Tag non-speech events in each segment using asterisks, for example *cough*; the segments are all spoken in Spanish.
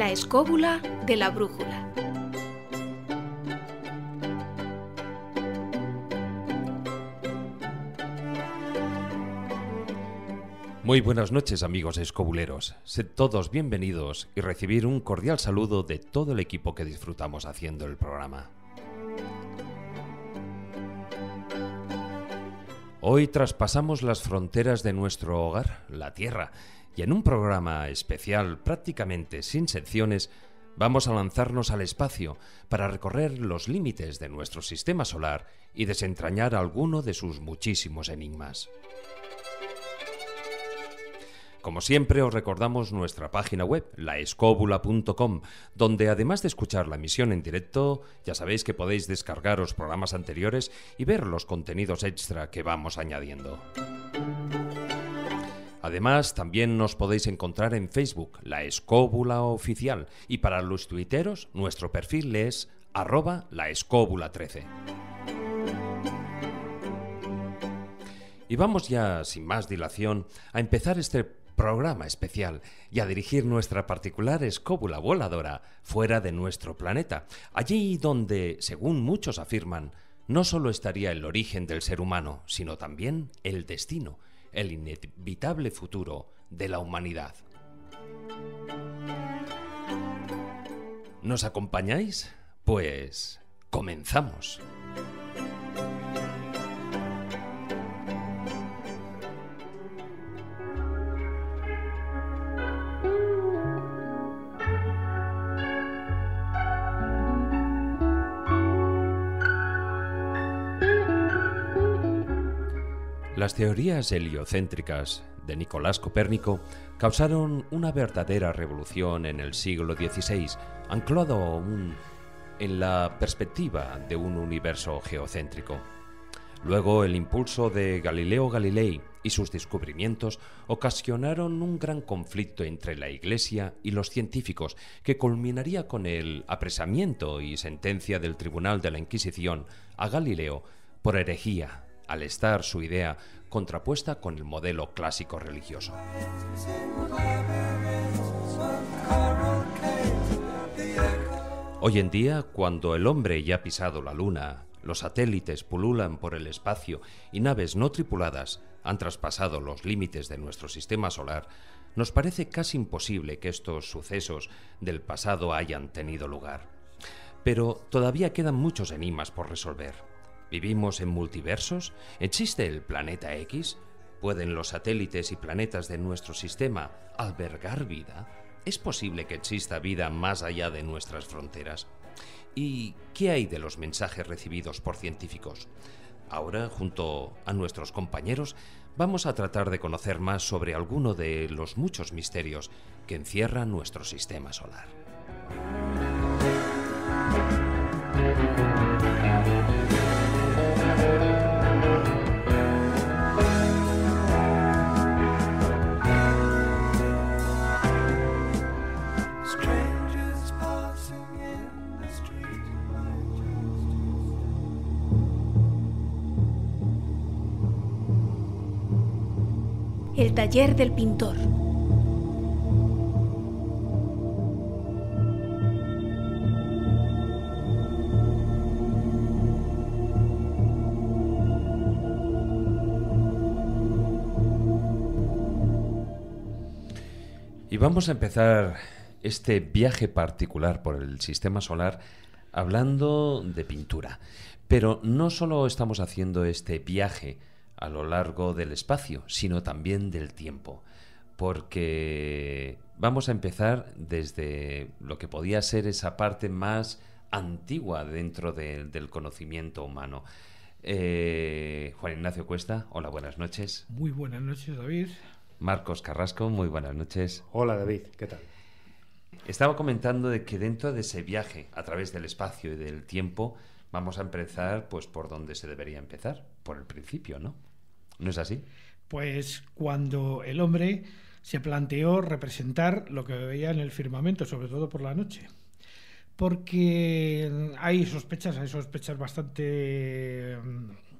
La escóbula de la brújula. Muy buenas noches amigos escobuleros, sed todos bienvenidos y recibir un cordial saludo de todo el equipo que disfrutamos haciendo el programa. Hoy traspasamos las fronteras de nuestro hogar, la Tierra, y en un programa especial prácticamente sin secciones, vamos a lanzarnos al espacio para recorrer los límites de nuestro sistema solar y desentrañar alguno de sus muchísimos enigmas. Como siempre os recordamos nuestra página web, laescobula.com, donde además de escuchar la emisión en directo, ya sabéis que podéis descargaros programas anteriores y ver los contenidos extra que vamos añadiendo. Además, también nos podéis encontrar en Facebook, La Escóbula Oficial, y para los tuiteros, nuestro perfil es arroba la 13. Y vamos ya, sin más dilación, a empezar este programa especial y a dirigir nuestra particular escóbula voladora fuera de nuestro planeta, allí donde, según muchos afirman, no solo estaría el origen del ser humano, sino también el destino, el inevitable futuro de la humanidad. ¿Nos acompañáis? Pues comenzamos. Las teorías heliocéntricas de Nicolás Copérnico causaron una verdadera revolución en el siglo XVI, anclado aún en la perspectiva de un universo geocéntrico. Luego el impulso de Galileo Galilei y sus descubrimientos ocasionaron un gran conflicto entre la Iglesia y los científicos que culminaría con el apresamiento y sentencia del Tribunal de la Inquisición a Galileo por herejía al estar su idea contrapuesta con el modelo clásico religioso. Hoy en día, cuando el hombre ya ha pisado la luna, los satélites pululan por el espacio y naves no tripuladas han traspasado los límites de nuestro sistema solar, nos parece casi imposible que estos sucesos del pasado hayan tenido lugar. Pero todavía quedan muchos enigmas por resolver. ¿Vivimos en multiversos? ¿Existe el planeta X? ¿Pueden los satélites y planetas de nuestro sistema albergar vida? ¿Es posible que exista vida más allá de nuestras fronteras? ¿Y qué hay de los mensajes recibidos por científicos? Ahora, junto a nuestros compañeros, vamos a tratar de conocer más sobre alguno de los muchos misterios que encierra nuestro sistema solar. El taller del pintor. Y vamos a empezar este viaje particular por el sistema solar hablando de pintura. Pero no solo estamos haciendo este viaje a lo largo del espacio, sino también del tiempo. Porque vamos a empezar desde lo que podía ser esa parte más antigua dentro del conocimiento humano. Eh, Juan Ignacio Cuesta, hola, buenas noches. Muy buenas noches, David. Marcos Carrasco, muy buenas noches. Hola, David, ¿qué tal? Estaba comentando de que dentro de ese viaje a través del espacio y del tiempo, vamos a empezar pues por donde se debería empezar, por el principio, ¿no? ¿No es así? Pues cuando el hombre se planteó representar lo que veía en el firmamento, sobre todo por la noche. Porque hay sospechas, hay sospechas bastante,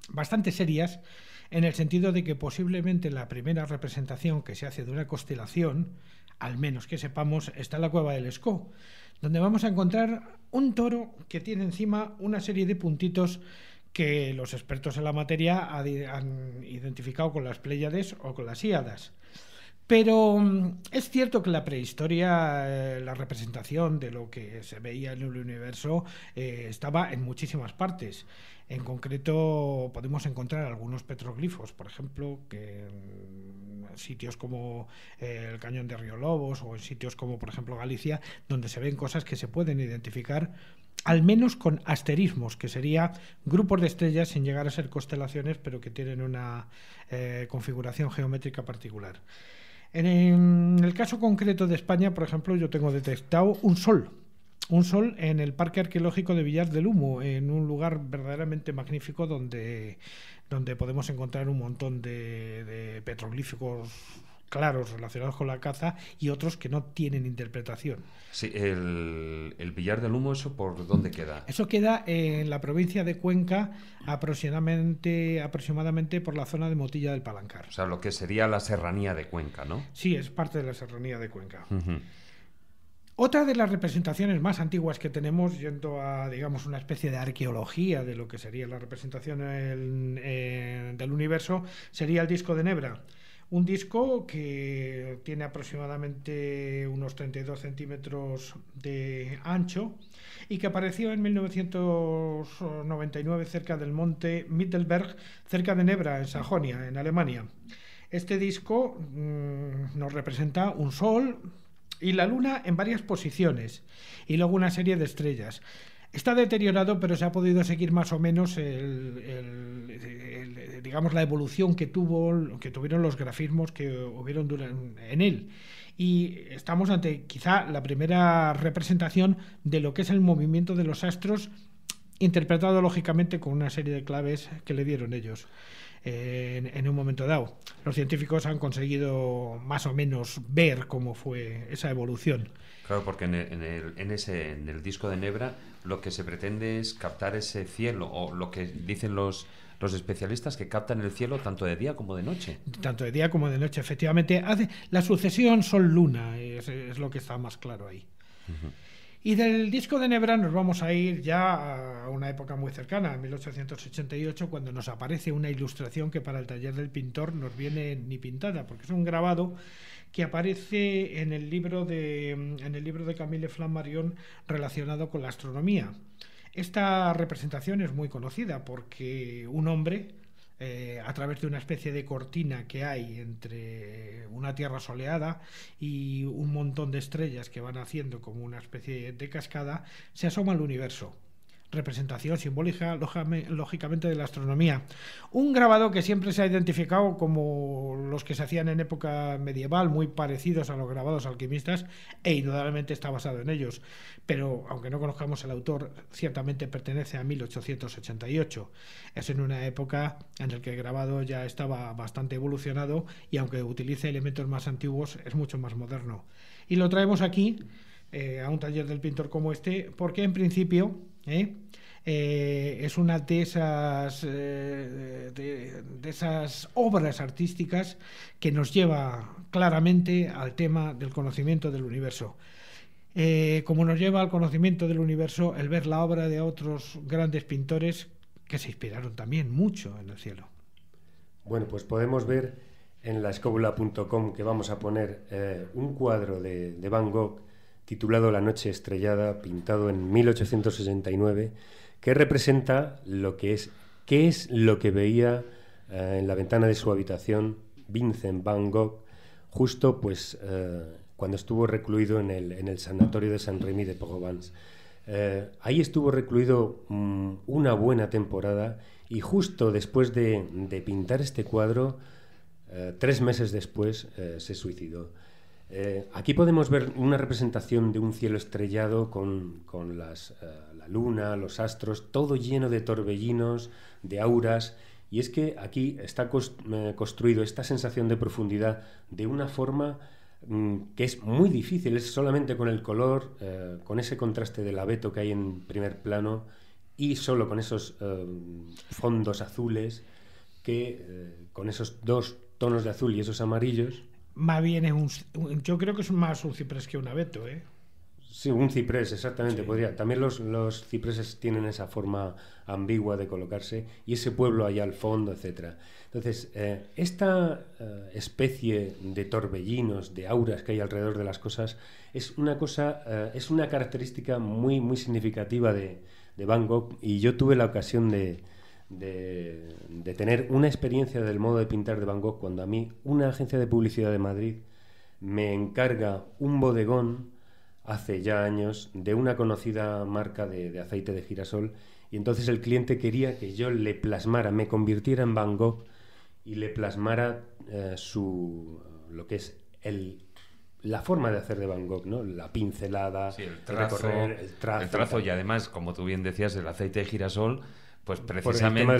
bastante serias, en el sentido de que posiblemente la primera representación que se hace de una constelación, al menos que sepamos, está en la cueva del Escó, donde vamos a encontrar un toro que tiene encima una serie de puntitos que los expertos en la materia han identificado con las Pléyades o con las Íadas. Pero mm, es cierto que la prehistoria, eh, la representación de lo que se veía en el universo, eh, estaba en muchísimas partes. En concreto, podemos encontrar algunos petroglifos, por ejemplo, que en mm, sitios como eh, el Cañón de Río Lobos o en sitios como, por ejemplo, Galicia, donde se ven cosas que se pueden identificar al menos con asterismos, que sería grupos de estrellas sin llegar a ser constelaciones, pero que tienen una eh, configuración geométrica particular. En el caso concreto de España, por ejemplo, yo tengo detectado un sol, un sol en el Parque Arqueológico de Villar del Humo, en un lugar verdaderamente magnífico donde, donde podemos encontrar un montón de, de petroglíficos claros relacionados con la caza y otros que no tienen interpretación. Sí, el, el del Humo, ¿eso por dónde queda? Eso queda en la provincia de Cuenca, aproximadamente, aproximadamente por la zona de Motilla del Palancar. O sea, lo que sería la serranía de Cuenca, ¿no? Sí, es parte de la serranía de Cuenca. Otra de las representaciones más antiguas que tenemos, yendo a, digamos, una especie de arqueología de lo que sería la representación del universo, sería el disco de Nebra. Un disco que tiene aproximadamente unos 32 centímetros de ancho y que apareció en 1999 cerca del monte Mittelberg, cerca de Nebra, en Sajonia, en Alemania. Este disco mm, nos representa un sol y la luna en varias posiciones y luego una serie de estrellas. Está deteriorado, pero se ha podido seguir más o menos el, eh, digamos, la evolución que tuvo, que tuvieron los grafismos que hubieron en él. Y estamos ante quizá la primera representación de lo que es el movimiento de los astros, interpretado lógicamente con una serie de claves que le dieron ellos. Eh, en, un momento dado. Los científicos han conseguido más o menos ver cómo fue esa evolución. Claro, porque en el disco de Nebra lo que se pretende es captar ese cielo o lo que dicen los, los especialistas que captan el cielo tanto de día como de noche. Tanto de día como de noche, efectivamente. Hace, la sucesión son luna es, lo que está más claro ahí. Y del disco de Nebra nos vamos a ir ya a una época muy cercana, a 1888, cuando nos aparece una ilustración que para el taller del pintor nos viene ni pintada, porque es un grabado que aparece en el libro en el libro de Camille Flammarion relacionado con la astronomía. Esta representación es muy conocida porque un hombre, eh, a través de una especie de cortina que hay entre una tierra soleada y un montón de estrellas que van haciendo como una especie de cascada, se asoma al universo representación simbólica, lógicamente, de la astronomía. Un grabado que siempre se ha identificado como los que se hacían en época medieval, muy parecidos a los grabados alquimistas, e indudablemente está basado en ellos. Pero, aunque no conozcamos el autor, ciertamente pertenece a 1888. Es en una época en la que el grabado ya estaba bastante evolucionado y, aunque utilice elementos más antiguos, es mucho más moderno. Y lo traemos aquí, eh, a un taller del pintor como este, porque en principio ¿eh? Eh, es una de esas, eh, de, esas obras artísticas que nos lleva claramente al tema del conocimiento del universo. como nos lleva al conocimiento del universo el ver la obra de otros grandes pintores que se inspiraron también mucho en el cielo. Bueno, pues podemos ver en la que vamos a poner un cuadro de Van Gogh titulado La Noche Estrellada, pintado en 1869, que representa lo que es, qué es lo que veía eh, en la ventana de su habitación Vincent Van Gogh, justo pues eh, cuando estuvo recluido en el, sanatorio de San Remy de Provence. Eh, ahí estuvo recluido mm, una buena temporada y justo después de pintar este cuadro, tres meses después se suicidó. Eh, aquí podemos ver una representación de un cielo estrellado con, eh, la luna, los astros, todo lleno de torbellinos, de auras, y es que aquí está eh, construido esta sensación de profundidad de una forma mm, que es muy difícil, es solamente con el color, con ese contraste del abeto que hay en primer plano y solo con esos fondos azules que con esos dos tonos de azul y esos amarillos más bien es un. Yo creo que es más un ciprés que un abeto, ¿eh? Sí, un ciprés, exactamente. Podría. También los, los, cipreses tienen esa forma ambigua de colocarse y ese pueblo allá al fondo, etcétera. Entonces, eh, esta eh, especie de torbellinos, de auras que hay alrededor de las cosas, es una cosa, eh, es una característica muy, muy significativa de, de Gogh. Y yo tuve la ocasión de, de, tener una experiencia del modo de pintar de Van Gogh cuando a mí una agencia de publicidad de Madrid me encarga un bodegón hace ya años de una conocida marca de, aceite de girasol y entonces el cliente quería que yo le plasmara, me convirtiera en Van Gogh y le plasmara eh, su lo que es el la forma de hacer de Van Gogh, ¿no? La pincelada, el trazo, el trazo y además, como tú bien decías, el aceite de girasol pues precisamente de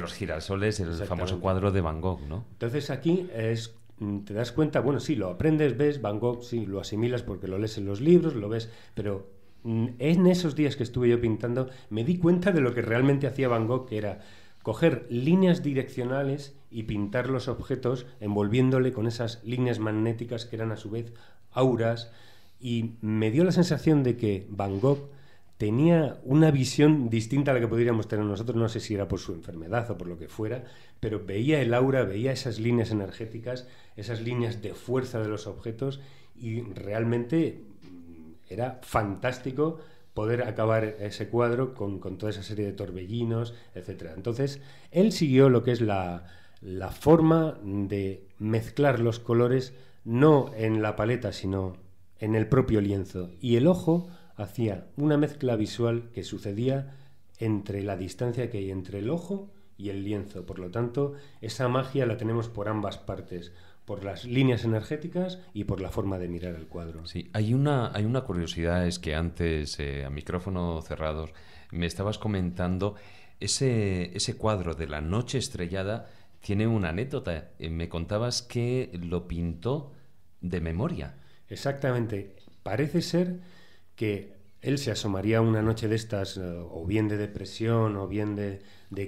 los girasoles. De el famoso cuadro de Van Gogh, ¿no? Entonces aquí es mm, te das cuenta, bueno, sí, lo aprendes, ves, Van Gogh, sí, lo asimilas porque lo lees en los libros, lo ves, pero mm, en esos días que estuve yo pintando me di cuenta de lo que realmente hacía Van Gogh, que era coger líneas direccionales y pintar los objetos envolviéndole con esas líneas magnéticas que eran a su vez auras, y me dio la sensación de que Van Gogh tenía una visión distinta a la que podríamos tener nosotros, no sé si era por su enfermedad o por lo que fuera, pero veía el aura, veía esas líneas energéticas, esas líneas de fuerza de los objetos y realmente mm, era fantástico poder acabar ese cuadro con, toda esa serie de torbellinos, etcétera. Entonces, él siguió lo que es la forma de mezclar los colores no en la paleta, sino en el propio lienzo. Y el ojo hacía una mezcla visual que sucedía entre la distancia que hay entre el ojo y el lienzo. Por lo tanto, esa magia la tenemos por ambas partes, por las líneas energéticas y por la forma de mirar el cuadro. Sí, hay una, hay una curiosidad, es que antes, eh, a micrófono cerrados, me estabas comentando ese, cuadro de la noche estrellada tiene una anécdota. Eh, me contabas que lo pintó de memoria. Exactamente. Parece ser que él se asomaría una noche de estas, eh, o bien de depresión, o bien de,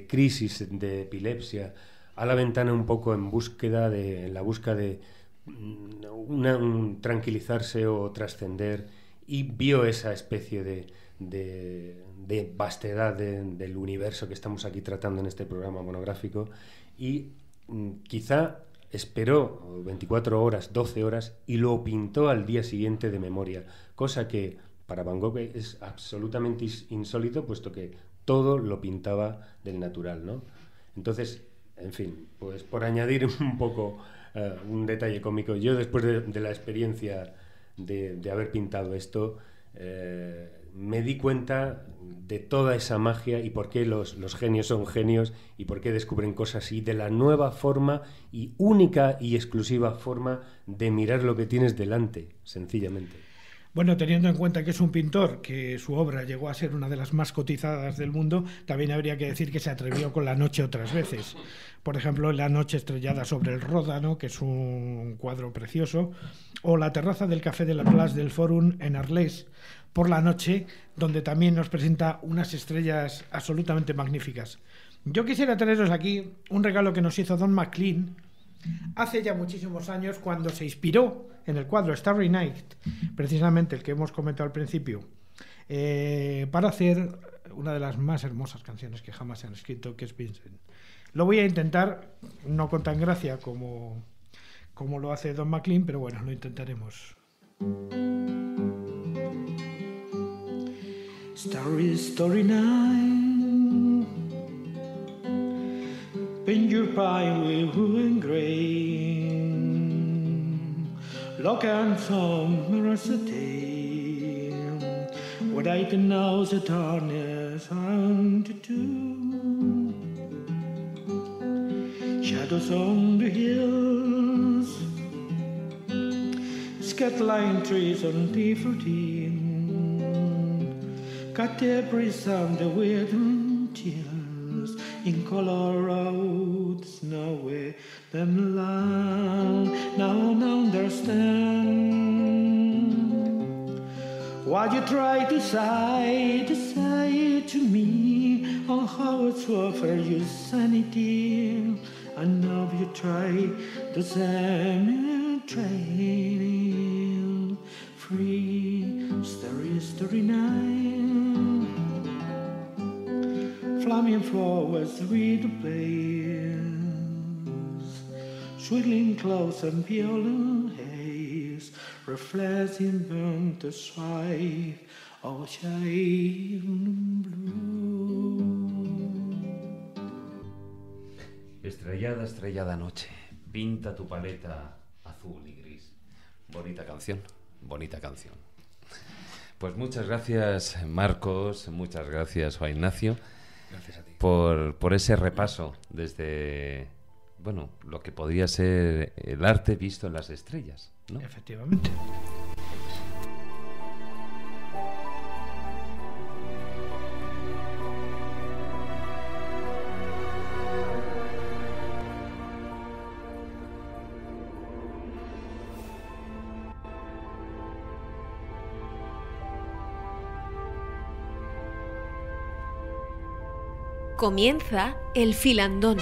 crisis de epilepsia, a la ventana un poco en búsqueda de, la búsqueda de mm, tranquilizarse o trascender, y vio esa especie de, de, de vastedad del universo que estamos aquí tratando en este programa monográfico, y mm, quizá esperó 24 horas, 12 horas, y lo pintó al día siguiente de memoria, cosa que para Van Gogh es absolutamente insólito, puesto que todo lo pintaba del natural, ¿no? Entonces, en fin, pues por añadir *laughs* un poco eh, un detalle cómico, yo después de, la experiencia de, haber pintado esto, eh, me di cuenta de toda esa magia y por qué los, los, genios son genios y por qué descubren cosas y de la nueva forma y única y exclusiva forma de mirar lo que tienes delante, sencillamente. Bueno, teniendo en cuenta que es un pintor que su obra llegó a ser una de las más cotizadas del mundo, también habría que decir que se atrevió con la noche otras veces. Por ejemplo, La noche estrellada sobre el Ródano, que es un cuadro precioso, o La terraza del Café de la Place del Forum en Arles, por la noche, donde también nos presenta unas estrellas absolutamente magníficas. Yo quisiera traeros aquí un regalo que nos hizo Don McLean, Hace ya muchísimos años, cuando se inspiró en el cuadro Starry Night, precisamente el que hemos comentado al principio, eh, para hacer una de las más hermosas canciones que jamás se han escrito, que es Vincent. Lo voy a intentar, no con tan gracia como, como lo hace Don McLean, pero bueno, lo intentaremos. Starry, night. in your pine woven grain. Look and some mercy, what I can now a darkness and to Shadows on the hills, scattering trees on the fruiting. Cut every sound with tears in Colorado snowy them land now understand what you try to say to say to me on how it's offer you sanity and now you try the same training free story story night Flaming forward to play swirling clouds and violent haze, reflecting from the strife of blue. Estrellada, estrellada noche, pinta tu paleta azul y gris. Bonita canción, bonita canción. Pues muchas gracias Marcos, muchas gracias Juan Ignacio. Gracias a ti. Por, por ese repaso desde, bueno, lo que podría ser el arte visto en las estrellas, ¿no? Efectivamente. Comienza el filandón.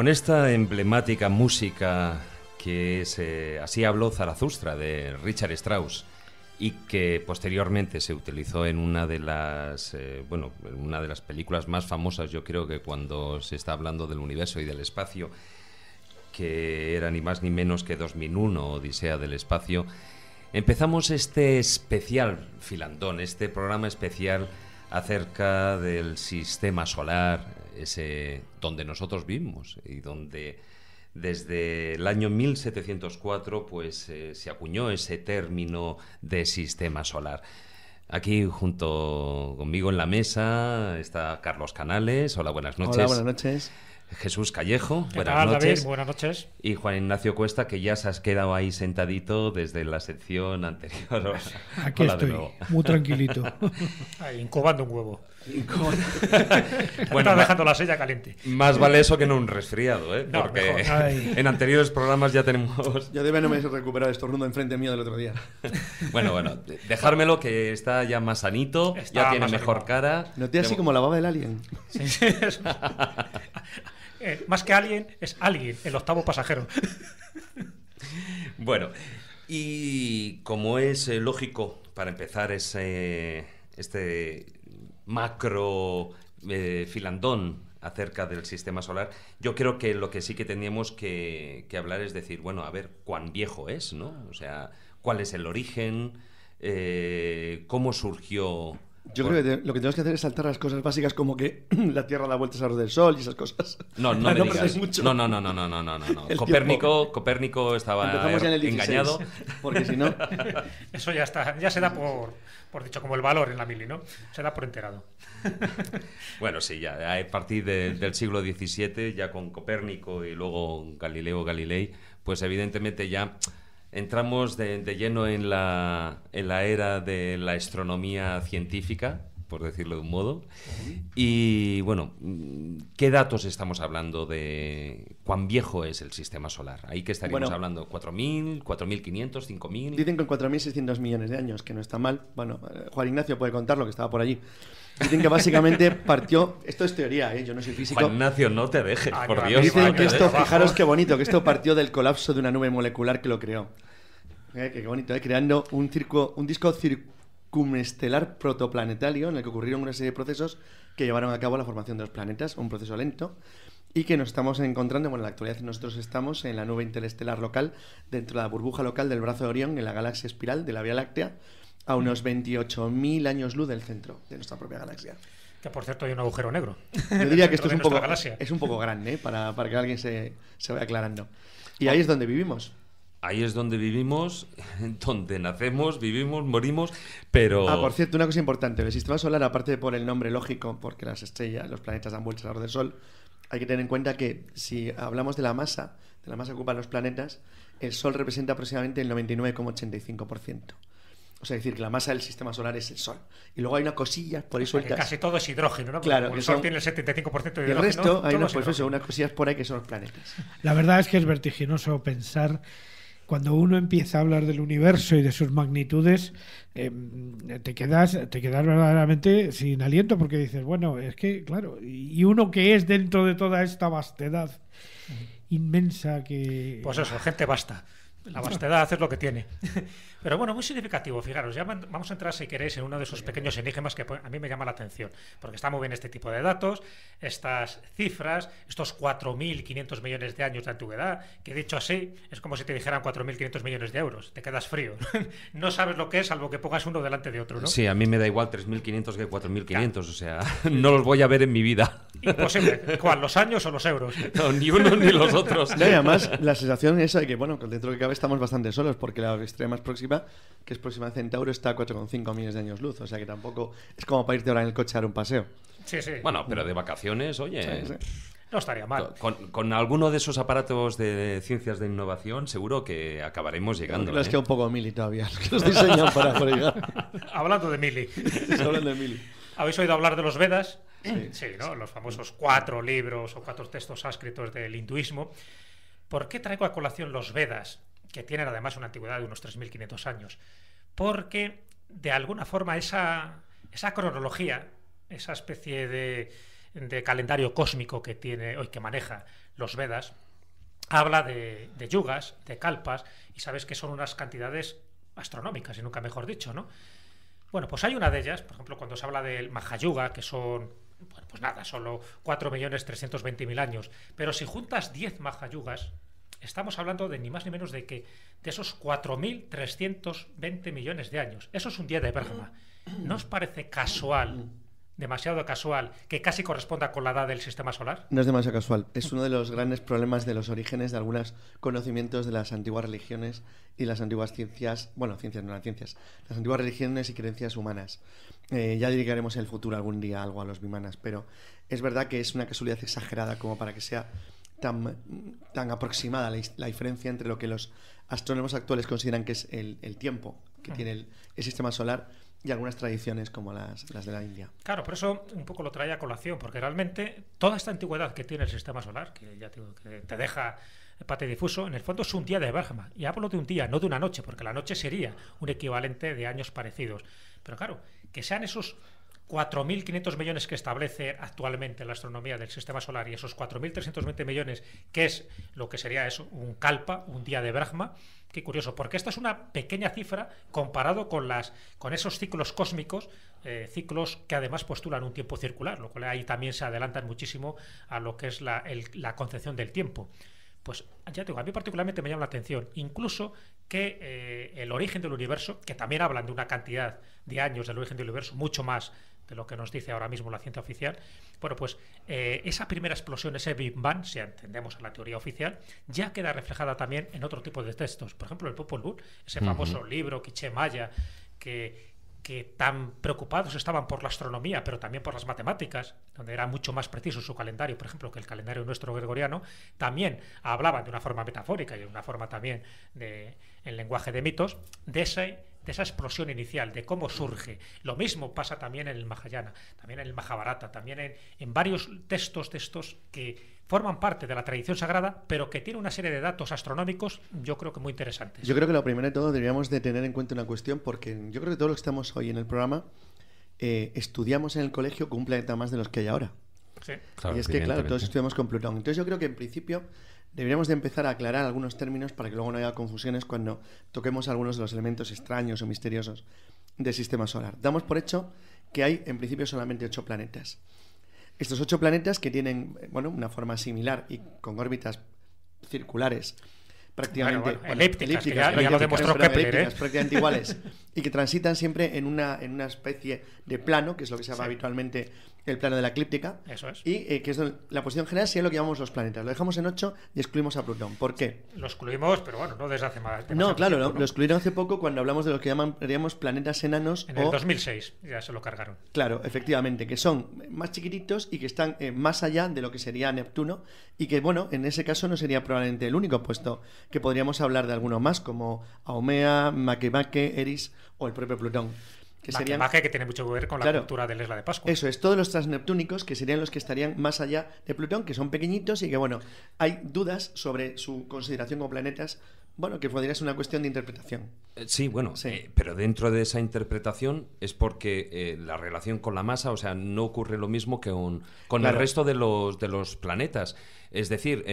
Con esta emblemática música que es eh, Así habló Zarathustra de Richard Strauss y que posteriormente se utilizó en una de las eh, bueno, en una de las películas más famosas, yo creo que cuando se está hablando del universo y del espacio, que era ni más ni menos que 2001, Odisea del espacio. Empezamos este especial filandón, este programa especial acerca del sistema solar, ese donde nosotros vivimos y donde desde el año 1704 pues eh, se acuñó ese término de sistema solar. Aquí junto conmigo en la mesa está Carlos Canales. Hola, buenas noches. Hola, buenas noches. Jesús Callejo, buenas noches. Buenas noches. Y Juan Ignacio Cuesta, que ya se has quedado ahí sentadito desde la sección anterior. *laughs* Aquí estoy, muy tranquilito. *laughs* ahí, incubando un huevo. *laughs* Con... bueno, dejando la silla caliente. Más vale eso que no un resfriado, ¿eh? Porque *laughs* en anteriores programas ya tenemos. Ya debe no me recuperar estornudo enfrente mío del otro día. *laughs* bueno, bueno, dejármelo que está ya más sanito, ya tiene mejor cara. cara. Noté así como la baba del alien. Eh, más que alien, es alguien, el octavo pasajero. bueno, y como es eh, lógico para empezar ese, este macro eh, filandón acerca del sistema solar, yo creo que lo que sí que teníamos que, hablar es decir, bueno, a ver, cuán viejo es, ¿no? O sea, cuál es el origen, eh, cómo surgió yo creo que lo que tenemos que hacer es saltar las cosas básicas como que *clears throat* la Tierra da vueltas a del Sol y esas cosas. *laughs* No, no, no No, no, no, no, no, no, *laughs* Copérnico, estaba engañado. *laughs* Porque si no. Eso ya está, ya se da por, por dicho, como el valor en la mili, ¿no? Se da por enterado. Bueno, sí, ya a partir del siglo XVII, ya con Copérnico y luego Galileo Galilei, pues evidentemente ya Entramos de, lleno en la, en la, era de la astronomía científica, por decirlo de un modo. Y bueno, ¿qué datos estamos hablando de cuán viejo es el sistema solar? Ahí que estaríamos hablando, ¿4.000, 4.500, 5.000? Dicen que 4.600 millones de años, que no está mal. Bueno, eh, Juan Ignacio puede contar lo que estaba por allí. Dicen que básicamente *laughs* partió. Esto es teoría, ¿eh? yo no soy físico. Juan Ignacio, no te dejes, ah, por Dios. Dicen que esto, fijaros qué *laughs* bonito, que esto partió del colapso de una nube molecular que lo creó. Eh, qué bonito, creando un, circo, un disco circular estelar protoplanetario en el que ocurrieron una serie de procesos que llevaron a cabo la formación de los planetas, un proceso lento, y que nos estamos encontrando, bueno, en la actualidad nosotros estamos en la nube interestelar local, dentro de la burbuja local del brazo de Orión, en la galaxia espiral de la Vía Láctea, a mm. unos 28.000 años luz del centro de nuestra propia galaxia. Que por cierto hay un agujero negro. *laughs* Yo diría que esto es un, poco, es un poco grande ¿eh? para, que alguien se, se vaya aclarando. Y ah. ahí es donde vivimos. Ahí es donde vivimos, *laughs* donde nacemos, vivimos, morimos, pero... Ah, por cierto, una cosa importante. El sistema solar, aparte de por el nombre lógico, porque las estrellas, los planetas dan vueltas alrededor del Sol, hay que tener en cuenta que si hablamos de la masa, de la masa que ocupan los planetas, el Sol representa aproximadamente el 99,85%. O sea, decir que la masa del sistema solar es el Sol. Y luego hay una cosilla por ahí sueltas. Casi todo es hidrógeno, ¿no? Claro. el Sol tiene el 75% de hidrógeno. Y el resto, hay unas pues cosillas por ahí que son los planetas. La verdad es que es vertiginoso pensar cuando uno empieza a hablar del universo y de sus magnitudes, eh, te, quedas, te quedas verdaderamente sin aliento porque dices, bueno, es que, claro, y uno que es dentro de toda esta vastedad inmensa que... Pues eso, gente basta. La vastedad es lo que tiene. *laughs* Pero bueno, muy significativo, fijaros. Ya vamos a entrar, si queréis, en uno de esos pequeños enigmas que a mí me llama la atención. Porque está muy bien este tipo de datos, estas cifras, estos 4.500 millones de años de antigüedad, que dicho así, es como si te dijeran 4.500 millones de euros. Te quedas frío. *laughs* No sabes lo que es, salvo que pongas uno delante de otro, ¿no? Sí, a mí me da igual 3.500 que 4.500. O sea, *laughs* no los voy a ver en mi vida. Imposible. ¿Cuál? ¿Los años o los euros? ni uno ni los otros. y además, la sensación esa de que, bueno, dentro de estamos bastante solos porque la estrella más próxima, que es próxima a Centauro, está a 4,5 millones de años luz. O sea que tampoco es como para irte ahora en el coche a dar un paseo. Sí, sí. Bueno, pero de vacaciones, oye. No estaría mal. Con, alguno de esos aparatos de ciencias de innovación, seguro que acabaremos llegando. es ¿eh? que un poco Mili todavía, *laughs* los diseñan para llegar. *laughs* Hablando *laughs* de Mili. ¿Habéis oído hablar de los Vedas? Sí, ¿no? Los famosos cuatro libros o cuatro textos sánscritos del hinduismo. ¿Por qué traigo a colación los Vedas? que tienen además una antigüedad de unos 3.500 años, porque de alguna forma esa, cronología, esa especie de, calendario cósmico que tiene hoy que maneja los Vedas, habla de, yugas, de kalpas, y sabes que son unas cantidades astronómicas, y nunca mejor dicho, ¿no? Bueno, pues hay una de ellas, por ejemplo, cuando se habla del Mahayuga, que son, bueno, pues nada, solo 4.320.000 años, pero si juntas 10 Mahayugas, estamos hablando de ni más ni menos de que de esos 4.320 millones de años. Eso es un día de Brahma. ¿No os parece casual demasiado casual, que casi corresponda con la edad del sistema solar? No es demasiado casual. Es uno de los grandes problemas de los orígenes de algunos conocimientos de las antiguas religiones y las antiguas ciencias, bueno, ciencias no las ciencias, las antiguas religiones y creencias humanas. Eh, ya dedicaremos en el futuro algún día algo a los bimanas, pero es verdad que es una casualidad exagerada como para que sea tan, aproximada la, diferencia entre lo que los astrónomos actuales consideran que es el, tiempo que tiene el, sistema solar y algunas tradiciones como las, de la India. Claro, por eso un poco lo trae a colación, porque realmente toda esta antigüedad que tiene el sistema solar, que ya te, que te deja pate difuso, en el fondo es un día de Bergman. Y hablo de un día, no de una noche, porque la noche sería un equivalente de años parecidos. Pero claro, que sean esos 4.500 millones que establece actualmente la astronomía del sistema solar y esos 4.320 millones, que es lo que sería eso, un calpa, un día de Brahma, Qué curioso, porque esta es una pequeña cifra comparado con las con esos ciclos cósmicos, eh, ciclos que además postulan un tiempo circular, lo cual ahí también se adelantan muchísimo a lo que es la, concepción del tiempo. Pues ya tengo, digo, a mí particularmente me llama la atención, incluso que eh, el origen del universo, que también hablan de una cantidad de años del origen del universo mucho más de lo que nos dice ahora mismo la ciencia oficial, bueno, pues eh, esa primera explosión, ese Big Bang, si entendemos a la teoría oficial, ya queda reflejada también en otro tipo de textos. Por ejemplo, el Popol Vuh, ese famoso libro Quiche Maya, que, tan preocupados estaban por la astronomía, pero también por las matemáticas, donde era mucho más preciso su calendario, por ejemplo, que el calendario nuestro gregoriano, también hablaban de una forma metafórica y de una forma también de, en lenguaje de mitos, de ese de esa explosión inicial, de cómo surge. Lo mismo pasa también en el Mahayana, también en el Mahabharata, también en, varios textos de estos que forman parte de la tradición sagrada, pero que tiene una serie de datos astronómicos, yo creo que muy interesantes. Yo creo que lo primero de todo deberíamos de tener en cuenta una cuestión, porque yo creo que todos los que estamos hoy en el programa eh, estudiamos en el colegio con un planeta más de los que hay ahora. Sí. y es que, claro, todos estudiamos con Plutón. Entonces yo creo que en principio Deberíamos de empezar a aclarar algunos términos para que luego no haya confusiones cuando toquemos algunos de los elementos extraños o misteriosos del sistema solar. Damos por hecho que hay en principio solamente ocho planetas. Estos ocho planetas que tienen bueno, una forma similar y con órbitas circulares prácticamente elípticas, ¿eh? prácticamente iguales *laughs* y que transitan siempre en una, en una especie de plano, que es lo que se llama habitualmente el plano de la eclíptica. Eso es. Y eh, que es la posición general sería lo que llamamos los planetas. Lo dejamos en 8 y excluimos a Plutón. ¿Por qué? Lo excluimos, pero bueno, no desde hace más. no, claro, lo excluyeron hace poco cuando hablamos de lo que llamaríamos planetas enanos. En el 2006 ya se lo cargaron. Claro, efectivamente, que son más chiquititos y que están eh, más allá de lo que sería Neptuno. Y que, bueno, en ese caso no sería probablemente el único, puesto que podríamos hablar de alguno más, como Aumea, Makemake, Eris o el propio Plutón. Que serían... que, tiene mucho que ver con la cultura del la isla de Pascua. Eso es, todos los transneptúnicos, que serían los que estarían más allá de Plutón, que son pequeñitos y que, bueno, hay dudas sobre su consideración como planetas, bueno, que podría ser una cuestión de interpretación. Eh, sí, bueno, sí. Eh, pero dentro de esa interpretación es porque eh, la relación con la masa, o sea, no ocurre lo mismo que un, con el resto de los, de los planetas. Es decir,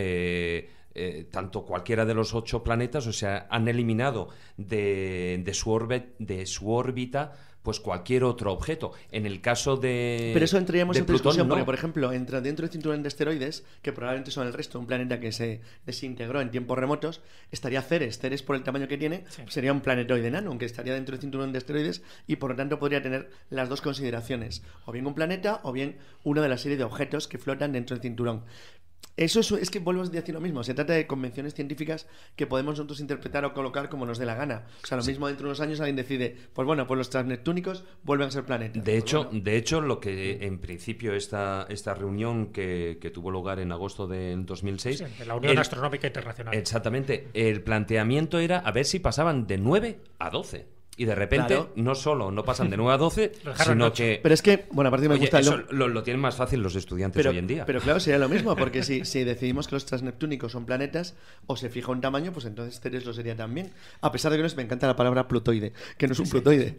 tanto cualquiera de los ocho planetas, o sea, han eliminado de, de, de su órbita pues cualquier otro objeto. En el caso de. Pero eso entraríamos en porque, por ejemplo, entra dentro del cinturón de asteroides, que probablemente son el resto de un planeta que se desintegró en tiempos remotos, estaría Ceres. Ceres, por el tamaño que tiene, sería un planetoide enano, aunque estaría dentro del cinturón de asteroides y por lo tanto podría tener las dos consideraciones: o bien un planeta o bien una de la serie de objetos que flotan dentro del cinturón. Eso es, que vuelvo a decir lo mismo, se trata de convenciones científicas que podemos nosotros interpretar o colocar como nos dé la gana. O sea, lo mismo dentro de unos años alguien decide, pues bueno, pues los transneptúnicos vuelven a ser planetas. De, hecho, de hecho, lo que en principio esta, esta reunión que, tuvo lugar en agosto del 2006... Sí, la Unión Astronómica Internacional. Exactamente, el planteamiento era a ver si pasaban de 9 a 12. Y de repente, no solo no pasan de 9 a 12, *laughs* sino que. Pero es que, bueno, aparte me Oye, gusta. Eso lo, tienen más fácil los estudiantes hoy en día. Pero claro, sería lo mismo, porque *laughs* si, decidimos que los transneptúnicos son planetas o se fija un tamaño, pues entonces Ceres lo sería también. A pesar de que no es, me encanta la palabra plutoide, que no es un plutoide.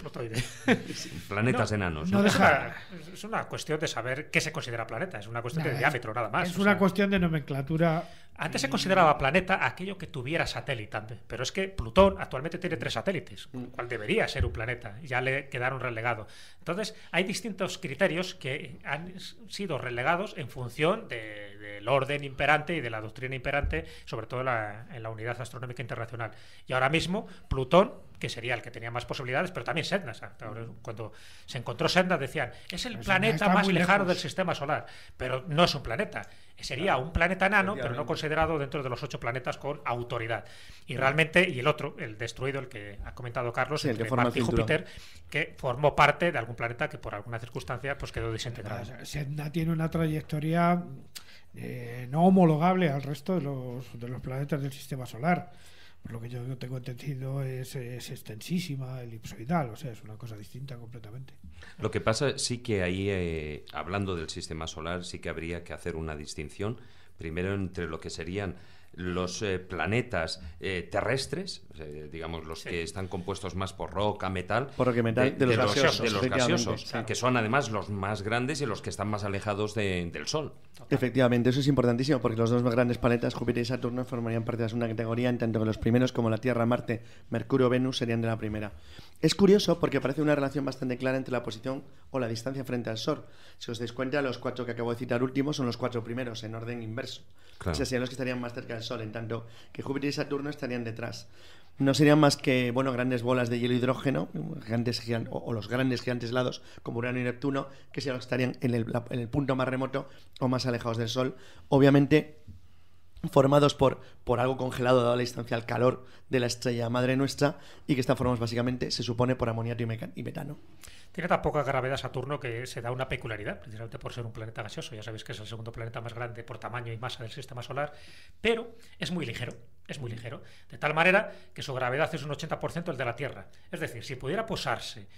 *laughs* Planetas enanos. No, deja, es una cuestión de saber qué se considera planeta, es una cuestión de diámetro, nada más. Es una cuestión de nomenclatura antes se consideraba planeta aquello que tuviera satélite pero es que Plutón actualmente tiene tres satélites, cual debería ser un planeta, ya le quedaron relegados. Entonces, hay distintos criterios que han sido relegados en función de el orden imperante y de la doctrina imperante, sobre todo en la unidad astronómica internacional. Y ahora mismo, Plutón, que sería el que tenía más posibilidades, pero también Sedna. Cuando se encontró Sedna decían, es el planeta más lejano del sistema solar, pero no es un planeta. Sería un planeta nano pero no considerado dentro de los ocho planetas con autoridad. Y realmente, y el otro, el destruido, el que ha comentado Carlos, el que Júpiter, que formó parte de algún planeta que por alguna circunstancia pues quedó desintegrado. Sedna tiene una trayectoria eh, no homologable al resto de los, de los planetas del sistema solar. Por lo que yo tengo entendido, es, extensísima, elipsoidal, o sea, es una cosa distinta completamente. Lo que pasa sí que ahí, eh, hablando del sistema solar, sí que habría que hacer una distinción, primero entre lo que serían los eh, planetas terrestres, eh, digamos, los que están compuestos más por roca, metal. de, los gaseosos. que son además los más grandes y los que están más alejados del sol. Efectivamente, eso es importantísimo porque los dos más grandes planetas, Júpiter y Saturno, formarían parte de una categoría en tanto que los primeros como la Tierra, Marte, Mercurio, Venus serían de la primera. Es curioso porque parece una relación bastante clara entre la posición o la distancia frente al Sol. Si os dais cuenta, los cuatro que acabo de citar últimos son los cuatro primeros, en orden inverso. O sea, serían los que estarían más cerca del Sol, en tanto que Júpiter y Saturno estarían detrás no serían más que bueno grandes bolas de hielo hidrógeno, o, los grandes gigantes helados como Urano y Neptuno, que se estarían en el, en el punto más remoto o más alejados del Sol. Obviamente formados por, por algo congelado dado la distancia al calor de la estrella madre nuestra y que están formados básicamente, se supone, por amoniato y metano. Tiene tan poca gravedad Saturno que se da una peculiaridad, precisamente por ser un planeta gaseoso. Ya sabéis que es el segundo planeta más grande por tamaño y masa del sistema solar, pero es muy ligero es muy ligero, de tal manera que su gravedad es un 80% el de la Tierra. Es decir, si pudiera posarse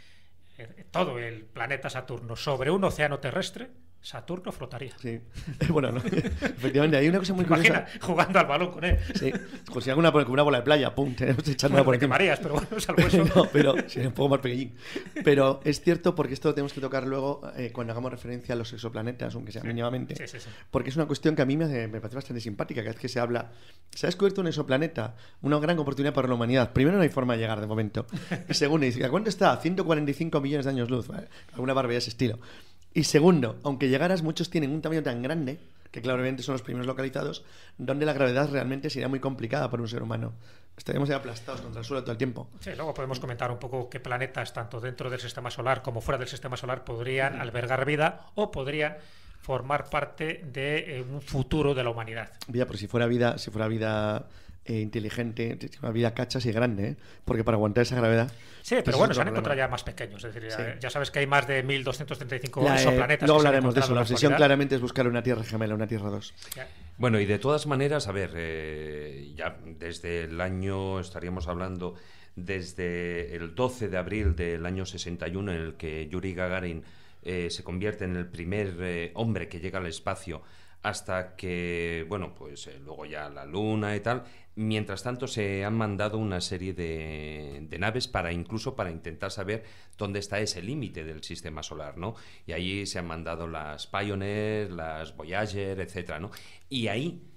eh, todo el planeta Saturno sobre un océano terrestre, Saturno frotaría. Sí. *laughs* Bueno, no, *laughs* efectivamente, hay una cosa muy curiosa. Imagina jugando al balón con él. Sí, pues si alguna una bola de playa, pum, tenemos *laughs* que una bueno, por te mareas, pero bueno, es eso. no, pero un poco más pequeñín. Pero es cierto, porque esto lo tenemos que tocar luego eh, cuando hagamos referencia a los exoplanetas, aunque sea sí. Sí, sí, sí. Porque es una cuestión que a mí me, me parece bastante simpática, cada vez que se habla. Se ha descubierto un exoplaneta, una gran oportunidad para la humanidad. Primero, no hay forma de llegar de momento. Y segundo, ¿a cuánto está? 145 millones de años luz. Alguna barbilla de ese estilo. Y segundo, aunque llegaras, muchos tienen un tamaño tan grande que claramente son los primeros localizados, donde la gravedad realmente sería muy complicada para un ser humano. Estaríamos aplastados contra el suelo todo el tiempo. Sí, luego podemos comentar un poco qué planetas, tanto dentro del sistema solar como fuera del sistema solar, podrían albergar vida o podrían formar parte de eh, un futuro de la humanidad. Vía, pero si fuera vida, si fuera vida eh, inteligente, una cachas y grande, ¿eh? porque para aguantar esa gravedad. Sí, pero pues, bueno, se han encontrado ya más pequeños. Es decir, ya sabes que hay más de 1235 la, exoplanetas. Eh, no hablaremos de eso. La obsesión claramente es buscar una Tierra gemela, una Tierra 2. Bueno, y de todas maneras, a ver, ya desde el año estaríamos hablando desde el 12 de abril del año 61 en el que Yuri Gagarin se convierte en el primer hombre que llega al espacio hasta que, bueno, pues eh, luego ya la Luna y tal. Mientras tanto, se han mandado una serie de, de naves para incluso para intentar saber dónde está ese límite del sistema solar, ¿no? Y ahí se han mandado las Pioneer, las Voyager, etcétera, ¿no? Y ahí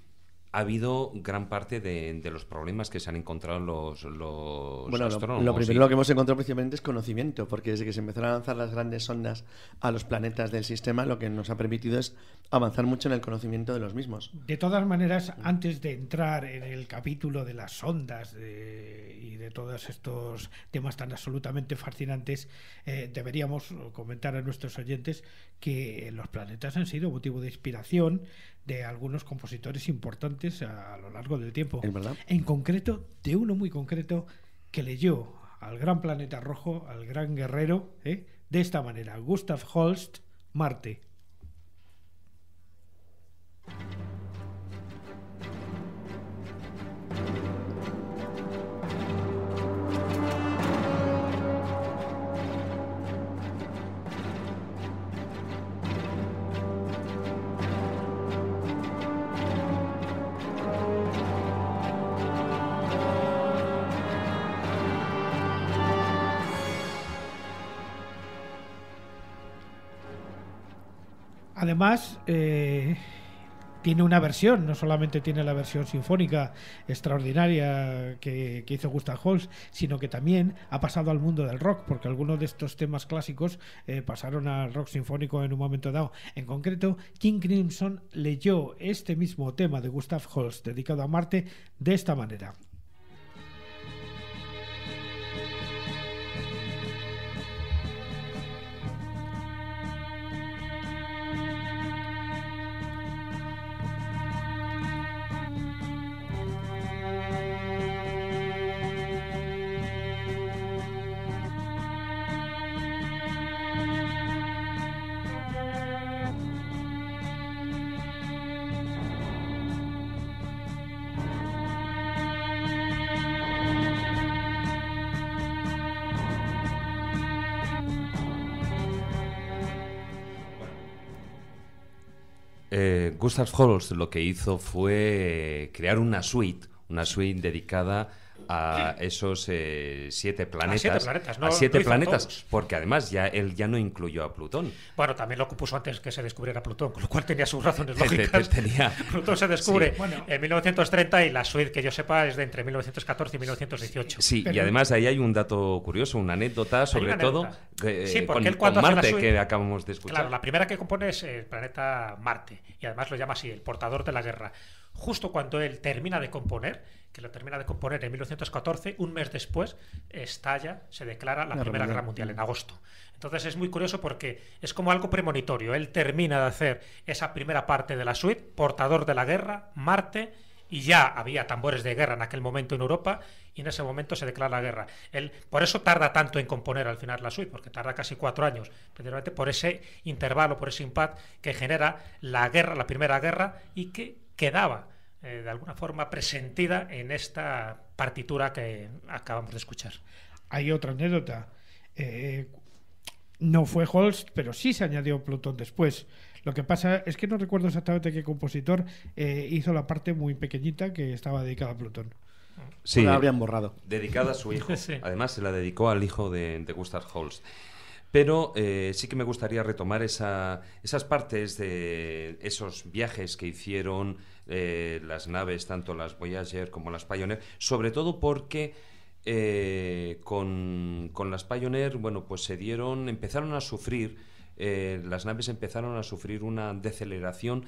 ha habido gran parte de, los problemas que se han encontrado los, astrónomos. Lo, primero que hemos encontrado precisamente es conocimiento, porque desde que se empezaron a lanzar las grandes ondas a los planetas del sistema, lo que nos ha permitido es avanzar mucho en el conocimiento de los mismos. De todas maneras, antes de entrar en el capítulo de las ondas eh, y de todos estos temas tan absolutamente fascinantes, eh, deberíamos comentar a nuestros oyentes que los planetas han sido motivo de inspiración de algunos compositores importantes a, lo largo del tiempo. ¿En, concreto, de uno muy concreto que leyó al gran planeta rojo, al gran guerrero, ¿eh? de esta manera, Gustav Holst, Marte. además eh, tiene una versión, no solamente tiene la versión sinfónica extraordinaria que, hizo Gustav Holst, sino que también ha pasado al mundo del rock, porque algunos de estos temas clásicos eh, pasaron al rock sinfónico en un momento dado. En concreto, King Crimson leyó este mismo tema de Gustav Holst, dedicado a Marte, de esta manera. Gustav lo que hizo fue eh, crear una suite, una suite dedicada a esos eh, siete planetas. siete planetas, no, planetas porque además ya él ya no incluyó a Plutón. Bueno, también lo compuso antes que se descubriera Plutón, con lo cual tenía sus razones *laughs* lógicas. tenía... *laughs* Plutón se descubre en 1930 y la suite, que yo sepa, es de entre 1914 y 1918. Sí, y además ahí hay un dato curioso, una anécdota sobre todo eh, sí, porque con, él cuando Marte que acabamos de escuchar. Claro, la primera que compone es eh, el planeta Marte y además lo llama así, el portador de la guerra. Justo cuando él termina de componer, que lo termina de componer en 1914, un mes después estalla, se declara la, Primera Guerra Mundial, en agosto. Entonces es muy curioso porque es como algo premonitorio. Él termina de hacer esa primera parte de la suite, portador de la guerra, Marte, y ya había tambores de guerra en aquel momento en Europa y en ese momento se declara la guerra. por eso tarda tanto en componer al final la suite, porque tarda casi cuatro años, precisamente por ese intervalo, por ese impacto... que genera la guerra, la primera guerra y que quedaba eh, de alguna forma presentida en esta partitura que acabamos de escuchar. Hay otra anécdota. Eh, no fue Holst, pero sí se añadió Plutón después. Lo que pasa es que no recuerdo exactamente qué compositor eh, hizo la parte muy pequeñita que estaba dedicada a Plutón. Sí, la habrían borrado. Dedicada a su hijo. *laughs* Además, se la dedicó al hijo de, Gustav Holst. Pero sí que me gustaría retomar esas partes de esos viajes que hicieron eh, las naves, tanto las Voyager como las Pioneer, sobre todo porque eh, con, las Pioneer, bueno, pues se dieron, empezaron a sufrir, eh, las naves empezaron a sufrir una deceleración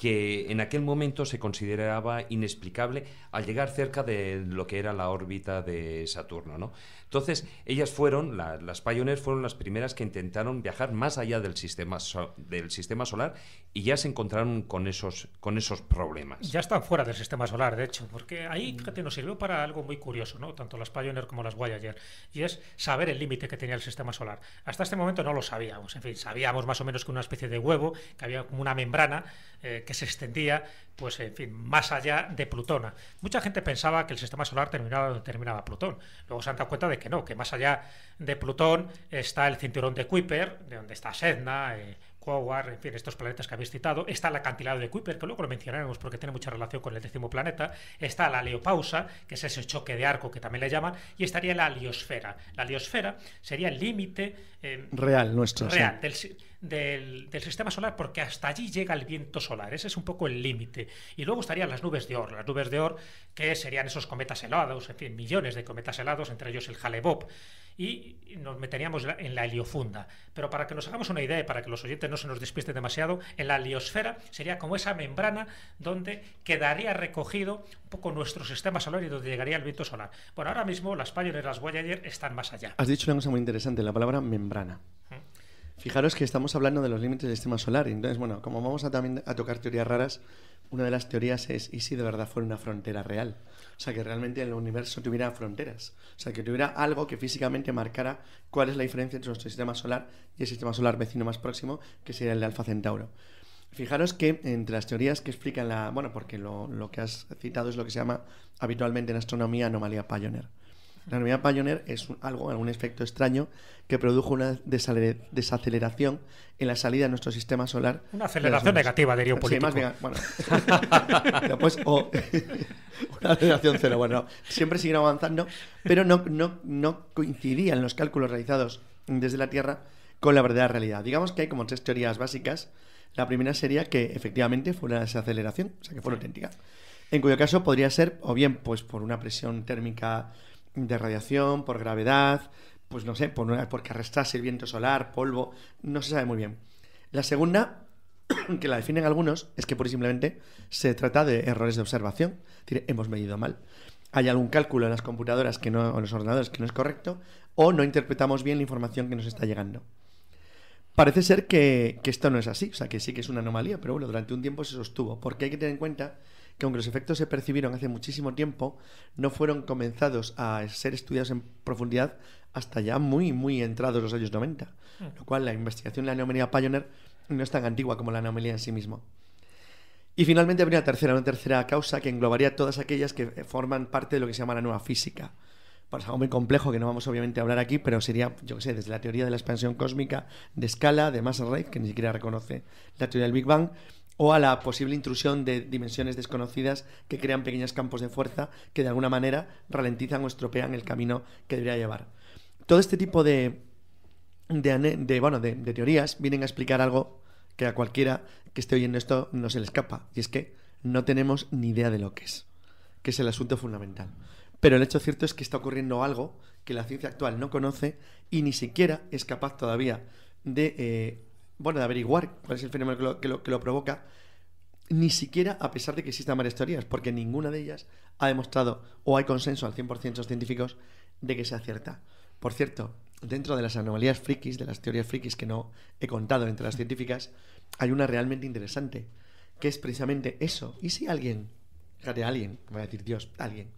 que en aquel momento se consideraba inexplicable al llegar cerca de lo que era la órbita de Saturno. ¿no? Entonces, ellas fueron, las Pioneer fueron las primeras que intentaron viajar más allá del sistema, del sistema solar y ya se encontraron con esos, con esos problemas. Ya están fuera del sistema solar, de hecho, porque ahí, mm. nos sirvió para algo muy curioso, ¿no? tanto las Pioneer como las Voyager, y es saber el límite que tenía el sistema solar. Hasta este momento no lo sabíamos, en fin, sabíamos más o menos que una especie de huevo, que había como una membrana. Eh, que se extendía, pues en fin, más allá de Plutón. Mucha gente pensaba que el sistema solar terminaba donde terminaba Plutón. Luego se han dado cuenta de que no, que más allá de Plutón está el cinturón de Kuiper, de donde está Sedna, eh, en fin, estos planetas que habéis citado. Está el acantilado de Kuiper, que luego lo mencionaremos porque tiene mucha relación con el décimo planeta. Está la Leopausa, que es ese choque de arco que también le llaman. Y estaría la Liosfera. La Liosfera sería el límite. Eh, real, nuestro. Real, del, sistema solar, porque hasta allí llega el viento solar, ese es un poco el límite. Y luego estarían las nubes de or las nubes de or que serían esos cometas helados, en fin, millones de cometas helados, entre ellos el Halebop. y nos meteríamos en la heliofunda. Pero para que nos hagamos una idea y para que los oyentes no se nos despisten demasiado, en la heliosfera sería como esa membrana donde quedaría recogido un poco nuestro sistema solar y donde llegaría el viento solar. Bueno, ahora mismo las Pioneer y las Voyager están más allá. Has dicho una cosa muy interesante, la palabra membrana. Fijaros que estamos hablando de los límites del sistema solar. Entonces, bueno, como vamos a también a tocar teorías raras, una de las teorías es, ¿y si de verdad fuera una frontera real? O sea, que realmente el universo tuviera fronteras. O sea, que tuviera algo que físicamente marcara cuál es la diferencia entre nuestro sistema solar y el sistema solar vecino más próximo, que sería el de Alfa Centauro. Fijaros que entre las teorías que explican la... Bueno, porque lo, que has citado es lo que se llama habitualmente en astronomía anomalía Pioneer. La novedad Pioneer es algo, algún efecto extraño que produjo una desaceleración en la salida de nuestro sistema solar. Una aceleración negativa, diría un político. bueno. *laughs* Pues, o, *laughs* una aceleración cero, bueno, siempre siguieron avanzando, pero no, no, no coincidían los cálculos realizados desde la Tierra con la verdadera realidad. Digamos que hay como tres teorías básicas. La primera sería que efectivamente fue una desaceleración, o sea, que fue auténtica. En cuyo caso podría ser o bien pues por una presión térmica de radiación, por gravedad, pues no sé, por, porque arrastrase el viento solar, polvo, no se sabe muy bien. La segunda, *clears throat* que la definen algunos, es que por simplemente se trata de errores de observación. Es decir, hemos medido mal. Hay algún cálculo en las computadoras que no, o en los ordenadores que no es correcto, o no interpretamos bien la información que nos está llegando. Parece ser que, que esto no es así, o sea que sí que es una anomalía, pero bueno, durante un tiempo se sostuvo, porque hay que tener en cuenta que aunque los efectos se percibieron hace muchísimo tiempo, no fueron comenzados a ser estudiados en profundidad hasta ya muy, muy entrados los años 90, hmm. lo cual la investigación de la anomalía Pioneer no es tan antigua como la anomalía en sí mismo. Y finalmente habría una tercera, tercera causa que englobaría todas aquellas que forman parte de lo que se llama la nueva física. es pues algo muy complejo que no vamos obviamente a hablar aquí, pero sería, yo que sé, desde la teoría de la expansión cósmica de escala, de masa que ni siquiera reconoce la teoría del Big Bang, o a la posible intrusión de dimensiones desconocidas que crean pequeños campos de fuerza que de alguna manera ralentizan o estropean el camino que debería llevar. Todo este tipo de, de, de bueno, de, teorías vienen a explicar algo que a cualquiera que esté oyendo esto no se le escapa, y es que no tenemos ni idea de lo que es, que es el asunto fundamental. Pero el hecho cierto es que está ocurriendo algo que la ciencia actual no conoce y ni siquiera es capaz todavía de eh, bueno, de averiguar cuál es el fenómeno que lo, provoca, ni siquiera a pesar de que existan varias teorías, porque ninguna de ellas ha demostrado o hay consenso al 100% los científicos de que sea cierta. Por cierto, dentro de las anomalías frikis, de las teorías frikis que no he contado entre las científicas, hay una realmente interesante, que es precisamente eso. ¿Y si alguien, fíjate, alguien, voy a decir Dios, alguien,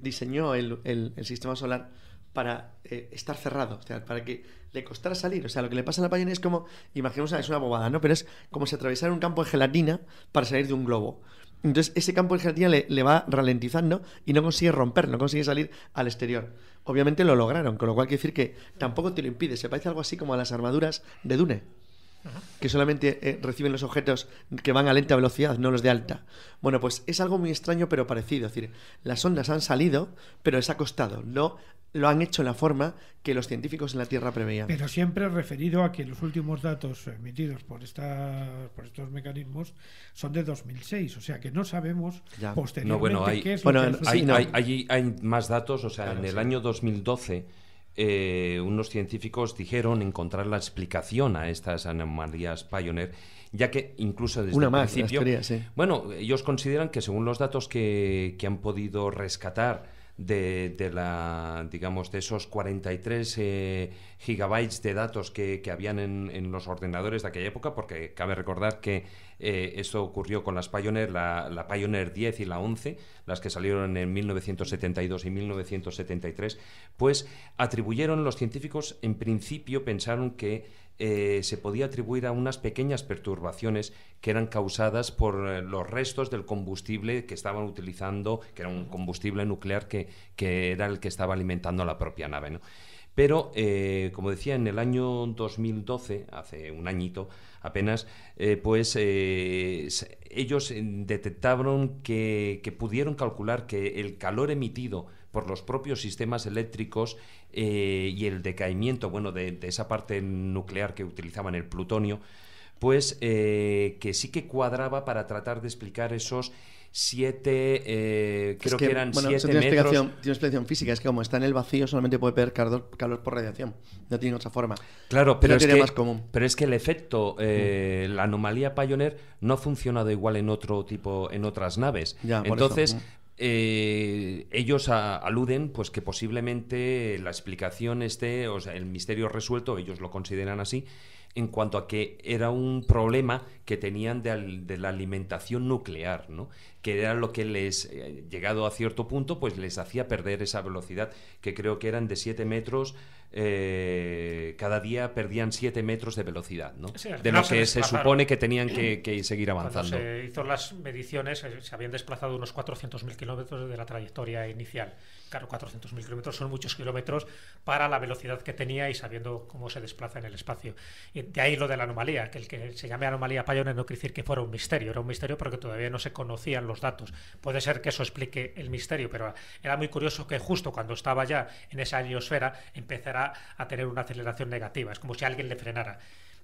diseñó el sistema solar para eh, estar cerrado, o sea, para que le costara salir. O sea, lo que le pasa a la página es como, imaginemos, es una bobada, ¿no? Pero es como si atravesara un campo de gelatina para salir de un globo. Entonces, ese campo de gelatina le, le va ralentizando y no consigue romper, no consigue salir al exterior. Obviamente lo lograron, con lo cual quiere decir que tampoco te lo impide. Se parece algo así como a las armaduras de Dune que solamente eh, reciben los objetos que van a lenta velocidad, no los de alta. Bueno, pues es algo muy extraño pero parecido. Es decir, las ondas han salido, pero les ha costado. No lo han hecho en la forma que los científicos en la Tierra preveían. Pero siempre he referido a que los últimos datos emitidos por, esta, por estos mecanismos son de 2006, o sea que no sabemos posteriormente no, bueno, hay, qué es bueno, hay, hay, hay, más datos, o sea, en el año 2012 eh, unos científicos dijeron encontrar la explicación a estas anomalías Pioneer, ya que incluso desde Una el principio... Bueno, ellos consideran que según los datos que han podido rescatar de, la, digamos, de esos 43 eh, gigabytes de datos que, habían en, en, los ordenadores de aquella época, porque cabe recordar que eh, esto ocurrió con las Pioneer, la, la, Pioneer 10 y la 11, las que salieron en 1972 y 1973, pues atribuyeron los científicos, en principio pensaron que eh, se podía atribuir a unas pequeñas perturbaciones que eran causadas por eh, los restos del combustible que estaban utilizando, que era un combustible nuclear que, era el que estaba alimentando a la propia nave. Pero, eh, como decía, en el año 2012, hace un añito apenas, pues ellos detectaron que, que, pudieron calcular que el calor emitido por los propios sistemas eléctricos eh, y el decaimiento bueno, de, esa parte nuclear que utilizaban el plutonio, pues eh, que sí que cuadraba para tratar de explicar esos siete, eh, creo que, eran bueno, siete tiene metros. tiene explicación física, es que como está en el vacío solamente puede perder calor, por radiación, no tiene otra forma. Claro, pero, es, que, pero es que el efecto, mm. la anomalía Pioneer no ha funcionado igual en otro tipo, en otras naves. Ya, Entonces, mm. Eh, ellos aluden pues que posiblemente la explicación esté, o sea, el misterio resuelto, ellos lo consideran así, en cuanto a que era un problema que tenían de, la alimentación nuclear, ¿no? que era lo que les, eh, llegado a cierto punto, pues les hacía perder esa velocidad, que creo que eran de 7 metros eh, cada día perdían 7 metros de velocidad, ¿no? de lo que se, supone que tenían que, seguir avanzando. Cuando se hizo las mediciones, eh, se habían desplazado unos 400.000 kilómetros de la trayectoria inicial claro, 400.000 kilómetros son muchos kilómetros para la velocidad que tenía y sabiendo cómo se desplaza en el espacio. Y de ahí lo de la anomalía, que el que se llame anomalía Payone no quiere decir que fuera un misterio, era un misterio porque todavía no se conocían los datos. Puede ser que eso explique el misterio, pero era muy curioso que justo cuando estaba ya en esa heliosfera empezara a tener una aceleración negativa, es como si alguien le frenara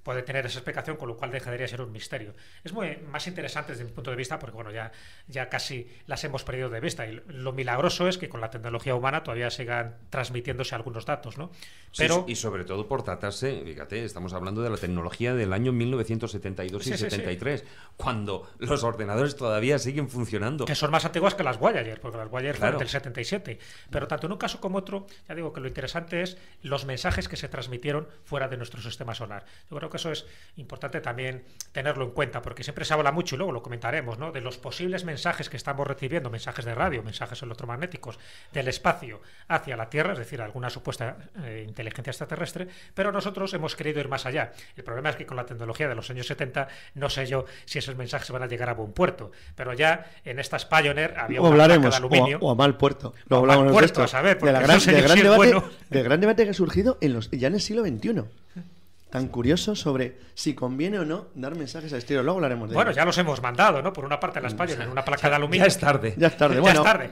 puede tener esa explicación, con lo cual dejaría de ser un misterio. Es muy más interesante desde mi punto de vista, porque bueno, ya, ya casi las hemos perdido de vista. Y lo milagroso es que con la tecnología humana todavía sigan transmitiéndose algunos datos, ¿no? Pero... y sobre todo por tratarse, fíjate, estamos hablando de la tecnología del año 1972 y 73, cuando los ordenadores todavía siguen funcionando. Que son más antiguas que las Voyager, porque las Voyager fueron del 77. Pero tanto en un caso como otro, ya digo que lo interesante es los mensajes que se transmitieron fuera de nuestro sistema solar. Yo creo que eso es importante también tenerlo en cuenta, porque siempre se habla mucho, y luego lo comentaremos, ¿no? de los posibles mensajes que estamos recibiendo, mensajes de radio, mensajes electromagnéticos, del espacio hacia la Tierra, es decir, alguna supuesta eh, inteligencia extraterrestre, pero nosotros hemos querido ir más allá. El problema es que con la tecnología de los años 70, no sé yo si esos mensajes van a llegar a buen puerto, pero ya en estas Pioneer había o de aluminio. O, a mal puerto. Lo hablamos de debate, debate que ha surgido en los, ya en el siglo XXI tan curioso sobre si conviene o no dar mensajes a estilo. Luego hablaremos de Bueno, ya los hemos mandado, ¿no? Por una parte en las páginas, en una placa de aluminio. Ya es tarde. Ya es tarde. Bueno, ya es tarde.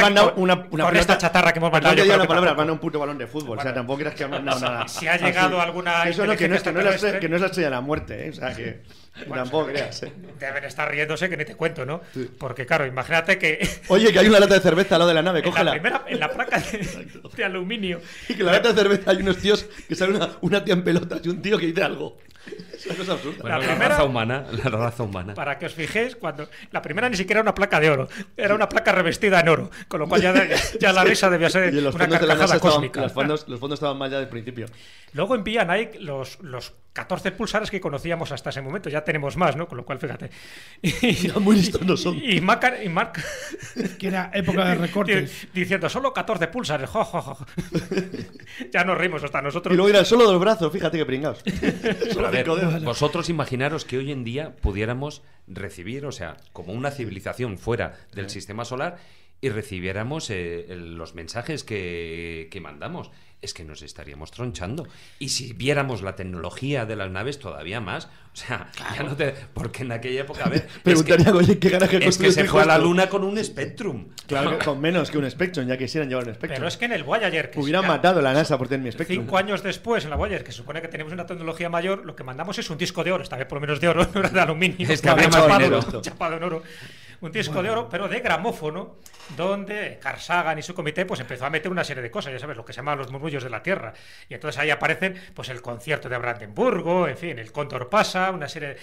mandado una, una, con esta chatarra que hemos mandado. No te la palabra, mandado un puto balón de fútbol. o sea, tampoco creas que han mandado nada. *laughs* Si ha llegado alguna. Eso no, que no, es, que, no es la, que no es la estrella de la muerte, ¿eh? O sea, que. *laughs* Bueno, *laughs* Tampoco creas. ¿eh? Deben estar riéndose que ni te cuento, ¿no? Porque claro, imagínate que... *laughs* Oye, que hay una lata de cerveza al lado de la nave, cógela. En la, primera, en la placa de, aluminio. Y que en la lata de cerveza hay unos tíos que salen una, tía en pelota y un tío que dice algo. Es una cosa absurda. la, primera, raza humana, la raza humana. Para que os fijéis, cuando la primera ni siquiera era una placa de oro, era una placa revestida en oro, con lo cual ya, la risa debía ser una carcajada cósmica. los, fondos, los fondos estaban mal ya del principio. Luego envían Nike los, los 14 pulsares que conocíamos hasta ese momento, ya tenemos más, ¿no? Con lo cual, fíjate. *laughs* Y, muy listos no Y, que era época de *laughs* recortes. Diciendo, solo 14 pulsares, Ja, ja, *laughs* ya nos rimos hasta nosotros. Y luego era solo dos brazos, fíjate que pringados. vosotros imaginaros que hoy en día pudiéramos recibir, o sea, como una civilización fuera del sistema solar y recibiéramos eh, los mensajes que, que mandamos es que nos estaríamos tronchando. Y si viéramos la tecnología de las naves todavía más, o sea, ya no te... Porque en aquella época, a ver... Preguntaría, oye, ¿qué garaje Es que se fue a la luna con un Spectrum. Claro, *laughs* con menos que un Spectrum, ya quisieran llevar un Spectrum. Pero es que en el Voyager... Que Hubieran matado a la NASA por tener mi Spectrum. Cinco años después, en la Voyager, que supone que tenemos una tecnología mayor, lo que mandamos es un disco de oro, esta vez por lo menos de oro, *laughs* no era de aluminio. Es que habría chapado, *laughs* chapado en oro un disco de oro, pero de gramófono, donde Carl y su comité pues empezó a meter una serie de cosas, ya sabes, lo que se llaman los murmullos de la tierra. Y entonces ahí aparecen pues el concierto de Brandenburgo, en fin, el Cóndor pasa, una serie,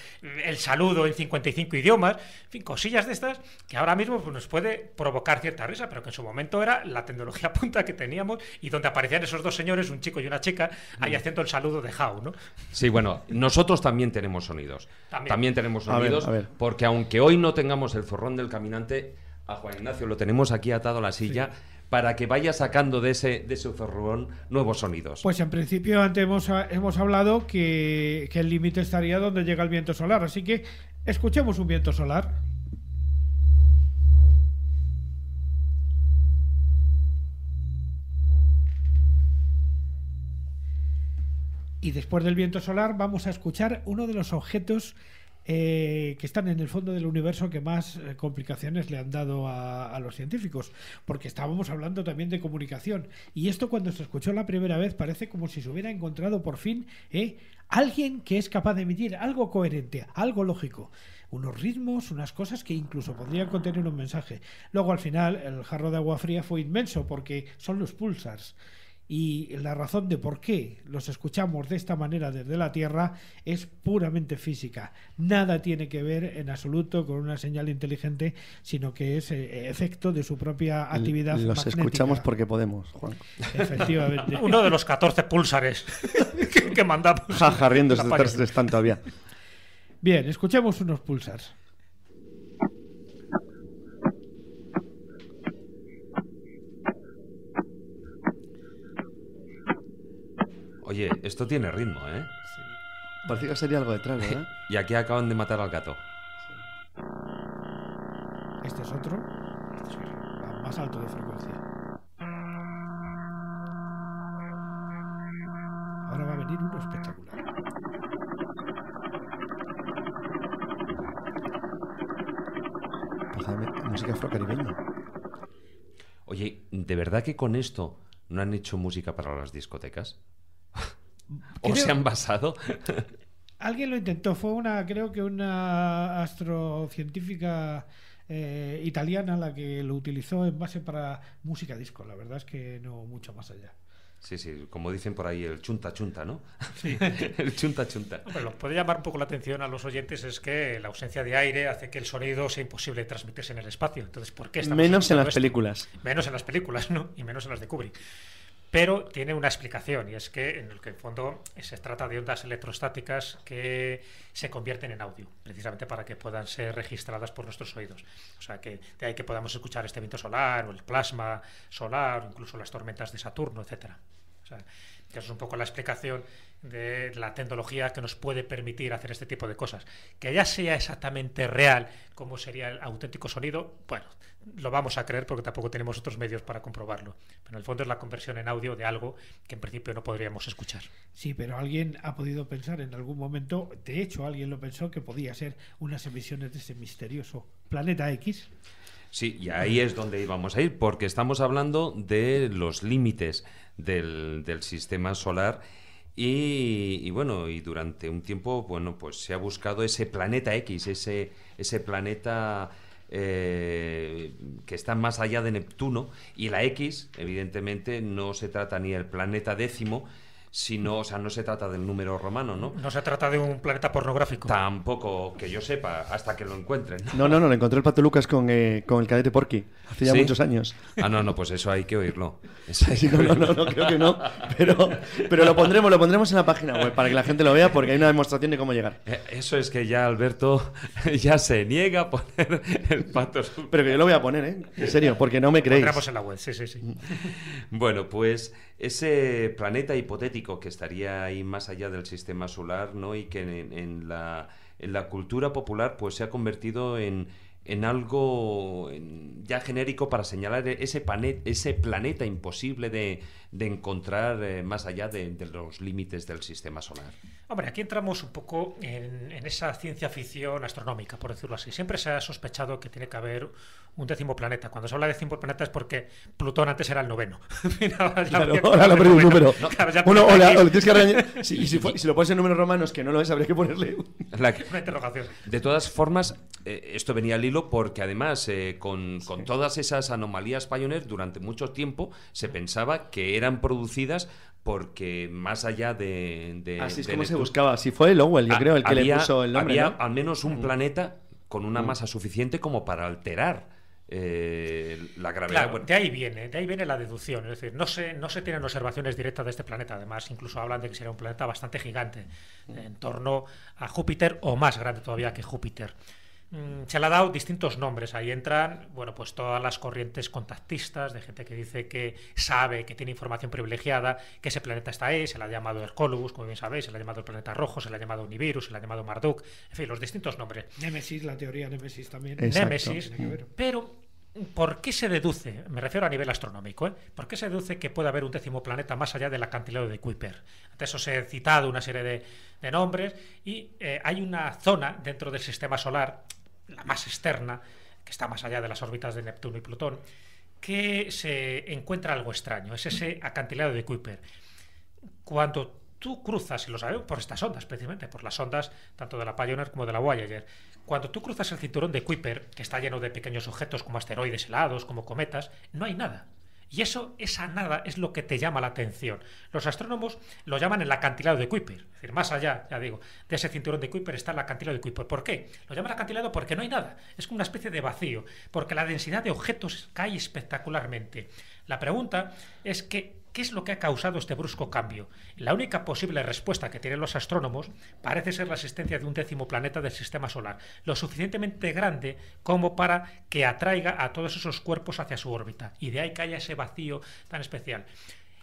el saludo en 55 idiomas, cosillas de estas que ahora mismo pues, nos puede provocar cierta risa, pero que en su momento era la tecnología *laughs* punta que teníamos y donde aparecían esos dos señores, un chico y una chica, ahí mm. haciendo el saludo de How, ¿no? Sí, bueno, nosotros también tenemos sonidos. También, tenemos sonidos, porque aunque hoy no tengamos el forro del Caminante a Juan Ignacio. Lo tenemos aquí atado a la silla. para que vaya sacando de ese, de nuevos sonidos. Pues en principio antes hemos, hablado que, que el límite estaría donde llega el viento solar, así que escuchemos un viento solar. Y después del viento solar vamos a escuchar uno de los objetos eh, que están en el fondo del universo que más eh, complicaciones le han dado a, los científicos, porque estábamos hablando también de comunicación. Y esto cuando se escuchó la primera vez parece como si se hubiera encontrado por fin eh, alguien que es capaz de emitir algo coherente, algo lógico unos ritmos, unas cosas que incluso podrían contener un mensaje. Luego al final el jarro de agua fría fue inmenso porque son los pulsars y la razón de por qué los escuchamos de esta manera desde la Tierra es puramente física. Nada tiene que ver en absoluto con una señal inteligente, sino que es eh, efecto de su propia actividad. Los escuchamos porque podemos, Juan. Efectivamente. *laughs* Uno de los 14 pulsares *laughs* que mandamos. Jaja, riendo, están todavía. Bien, escuchemos unos pulsares Oye, esto tiene ritmo, ¿eh? Sí. Parecía que sería algo de ¿eh? *laughs* y aquí acaban de matar al gato. Sí. Este es otro. Este es Más alto de frecuencia. Ahora va a venir uno espectacular. Pues música afrocaribeña. Oye, ¿de verdad que con esto no han hecho música para las discotecas? ¿O se han basado? *laughs* alguien lo intentó, fue una, creo que una astrocientífica eh, italiana la que lo utilizó en base para música disco, la verdad es que no mucho más allá. Sí, sí, como dicen por ahí, el chunta chunta, ¿no? Sí. *laughs* el chunta chunta. lo puede llamar un poco la atención a los oyentes es que la ausencia de aire hace que el sonido sea imposible de transmitirse en el espacio. Entonces, ¿por qué Menos en las películas. Menos en las películas, ¿no? Y menos en las de Kubrick pero tiene una explicación y es que en el que en fondo se trata de ondas electrostáticas que se convierten en audio, precisamente para que puedan ser registradas por nuestros oídos. O sea que de ahí que podamos escuchar este viento solar o el plasma solar, o incluso las tormentas de Saturno, etcétera que es un poco la explicación de la tecnología que nos puede permitir hacer este tipo de cosas. Que ya sea exactamente real como sería el auténtico sonido, bueno, lo vamos a creer porque tampoco tenemos otros medios para comprobarlo. Pero en el fondo es la conversión en audio de algo que en principio no podríamos escuchar. Sí, pero alguien ha podido pensar en algún momento, de hecho alguien lo pensó, que podía ser unas emisiones de ese misterioso planeta X. Sí, y ahí es donde íbamos a ir, porque estamos hablando de los límites, del, sistema solar. Y, bueno, y durante un tiempo, bueno, pues se ha buscado ese planeta X, ese, ese planeta eh, que está más allá de Neptuno. Y la X, evidentemente, no se trata ni del planeta décimo, si no, o sea, no se trata del número romano, ¿no? No se trata de un planeta pornográfico. Tampoco, que yo sepa, hasta que lo encuentren. No, no, no, le lo encontré el Pato Lucas con, eh, con el cadete Porky, hace ya muchos años. Ah, no, no, pues eso hay que oírlo. *laughs* no, no, no, creo que no, pero, lo pondremos, lo pondremos en la página web para que la gente lo vea porque hay una demostración de cómo llegar. Eh, eso es que ya Alberto *laughs* ya se niega a poner el Pato Pero que yo lo voy a poner, ¿eh? En serio, porque no me creéis. Lo en la web, sí, sí, sí. Bueno, pues ese planeta hipotético que estaría ahí más allá del sistema solar, ¿no? Y que en, la, en la cultura popular pues se ha convertido en, en algo ya genérico para señalar ese, ese planeta imposible de, encontrar eh, más allá de, los límites del sistema solar. Hombre, aquí entramos un poco en, esa ciencia ficción astronómica, por decirlo así. Siempre se ha sospechado que tiene que haber un décimo planeta. Cuando se habla de décimo planeta es porque Plutón antes era el noveno. *laughs* claro, número. bueno, tienes que *laughs* y si, si, lo pones en números romanos, que no lo es, habría que ponerle *laughs* una interrogación. De todas formas, eh, esto venía al hilo porque además eh, con, todas esas anomalías Pioneer durante mucho tiempo se pensaba que eran producidas porque más allá de... Así es como se buscaba, si fue Lowell, yo creo, el que le puso el nombre. Había al menos un planeta con una masa suficiente como para alterar eh, la gravedad. de ahí viene, de ahí viene la deducción. Es decir, no se, no se tienen observaciones directas de este planeta. Además, incluso hablan de que sería un planeta bastante gigante, en torno a Júpiter o más grande todavía que Júpiter. Mm, se le ha dado distintos nombres. Ahí entran, bueno, pues todas las corrientes contactistas de gente que dice que sabe, que tiene información privilegiada, que ese planeta está ahí, se le ha llamado colus como bien sabéis, se le ha llamado el planeta rojo, se le ha llamado Univirus, se le ha llamado Marduk, en fin, los distintos nombres. Némesis, la teoría Némesis también. Némesis, pero ¿Por qué se deduce, me refiero a nivel astronómico, eh, ¿por qué se deduce que puede haber un décimo planeta más allá del acantilado de Kuiper? antes os he citado una serie de, nombres y eh, hay una zona dentro del sistema solar la más externa, que está más allá de las órbitas de Neptuno y Plutón, que se encuentra algo extraño, es ese acantilado de Kuiper. Cuando tú cruzas, y lo sabemos por estas ondas, precisamente, por las ondas tanto de la Pioneer como de la Voyager, cuando tú cruzas el cinturón de Kuiper, que está lleno de pequeños objetos como asteroides helados, como cometas, no hay nada. Y eso, esa nada, es lo que te llama la atención. Los astrónomos lo llaman el acantilado de Kuiper. Es decir, más allá, ya digo, de ese cinturón de Kuiper está el acantilado de Kuiper. ¿Por qué? Lo llaman acantilado porque no hay nada. Es como una especie de vacío. Porque la densidad de objetos cae espectacularmente. La pregunta es que ¿Qué es lo que ha causado este brusco cambio? La única posible respuesta que tienen los astrónomos parece ser la existencia de un décimo planeta del sistema solar, lo suficientemente grande como para que atraiga a todos esos cuerpos hacia su órbita. Y de ahí que haya ese vacío tan especial.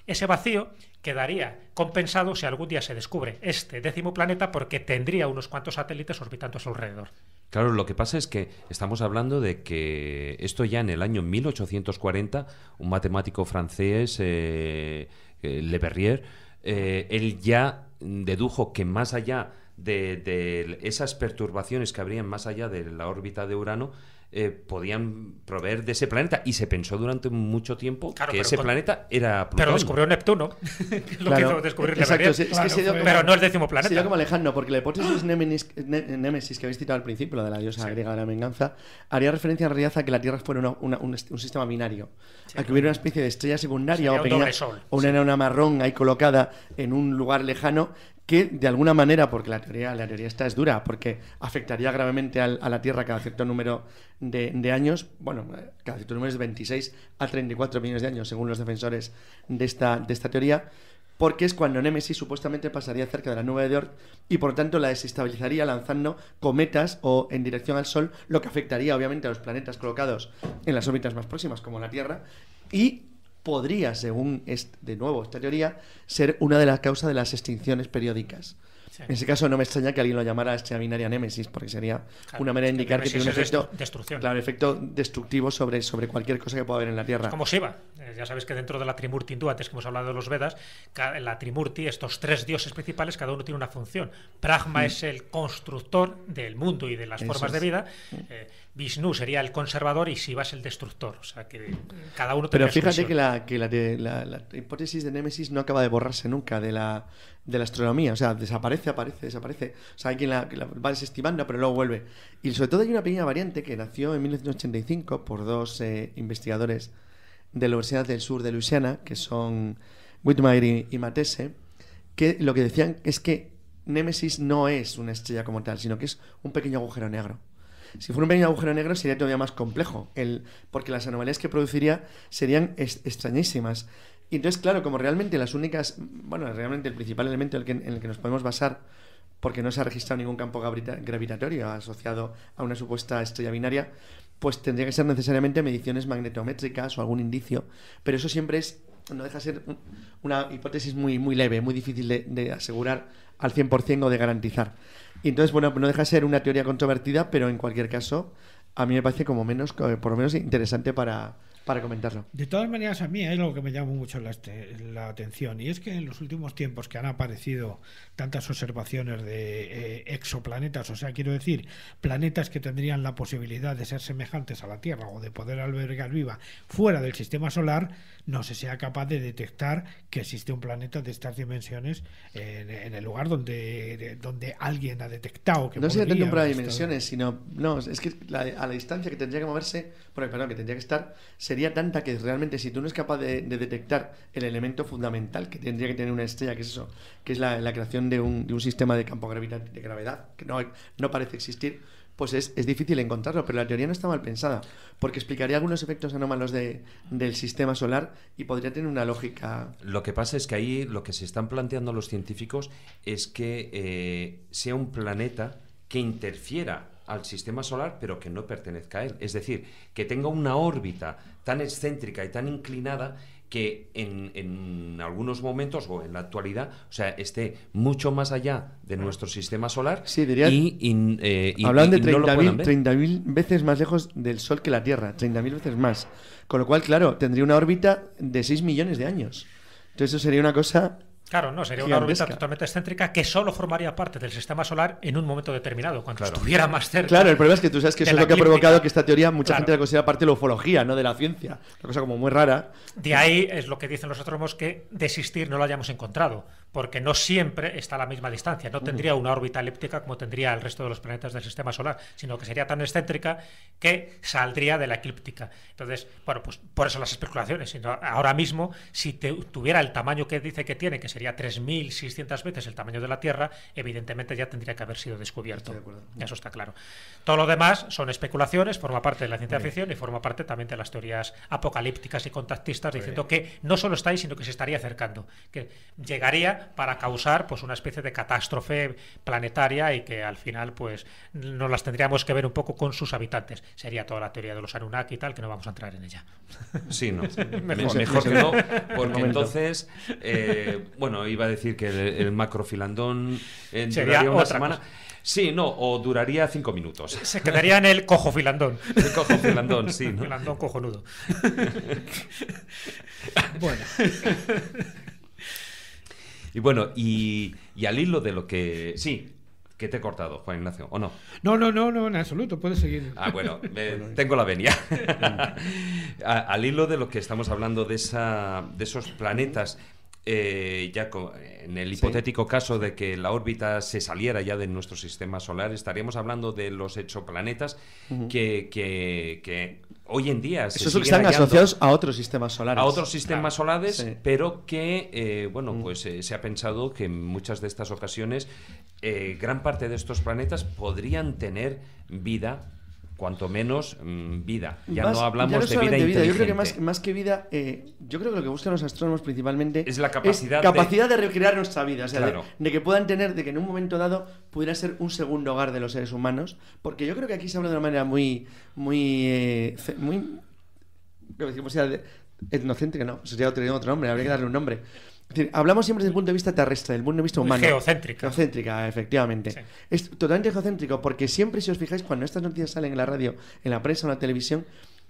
Ese vacío quedaría compensado si algún día se descubre este décimo planeta porque tendría unos cuantos satélites orbitando a su alrededor. Claro, lo que pasa es que estamos hablando de que esto ya en el año 1840, un matemático francés, Leverrier, eh, eh, Le Verrier, eh, él ya dedujo que más allá de, esas perturbaciones que habrían más allá de la órbita de Urano, eh, podían proveer de ese planeta. Y se pensó durante mucho tiempo que ese planeta era Pero descubrió Neptuno. *laughs* lo que hizo descubrir Exacto, Pero no el décimo planeta. como porque la hipótesis *gasps* Némesis que habéis citado al principio, de la diosa griega de la venganza, haría referencia en realidad a que la Tierra fuera un, sistema binario. A que hubiera una especie de estrella secundaria o, una enana marrón ahí colocada en un lugar lejano que de alguna manera, porque la teoría, la teoría esta es dura, porque afectaría gravemente a la Tierra cada cierto número de, años, bueno, cada cierto número es 26 a 34 millones de años, según los defensores de esta, de esta teoría, porque es cuando Némesis supuestamente pasaría cerca de la nube de Oort y por tanto la desestabilizaría lanzando cometas o en dirección al Sol, lo que afectaría obviamente a los planetas colocados en las órbitas más próximas, como la Tierra, y podría, según, de nuevo, esta teoría, ser una de las causas de las extinciones periódicas. En ese caso no me extraña que alguien lo llamara este binaria Némesis, porque sería una manera de indicar que, tiene un efecto, efecto destructivo sobre, sobre cualquier cosa que pueda haber en la Tierra. Es como Shiva. Eh, ya sabes que dentro de la Trimurti hindú, antes que hemos hablado de los Vedas, la Trimurti, estos tres dioses principales, cada uno tiene una función. Pragma mm. es el constructor del mundo y de las formas de vida. Mm. Eh, Vishnu sería el conservador y Shiva es el destructor. O sea, que cada uno tiene Pero fíjate que, la, que la hipótesis de Némesis no acaba de borrarse nunca de la de la astronomía. O sea, desaparece, aparece, desaparece. O sea, hay quien la, que la va desestimando, pero luego vuelve. Y sobre todo hay una pequeña variante que nació en 1985 por dos eh, investigadores de la Universidad del Sur de Luisiana, que son Whitmire y, que lo que decían es que Némesis no es una estrella como tal, sino que es un pequeño agujero negro. Si fuera un pequeño agujero negro sería todavía más complejo, porque las anomalías que produciría serían extrañísimas. Y entonces, claro, como realmente las únicas, bueno, realmente el principal elemento en el que, en el que nos podemos basar, porque no se ha registrado ningún campo gravitatorio asociado a una supuesta estrella binaria, pues tendría que ser necesariamente mediciones magnetométricas o algún indicio, pero eso siempre es, no deja de ser una hipótesis muy, muy leve, muy difícil de, de asegurar al 100% o de garantizar. Y entonces, bueno, no deja de ser una teoría controvertida, pero en cualquier caso, a mí me parece como menos, eh, por lo menos interesante para, para comentarlo. De todas maneras, a mí hay eh, algo que me llama mucho este, la, atención y es que en los últimos tiempos que han aparecido tantas observaciones de eh, exoplanetas, o sea, quiero decir, planetas que tendrían la posibilidad de ser semejantes a la Tierra o de poder albergar viva fuera del sistema solar, no se sea capaz de detectar que existe un planeta de estas dimensiones en, el lugar donde, donde alguien ha detectado que No se detecta un problema de dimensiones, sino no, es que a la distancia que tendría que moverse, bueno, perdón, que tendría que estar se sería tanta que realmente si tú no es capaz de, detectar el elemento fundamental que tendría que tener una estrella, que es eso, que es la, creación de un, sistema de campo de gravedad, que no, parece existir, pues es, difícil encontrarlo, pero la teoría no está mal pensada, porque explicaría algunos efectos anómalos del sistema solar y podría tener una lógica. Lo que pasa es que ahí lo que se están planteando los científicos es que eh, sea un planeta que interfiera al sistema solar, pero que no pertenezca a él. Es decir, que tenga una órbita tan excéntrica y tan inclinada que en, algunos momentos o en la actualidad, o sea, esté mucho más allá de nuestro sistema solar. diría. Y, y, eh, y hablan de 30.000 veces más lejos del Sol que la Tierra, 30.000 veces más. Con lo cual, claro, tendría una órbita de 6 millones de años. Entonces, eso sería una cosa Claro, no, sería una órbita totalmente excéntrica que solo formaría parte del sistema solar en un momento determinado, cuando estuviera más cerca. Claro, el problema es que tú sabes que eso es lo que ha provocado que esta teoría mucha gente la considera parte de la ufología, no de la ciencia. Una cosa como muy rara. De ahí es lo que dicen los astrónomos que desistir no lo hayamos encontrado porque no siempre está a la misma distancia. No tendría una órbita elíptica como tendría el resto de los planetas del sistema solar, sino que sería tan excéntrica que saldría de la eclíptica. Entonces, bueno, pues por eso las especulaciones. ahora mismo, si tuviera el tamaño que dice que tiene, que sería 3.600 veces el tamaño de la Tierra, evidentemente ya tendría que haber sido descubierto. eso está claro. Todo lo demás son especulaciones, forma parte de la ciencia ficción y forma parte también de las teorías apocalípticas y contactistas, diciendo que no solo está ahí, sino que se estaría acercando, que llegaría para causar pues una especie de catástrofe planetaria y que al final pues nos las tendríamos que ver un poco con sus habitantes. Sería toda la teoría de los Anunnaki y tal, que no vamos a entrar en ella. Sí, no. *laughs* mejor, que no, *laughs* porque entonces, eh, bueno, iba a decir que el, macrofilandón eh, Sería otra semana. Sí, no, o duraría cinco minutos. Se quedaría en el cojofilandón. *laughs* El cojofilandón, sí. ¿no? Filandón cojonudo. bueno. Y bueno, y, al hilo de lo que... Sí, que te he cortado, Juan Ignacio, ¿o no? No, no, no, no, en absoluto, puedes seguir. Ah, bueno, *laughs* tengo la venia. *laughs* al hilo de lo que estamos hablando de, esa, de esos planetas eh, en el hipotético caso de que la órbita se saliera ya de nuestro sistema solar, estaríamos hablando de los exoplanetas que, hoy en día se Esos están asociados a otros sistemas solares. A otros sistemas solares, pero que, eh, bueno, pues eh, se ha pensado que en muchas de estas ocasiones gran parte de estos planetas podrían tener vida cuanto menos mm, vida. Ya no hablamos de vida, vida. Yo creo que más, más que vida, eh, yo creo que lo que buscan los astrónomos principalmente es la capacidad, capacidad de... recrear nuestra vida. de, que puedan tener, de que en un momento dado pudiera ser un segundo hogar de los seres humanos. Porque yo creo que aquí se habla de una manera muy. muy. Eh, muy. Creo que decimos, no, sería otro nombre, habría que darle un nombre hablamos siempre desde el punto de vista terrestre, del punto de vista humano. Geocéntrica. Geocéntrica, efectivamente. Es totalmente geocéntrico porque siempre, si os fijáis, cuando estas noticias salen en la radio, en la prensa o en la televisión,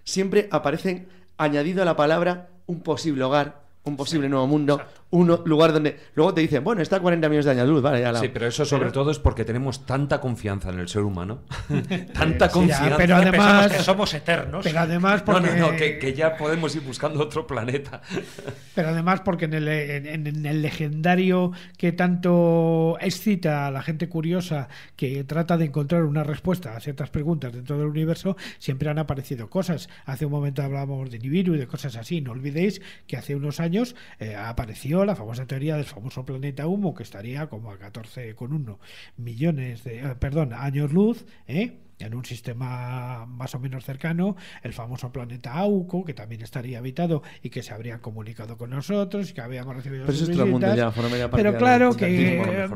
siempre aparecen añadido a la palabra un posible hogar, un posible nuevo mundo, un lugar donde luego te dicen, bueno, está a 40 millones de años luz, vale, Sí, pero eso sobre todo es porque tenemos tanta confianza en el ser humano, *laughs* *laughs* tanta confianza. pero además que somos eternos. Pero además porque... No, que, ya podemos ir buscando otro planeta. *laughs* pero además porque en el, legendario que tanto excita a la gente curiosa que trata de encontrar una respuesta a ciertas preguntas dentro del universo, siempre han aparecido cosas. Hace un momento hablábamos de Nibiru y de cosas así. No olvidéis que hace unos años eh, apareció la famosa teoría del famoso planeta humo, que estaría como a 14,1 millones de, eh, perdón, años luz, ¿eh? en un sistema más o menos cercano, el famoso planeta Auco, que también estaría habitado y que se habría comunicado con nosotros y que habíamos recibido pero sus pero claro que,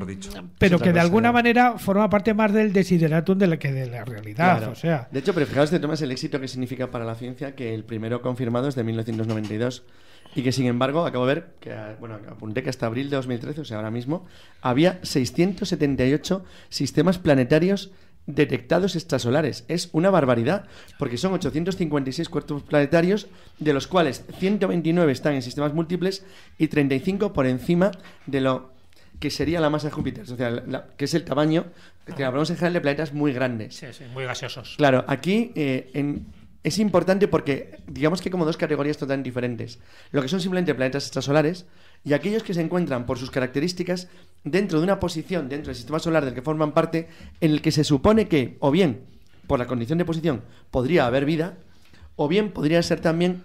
pero que de alguna manera forma parte más del desideratum que de la realidad. O sea. De hecho, pero fijaos, te este tomas el éxito que significa para la ciencia que el primero confirmado es de 1992 y que sin embargo, acabo de ver, que, bueno, apunté que hasta abril de 2013, o sea, ahora mismo, había 678 sistemas planetarios detectados extrasolares. Es una barbaridad, porque son 856 cuerpos planetarios, de los cuales 129 están en sistemas múltiples y 35 por encima de lo que sería la masa de Júpiter, o sea, que es el tamaño, que ah. hablamos en general de planetas muy grandes. Sí, sí, muy gaseosos. Claro, aquí eh, en, es importante porque digamos que como dos categorías totalmente diferentes. Lo que son simplemente planetas extrasolares y aquellos que se encuentran por sus características dentro de una posición dentro del sistema solar del que forman parte en el que se supone que o bien por la condición de posición podría haber vida o bien podría ser también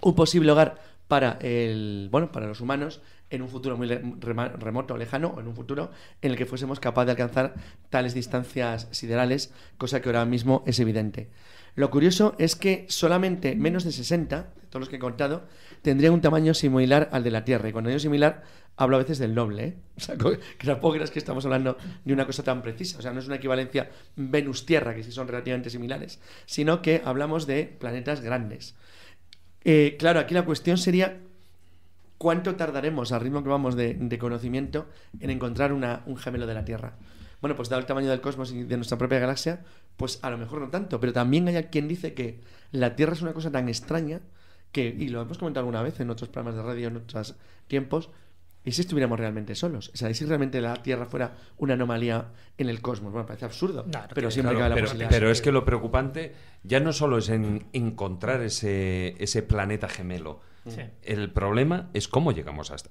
un posible hogar para el bueno, para los humanos en un futuro muy remoto o lejano, o en un futuro en el que fuésemos capaces de alcanzar tales distancias siderales, cosa que ahora mismo es evidente. Lo curioso es que solamente menos de 60, todos los que he contado, tendrían un tamaño similar al de la Tierra. Y cuando digo similar, hablo a veces del noble, ¿eh? *laughs* O sea, que tampoco creas que estamos hablando de una cosa tan precisa. O sea, no es una equivalencia Venus-Tierra, que sí son relativamente similares, sino que hablamos de planetas grandes. Eh, claro, aquí la cuestión sería cuánto tardaremos al ritmo que vamos de, conocimiento en encontrar un gemelo de la Tierra. Bueno, pues dado el tamaño del cosmos y de nuestra propia galaxia, pues a lo mejor no tanto, pero también hay quien dice que la Tierra es una cosa tan extraña que, y lo hemos comentado alguna vez en otros programas de radio, en otros tiempos, ¿y si estuviéramos realmente solos? O sea, ¿y si realmente la Tierra fuera una anomalía en el cosmos? Bueno, parece absurdo, pero siempre cabe la pero, posibilidad. Pero es que lo preocupante ya no solo es en encontrar ese, ese planeta gemelo, El problema es cómo llegamos hasta,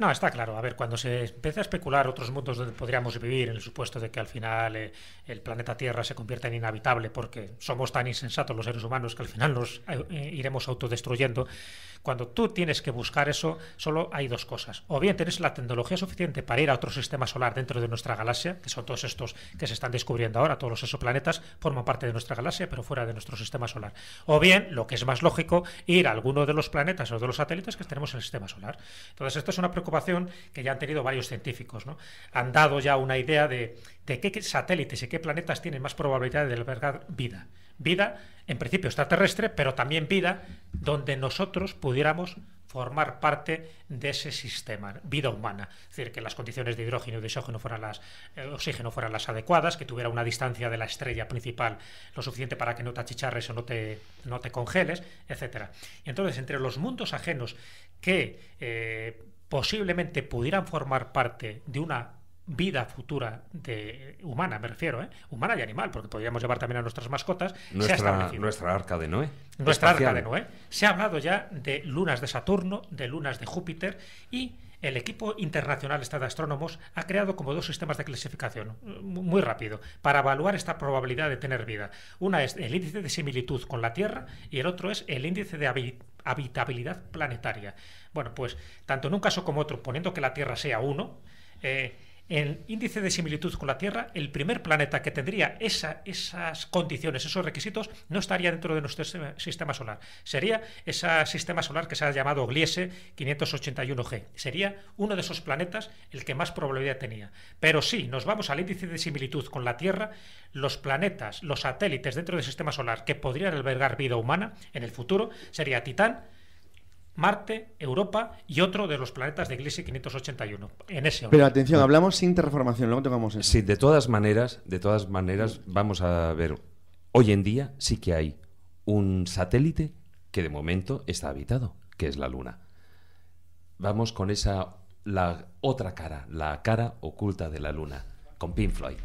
no, está claro. A ver, cuando se empieza a especular otros mundos donde podríamos vivir, en el supuesto de que al final eh, el planeta Tierra se convierta en inhabitable porque somos tan insensatos los seres humanos que al final nos eh, iremos autodestruyendo, cuando tú tienes que buscar eso, solo hay dos cosas. O bien tienes la tecnología suficiente para ir a otro sistema solar dentro de nuestra galaxia, que son todos estos que se están descubriendo ahora, todos los exoplanetas forman parte de nuestra galaxia, pero fuera de nuestro sistema solar. O bien, lo que es más lógico, ir a alguno de los planetas o de los satélites que tenemos en el sistema solar. Entonces, esto es una preocupación que ya han tenido varios científicos. ¿no? Han dado ya una idea de, de qué satélites y qué planetas tienen más probabilidad de albergar vida vida, en principio extraterrestre, pero también vida donde nosotros pudiéramos formar parte de ese sistema, vida humana. Es decir, que las condiciones de hidrógeno y de oxígeno fueran, las, eh, oxígeno fueran las adecuadas, que tuviera una distancia de la estrella principal lo suficiente para que no te achicharres o no te, no te congeles, etc. Y entonces, entre los mundos ajenos que eh, posiblemente pudieran formar parte de una vida futura de humana, me refiero, ¿eh? humana y animal, porque podríamos llevar también a nuestras mascotas. Nuestra, nuestra arca de Noé. Nuestra arca de Noé. Se ha hablado ya de lunas de Saturno, de lunas de Júpiter y el equipo internacional este de astrónomos ha creado como dos sistemas de clasificación, muy rápido, para evaluar esta probabilidad de tener vida. Una es el índice de similitud con la Tierra y el otro es el índice de habitabilidad planetaria. Bueno, pues tanto en un caso como otro, poniendo que la Tierra sea uno, eh, el índice de similitud con la Tierra, el primer planeta que tendría esa, esas condiciones, esos requisitos, no estaría dentro de nuestro sistema solar. Sería ese sistema solar que se ha llamado Gliese 581G. Sería uno de esos planetas el que más probabilidad tenía. Pero si sí, nos vamos al índice de similitud con la Tierra, los planetas, los satélites dentro del sistema solar que podrían albergar vida humana en el futuro sería Titán, Marte, Europa y otro de los planetas de iglesia 581. En ese Pero atención, hablamos sin terraformación, luego tocamos eso. Sí, de todas maneras, de todas maneras, vamos a ver. Hoy en día sí que hay un satélite que de momento está habitado, que es la Luna. Vamos con esa la otra cara, la cara oculta de la Luna, con Pink Floyd.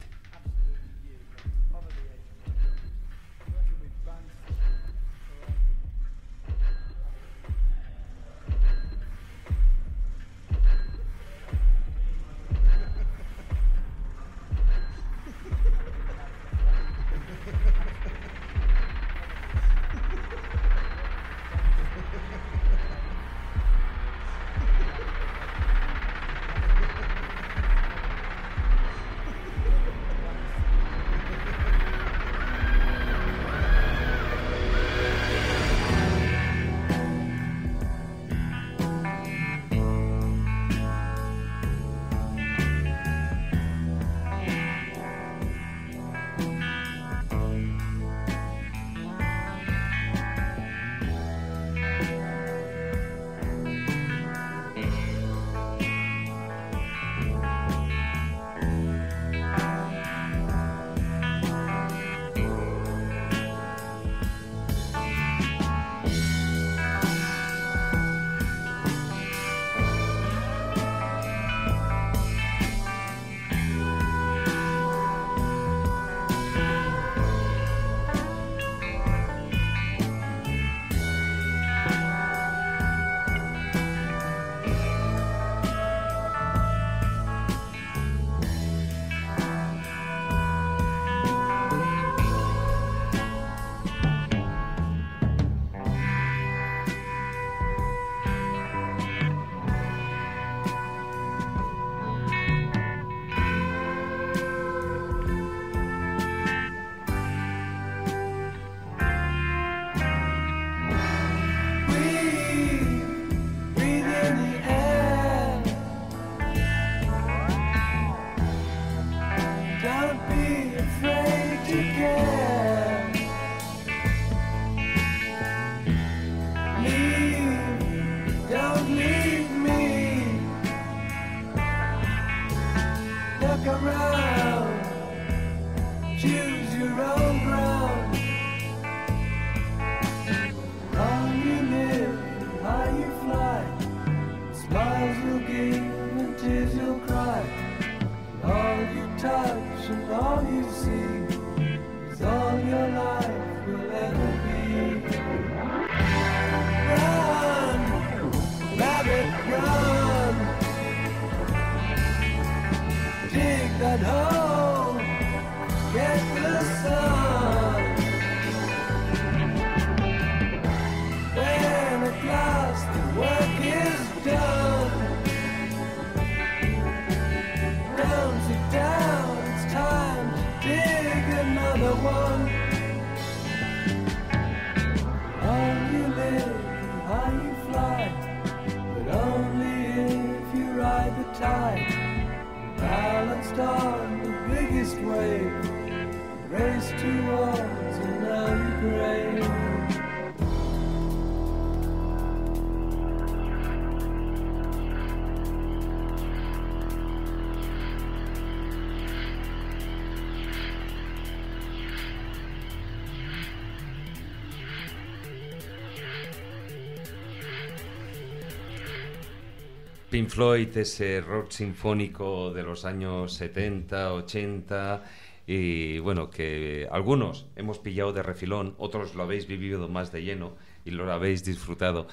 Pink Floyd, ese rock sinfónico de los años 70, 80, y bueno, que algunos hemos pillado de refilón, otros lo habéis vivido más de lleno y lo habéis disfrutado.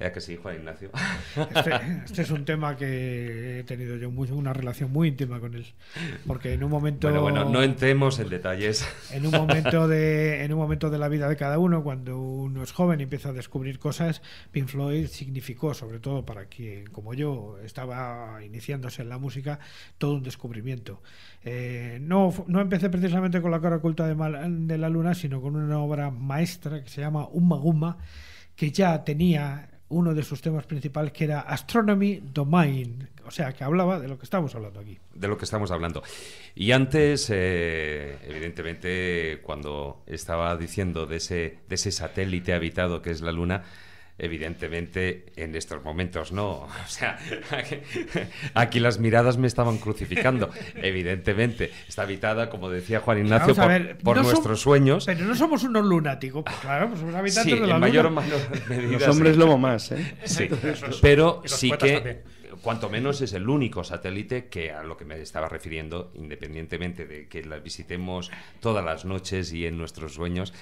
Ya que sí, Juan Ignacio. Este, *laughs* este, es un tema que he tenido yo una relación muy íntima con él. Porque en un momento. Bueno, bueno, no entremos en detalles. En un momento *laughs* de, en un momento de la vida de cada uno, cuando uno es joven y empieza a descubrir cosas, Pink Floyd significó, sobre todo para quien, como yo, estaba iniciándose en la música, todo un descubrimiento. Eh, no, no empecé precisamente con la cara oculta de, la luna, sino con una obra maestra que se llama un Maguma, que ya tenía uno de sus temas principales que era Astronomy Domain, o sea, que hablaba de lo que estamos hablando aquí. De lo que estamos hablando. Y antes, eh, evidentemente, cuando estaba diciendo de ese, de ese satélite habitado que es la Luna, Evidentemente, en estos momentos no. *laughs* O sea, *laughs* aquí las miradas me estaban crucificando. *laughs* Evidentemente, está habitada, como decía Juan Ignacio, por, nuestros sueños. Pero no somos unos lunáticos, pues claro, pues somos habitantes de la mayor luna. Los hombres lobo más, ¿eh? Sí, pero sí que... cuanto menos es el único satélite que a lo que me estaba refiriendo, independientemente de que la visitemos todas las noches y en nuestros sueños,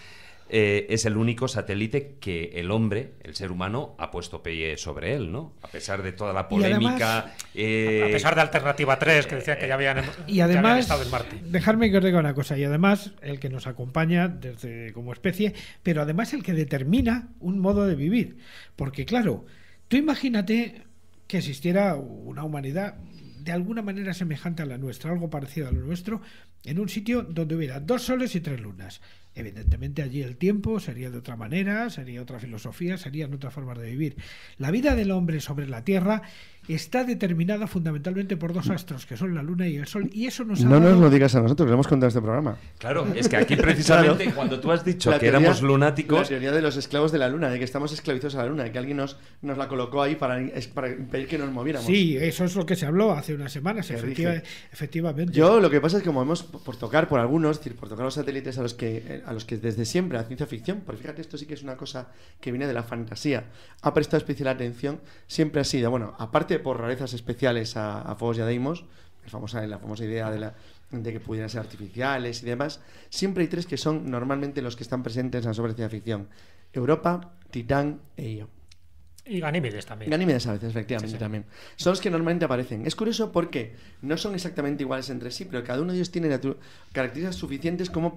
eh, es el único satélite que el hombre, el ser humano, ha puesto pie sobre él, ¿no? A pesar de toda la polémica. Eh, a pesar de Alternativa 3, que decía que ya habían, em- y además, en Dejarme que os diga una cosa, y además el que nos acompaña desde como especie, pero además el que determina un modo de vivir. Porque, claro, tú imagínate que existiera una humanidad de alguna manera semejante a la nuestra, algo parecido a lo nuestro, en un sitio donde hubiera dos soles y tres lunas. Evidentemente allí el tiempo sería de otra manera, sería otra filosofía, serían otras formas de vivir. La vida del hombre sobre la tierra está determinada fundamentalmente por dos astros, que son la Luna y el Sol, y eso nos No nos lo digas a nosotros, lo hemos contado este programa. Claro, es que aquí precisamente cuando tú has dicho que éramos lunáticos... La teoría de los esclavos de la Luna, de que estamos esclavizados a la Luna, de que alguien nos, nos la colocó ahí para, impedir que nos moviéramos. Sí, eso es lo que se habló hace unas semanas, efectivamente. Yo lo que pasa es que como hemos, por tocar por algunos, decir, por tocar los satélites a los que, eh, a los que desde siempre la ciencia ficción, porque fíjate, esto sí que es una cosa que viene de la fantasía, ha prestado especial atención, siempre ha sido, bueno, aparte por rarezas especiales a, Fogos Fobos y a Deimos, la famosa idea de, la, de que pudieran ser artificiales y demás, siempre hay tres que son normalmente los que están presentes en la obras de ciencia ficción. Europa, Titán e Io. Y Ganímedes también. Ganímedes a veces, efectivamente, también. Son los que normalmente aparecen. Es curioso porque no son exactamente iguales entre sí, pero cada uno de ellos tiene características suficientes como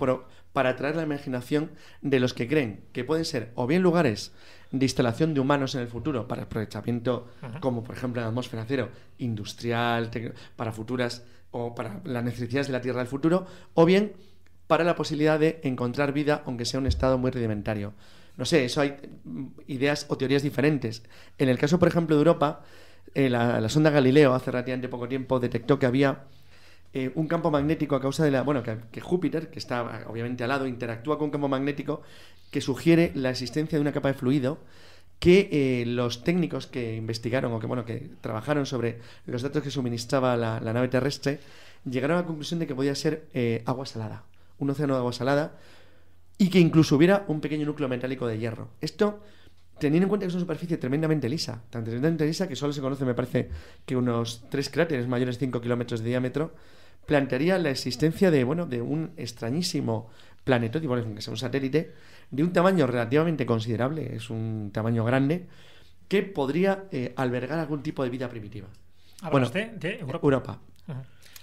para atraer la imaginación de los que creen que pueden ser o bien lugares de instalación de humanos en el futuro para aprovechamiento, como por ejemplo en la atmósfera cero, industrial, para futuras o para las necesidades de la Tierra del futuro, o bien para la posibilidad de encontrar vida, aunque sea un estado muy rudimentario. No sé, eso hay mm, ideas o teorías diferentes. En el caso, por ejemplo, de Europa, eh, la, la sonda Galileo hace relativamente poco tiempo detectó que había eh, un campo magnético a causa de la. Bueno, que, Júpiter, que está obviamente al lado, interactúa con un campo magnético que sugiere la existencia de una capa de fluido que eh, los técnicos que investigaron o que bueno que trabajaron sobre los datos que suministraba la, nave terrestre llegaron a la conclusión de que podía ser eh, agua salada, un océano de agua salada y que incluso hubiera un pequeño núcleo metálico de hierro. Esto teniendo en cuenta que es una superficie tremendamente lisa, tan tremendamente lisa que solo se conoce, me parece, que unos tres cráteres mayores 5 kilómetros de diámetro, plantearía la existencia de, bueno, de un extrañísimo planeta, bueno, que sea un satélite, de un tamaño relativamente considerable, es un tamaño grande, que podría eh, albergar algún tipo de vida primitiva. Bueno, de, de eh, Europa.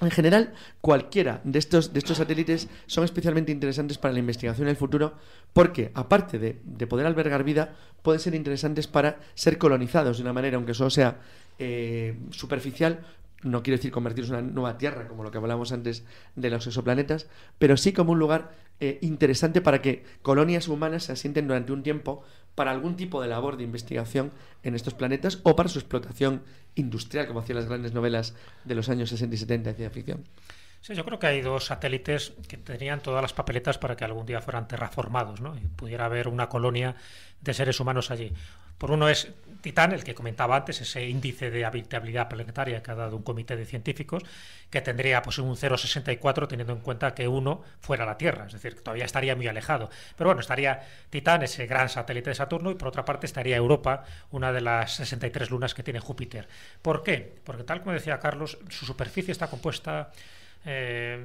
En general, cualquiera de estos, de estos satélites son especialmente interesantes para la investigación en el futuro porque, aparte de, poder albergar vida, pueden ser interesantes para ser colonizados de una manera, aunque solo sea eh, superficial, no quiero decir convertirse en una nueva Tierra, como lo que hablábamos antes de los exoplanetas, pero sí como un lugar eh, interesante para que colonias humanas se asienten durante un tiempo para algún tipo de labor de investigación en estos planetas o para su explotación industrial, como hacían las grandes novelas de los años 60 y 70 de ciencia ficción. Sí, yo creo que hay dos satélites que tenían todas las papeletas para que algún día fueran terraformados, ¿no? Y pudiera haber una colonia de seres humanos allí. Por uno es Titán, el que comentaba antes, ese índice de habitabilidad planetaria que ha dado un comité de científicos, que tendría pues, un 0,64 teniendo en cuenta que uno fuera la Tierra, es decir, que todavía estaría muy alejado. Pero bueno, estaría Titán, ese gran satélite de Saturno, y por otra parte estaría Europa, una de las 63 lunas que tiene Júpiter. ¿Por qué? Porque tal como decía Carlos, su superficie está compuesta eh,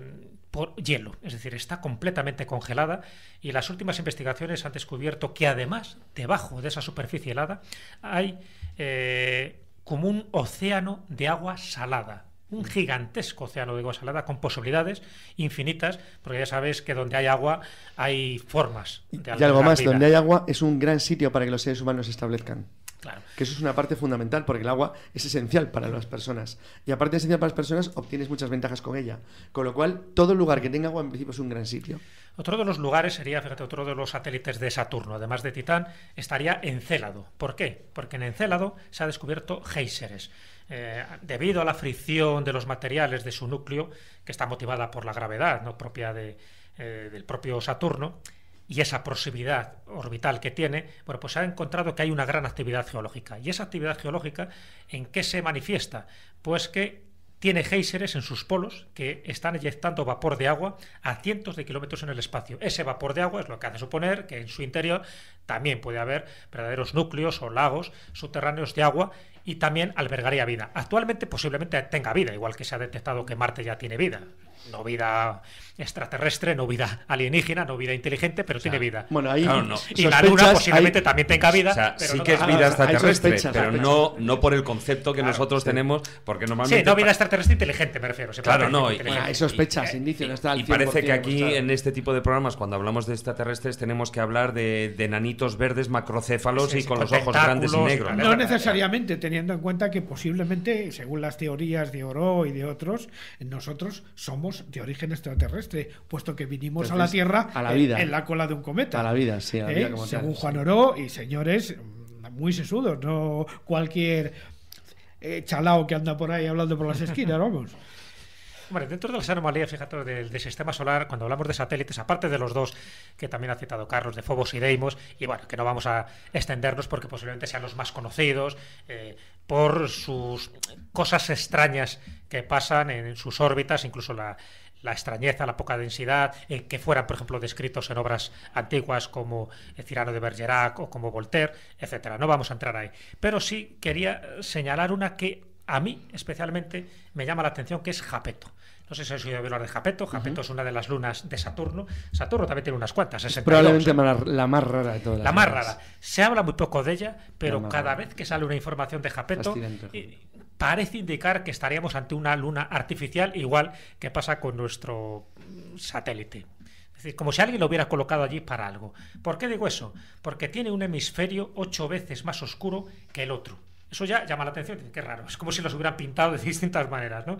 por hielo, es decir, está completamente congelada y las últimas investigaciones han descubierto que además debajo de esa superficie helada hay eh, como un océano de agua salada, un mm. gigantesco océano de agua salada con posibilidades infinitas, porque ya sabes que donde hay agua hay formas. De y algo más, donde hay agua es un gran sitio para que los seres humanos se establezcan. Que eso es una parte fundamental porque el agua es esencial para las personas. Y aparte de esencial para las personas, obtienes muchas ventajas con ella. Con lo cual, todo lugar que tenga agua en principio es un gran sitio. Otro de los lugares sería, fíjate, otro de los satélites de Saturno, además de Titán, estaría Encélado. ¿Por qué? Porque en Encélado se ha descubierto géiseres. Eh, debido a la fricción de los materiales de su núcleo, que está motivada por la gravedad, no propia eh, del propio Saturno, y esa proximidad orbital que tiene, bueno, pues se ha encontrado que hay una gran actividad geológica. ¿Y esa actividad geológica en qué se manifiesta? Pues que tiene géiseres en sus polos que están eyectando vapor de agua a cientos de kilómetros en el espacio. Ese vapor de agua es lo que hace suponer que en su interior también puede haber verdaderos núcleos o lagos subterráneos de agua y también albergaría vida. Actualmente posiblemente tenga vida, igual que se ha detectado que Marte ya tiene vida no vida extraterrestre, no vida alienígena, no vida inteligente, pero tiene vida. Bueno, ahí y la luna posiblemente también tenga vida. sí que es vida ah, extraterrestre, pero no, por el concepto que nosotros tenemos, porque normalmente. Sí, no vida extraterrestre inteligente, me refiero. Claro, no. Ah, hay sospechas, indicios. y parece que aquí, en este tipo de programas, cuando hablamos de extraterrestres, tenemos que hablar de, nanitos verdes macrocéfalos y con los ojos grandes y negros. No necesariamente, teniendo en cuenta que posiblemente, según las teorías de Oro y de otros, nosotros somos de origen extraterrestre, puesto que vinimos a la Tierra En, la cola de un cometa. A la vida, sí, ¿eh? Según Juan Oro y señores mm, muy sesudos, no cualquier eh, chalao que anda por ahí hablando por las *laughs* esquinas, vamos. Hombre, dentro de las anomalías, fíjate, del, del, sistema solar, cuando hablamos de satélites, aparte de los dos que también ha citado Carlos, de Fobos y Deimos, y bueno, que no vamos a extendernos porque posiblemente sean los más conocidos, eh, por sus cosas extrañas que pasan en sus órbitas, incluso la, extrañeza, la poca densidad, que fueran, por ejemplo, descritos en obras antiguas como el Cirano de Bergerac o como Voltaire, etcétera. No vamos a entrar ahí. Pero sí quería señalar una que a mí especialmente me llama la atención, que es Japeto. No sé si de Japeto. Japeto es una de las lunas de Saturno. Saturno también tiene unas cuantas. Probablemente la, más rara de todas. la más rara. Se habla muy poco de ella, pero cada vez que sale una información de Japeto, eh, parece indicar que estaríamos ante una luna artificial, igual que pasa con nuestro satélite. Es decir, como si alguien lo hubiera colocado allí para algo. ¿Por qué digo eso? Porque tiene un hemisferio ocho veces más oscuro que el otro. Eso ya llama la atención, qué raro. Es como si los hubieran pintado de distintas maneras, ¿no?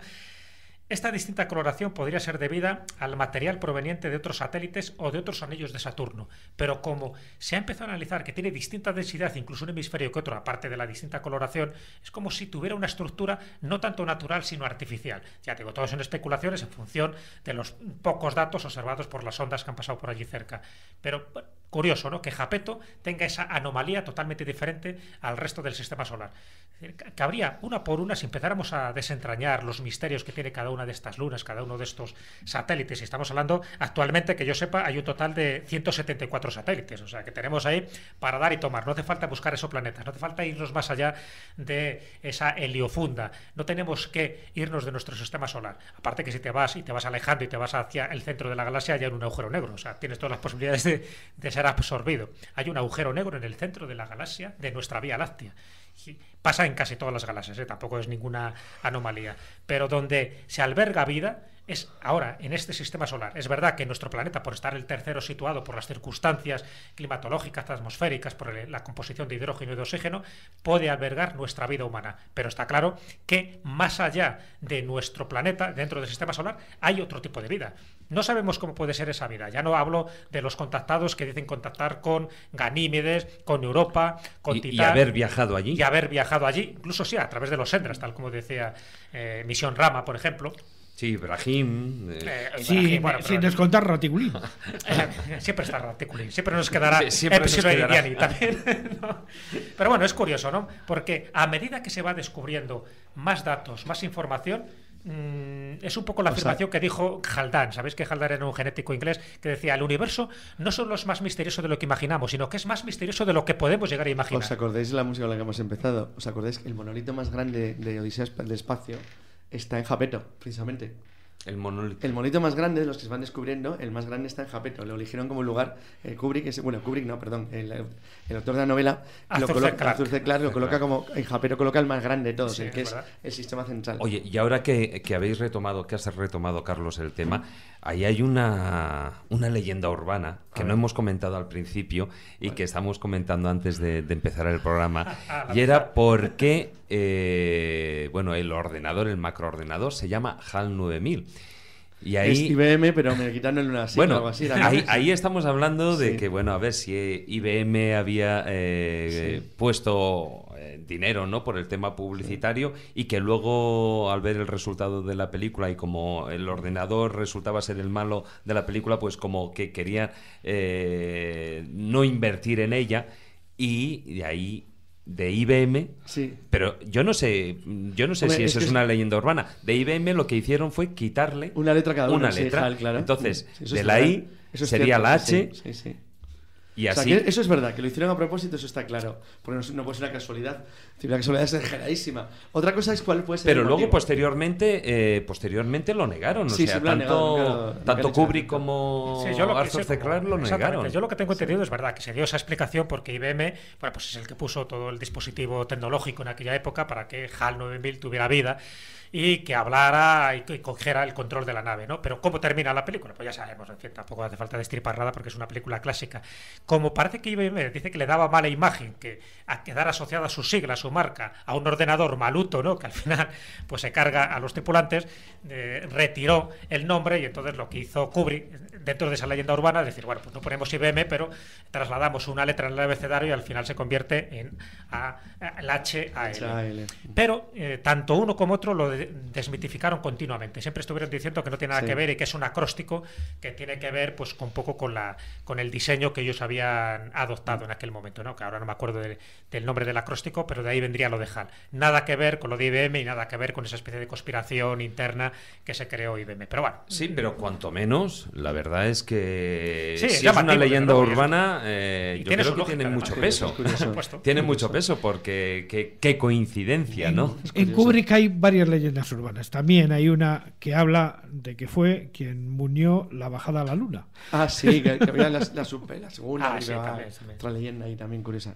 Esta distinta coloración podría ser debida al material proveniente de otros satélites o de otros anillos de Saturno, pero como se ha empezado a analizar que tiene distinta densidad incluso un hemisferio que otro, aparte de la distinta coloración, es como si tuviera una estructura no tanto natural sino artificial. Ya digo, todo son especulaciones en función de los pocos datos observados por las ondas que han pasado por allí cerca. Pero curioso, ¿no? Que Japeto tenga esa anomalía totalmente diferente al resto del sistema solar. Cabría una por una, si empezáramos a desentrañar los misterios que tiene cada una de estas lunas, cada uno de estos satélites, y estamos hablando actualmente, que yo sepa, hay un total de 174 satélites, o sea, que tenemos ahí para dar y tomar. No hace falta buscar esos planetas, no hace falta irnos más allá de esa heliofunda, no tenemos que irnos de nuestro sistema solar. Aparte que si te vas y te vas alejando y te vas hacia el centro de la galaxia, ya en un agujero negro, o sea, tienes todas las posibilidades de, de ser absorbido. Hay un agujero negro en el centro de la galaxia de nuestra Vía Láctea. pasa en casi todas las galaxias, ¿eh? tampoco es ninguna anomalía. Pero donde se alberga vida es ahora en este sistema solar. Es verdad que nuestro planeta, por estar el tercero situado por las circunstancias climatológicas, atmosféricas, por la composición de hidrógeno y de oxígeno, puede albergar nuestra vida humana. Pero está claro que más allá de nuestro planeta, dentro del sistema solar, hay otro tipo de vida. No sabemos cómo puede ser esa vida. Ya no hablo de los contactados que dicen contactar con Ganímedes, con Europa, con y, Y haber viajado allí. Y haber viajado allí, incluso sí, a través de los Sendras, tal como decía eh, Misión Rama, por ejemplo. Sí, Ibrahim. Eh, eh, sí, sin descontar Raticulín. *laughs* siempre está Raticulín, siempre nos quedará siempre también. *laughs* Pero bueno, es curioso, ¿no? Porque a medida que se va descubriendo más datos, más información, Mm, es un poco la afirmación que dijo Haldane. Sabéis que Haldane era un genético inglés que decía: el universo no solo es más misterioso de lo que imaginamos, sino que es más misterioso de lo que podemos llegar a imaginar. ¿Os acordáis de la música con la que hemos empezado? ¿Os acordáis que el monolito más grande de Odisea del Espacio está en Japeto, precisamente? El monolito. más grande de los que se van descubriendo, el más grande está en Japeto. Lo eligieron como lugar eh, Kubrick, bueno, Kubrick no, perdón, el, autor de la novela, lo coloca, lo coloca como, en Japeto coloca el más grande de todos, el que es, el sistema central. Oye, y ahora que, habéis retomado, que has retomado, Carlos, el tema... Ahí hay una, leyenda urbana que no hemos comentado al principio y que estamos comentando antes de, empezar el programa. *laughs* Y era por qué, eh, bueno, el ordenador, el macroordenador, se llama HAL 9000. Y ahí, IBM, pero me quitaron una Ahí, estamos hablando de que, bueno, a ver si IBM había eh, puesto eh, dinero no por el tema publicitario y que luego al ver el resultado de la película y como el ordenador resultaba ser el malo de la película pues como que quería eh, no invertir en ella y de ahí de IBM, sí. pero yo no sé, yo no sé si eso es, una leyenda urbana. De IBM lo que hicieron fue quitarle una letra cada una claro. Entonces, de la I sería la H y eso es verdad, que lo hicieron a propósito, eso está claro. Porque no, puede ser una casualidad. La casualidad es exageradísima. Otra cosa es cuál puede ser. Pero luego, posteriormente, eh, posteriormente lo negaron. tanto, Kubrick como sí, yo lo Arthur lo negaron. Yo lo que tengo entendido es verdad, que se dio esa explicación porque IBM pues es el que puso todo el dispositivo tecnológico en aquella época para que HAL 9000 tuviera vida y que hablara y que cogiera el control de la nave, ¿no? Pero ¿cómo termina la película? Pues ya sabemos, en fin, tampoco hace falta destripar nada porque es una película clásica. Como parece que IBM dice que le daba mala imagen que a quedar asociada su sigla, su marca, a un ordenador maluto, ¿no? Que al final pues se carga a los tripulantes, eh, retiró el nombre y entonces lo que hizo Kubrick dentro de esa leyenda urbana, decir, bueno, pues no ponemos IBM, pero trasladamos una letra en el abecedario y al final se convierte en el H a L. Pero eh, tanto uno como otro lo desmitificaron continuamente. Siempre estuvieron diciendo que no tiene nada que ver y que es un acróstico que tiene que ver pues con poco con la con el diseño que ellos habían adoptado en aquel momento, ¿no? Que ahora no me acuerdo del nombre del acróstico, pero de ahí vendría lo de HAL. Nada que ver con lo de IBM y nada que ver con esa especie de conspiración interna que se creó IBM. Pero bueno. Sí, pero cuanto menos, la verdad es que si es una leyenda urbana, eh, yo creo que tiene mucho peso. tiene mucho peso porque qué, coincidencia, ¿no? En Kubrick hay varias leyendas urbanas. También hay una que habla de que fue quien munió la bajada a la luna. Ah, sí, que, había la, segunda, ah, otra leyenda ahí también curiosa.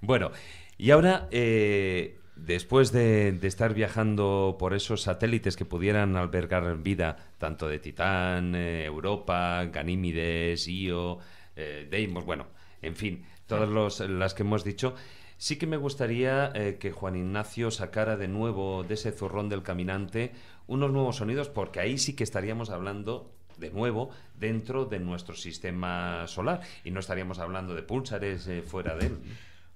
Bueno, y ahora eh, Después de, estar viajando por esos satélites que pudieran albergar vida, tanto de Titán, eh, Europa, Ganímides, Io, eh, Deimos, bueno, en fin, todas las que hemos dicho, sí que me gustaría eh, que Juan Ignacio sacara de nuevo de ese zurrón del caminante unos nuevos sonidos, porque ahí sí que estaríamos hablando de nuevo dentro de nuestro sistema solar y no estaríamos hablando de pulsares fuera de él.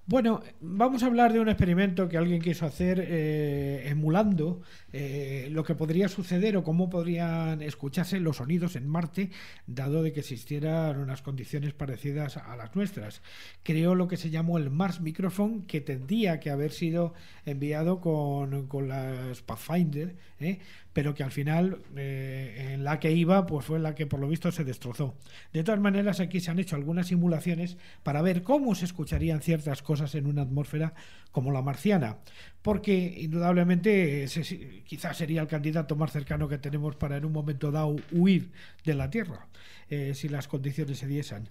Bueno, vamos a hablar de un experimento que alguien quiso hacer eh, emulando eh, lo que podría suceder o cómo podrían escucharse los sonidos en Marte, dado de que existieran unas condiciones parecidas a las nuestras. Creó lo que se llamó el Mars Microphone, que tendría que haber sido enviado con, con las Pathfinder, ¿eh? pero que al final eh, en la que iba pues fue la que por lo visto se destrozó. De todas maneras, aquí se han hecho algunas simulaciones para ver cómo se escucharían ciertas cosas en una atmósfera como la marciana, porque indudablemente se, quizás sería el candidato más cercano que tenemos para en un momento dado huir de la Tierra, eh, si las condiciones se diesen.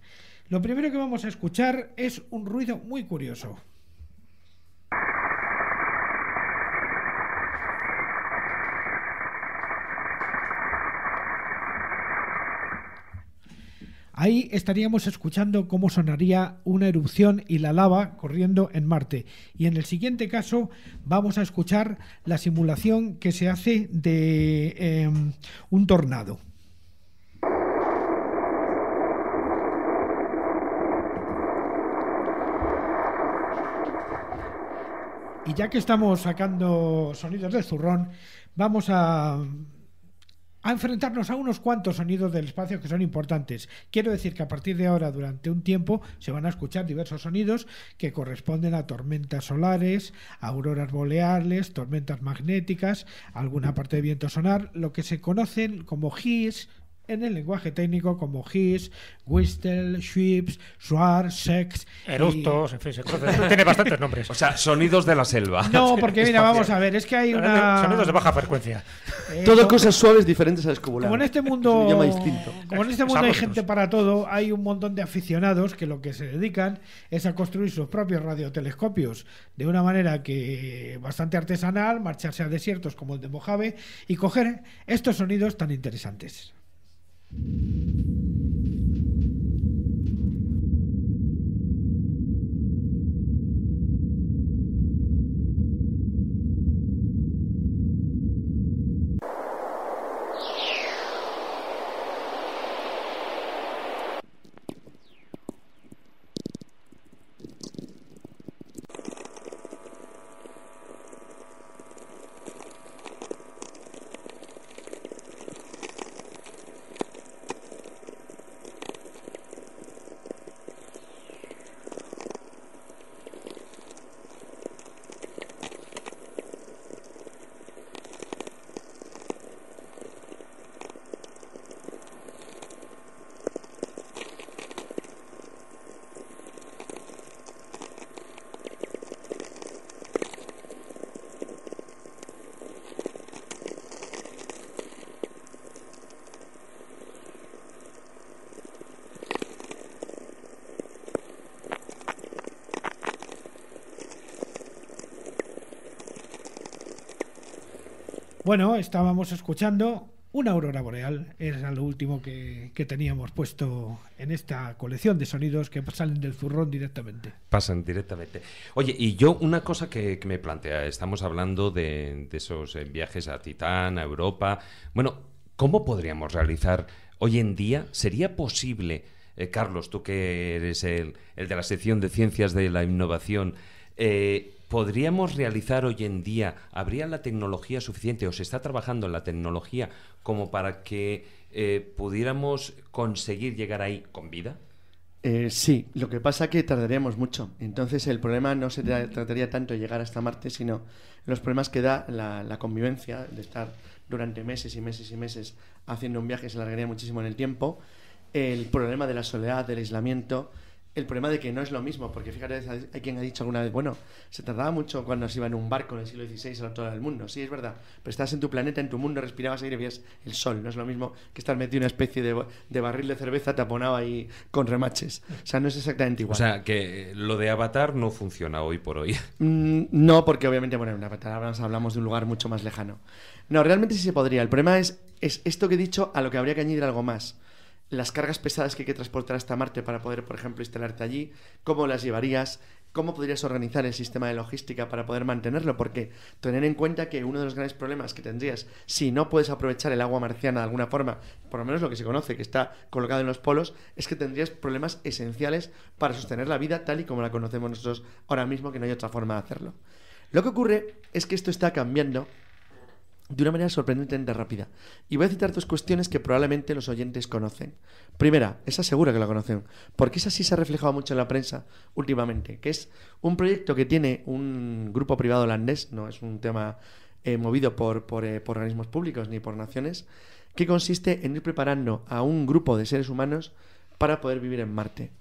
Lo primero que vamos a escuchar es un ruido muy curioso. Ahí estaríamos escuchando cómo sonaría una erupción y la lava corriendo en Marte. Y en el siguiente caso vamos a escuchar la simulación que se hace de em, un tornado. Y ya que estamos sacando sonidos del zurrón, vamos a a enfrentarnos a unos cuantos sonidos del espacio que son importantes. Quiero decir que a partir de ahora, durante un tiempo, se van a escuchar diversos sonidos que corresponden a tormentas solares, auroras boreales, tormentas magnéticas, alguna parte de viento sonar, lo que se conocen como GIS, en el lenguaje técnico como his, whistle, sweeps, swar, sex. Eructos, tiene bastantes nombres. O sea, sonidos de la selva. No, *laughs* porque mira, vamos a ver, es que hay una. Sonidos de baja frecuencia. Eh, todo cosas suaves diferentes a descubular. Este como en este mundo. distinto. en este mundo hay gente para todo, hay un montón de aficionados que lo que se dedican es a construir sus propios radiotelescopios de una manera que bastante artesanal, marcharse a desiertos como el de Mojave y coger estos sonidos tan interesantes. Thank you. Bueno, estábamos escuchando una aurora boreal, era lo último que, teníamos puesto en esta colección de sonidos que salen del zurrón directamente. Pasan directamente. Oye, y yo una cosa que, me plantea, estamos hablando de, esos eh, viajes a Titán, a Europa. Bueno, ¿cómo podríamos realizar hoy en día? ¿Sería posible, eh, Carlos, tú que eres el, el, de la sección de ciencias de la innovación, eh, podríamos realizar hoy en día? ¿Habría la tecnología suficiente o se está trabajando en la tecnología como para que eh, pudiéramos conseguir llegar ahí con vida? Eh, sí, lo que pasa es que tardaríamos mucho. Entonces el problema no se trataría tanto de llegar hasta Marte, sino los problemas que da la, la, convivencia, de estar durante meses y meses y meses haciendo un viaje se alargaría muchísimo en el tiempo. El problema de la soledad, del aislamiento, el problema de que no es lo mismo, porque fíjate, hay quien ha dicho alguna vez, bueno, se tardaba mucho cuando se iba en un barco en el siglo XVI a la el del mundo, sí, es verdad, pero estás en tu planeta, en tu mundo, respirabas aire y veías el sol, no es lo mismo que estar metido en una especie de, de barril de cerveza taponado ahí con remaches, o sea, no es exactamente igual. O sea, que lo de Avatar no funciona hoy por hoy. *laughs* Mm, no, porque obviamente, bueno, en Avatar hablamos de un lugar mucho más lejano. No, realmente sí se podría, el problema es, es esto que he dicho a lo que habría que añadir algo más las cargas pesadas que hay que transportar hasta Marte para poder, por ejemplo, instalarte allí, cómo las llevarías, cómo podrías organizar el sistema de logística para poder mantenerlo, porque tener en cuenta que uno de los grandes problemas que tendrías si no puedes aprovechar el agua marciana de alguna forma, por lo menos lo que se conoce, que está colocado en los polos, es que tendrías problemas esenciales para sostener la vida tal y como la conocemos nosotros ahora mismo, que no hay otra forma de hacerlo. Lo que ocurre es que esto está cambiando de una manera sorprendentemente rápida. Y voy a citar dos cuestiones que probablemente los oyentes conocen. Primera, esa segura que la conocen, porque esa sí se ha reflejado mucho en la prensa últimamente, que es un proyecto que tiene un grupo privado holandés, no es un tema eh, movido eh, por, organismos públicos ni por naciones, que consiste en ir preparando a un grupo de seres humanos para poder vivir en Marte.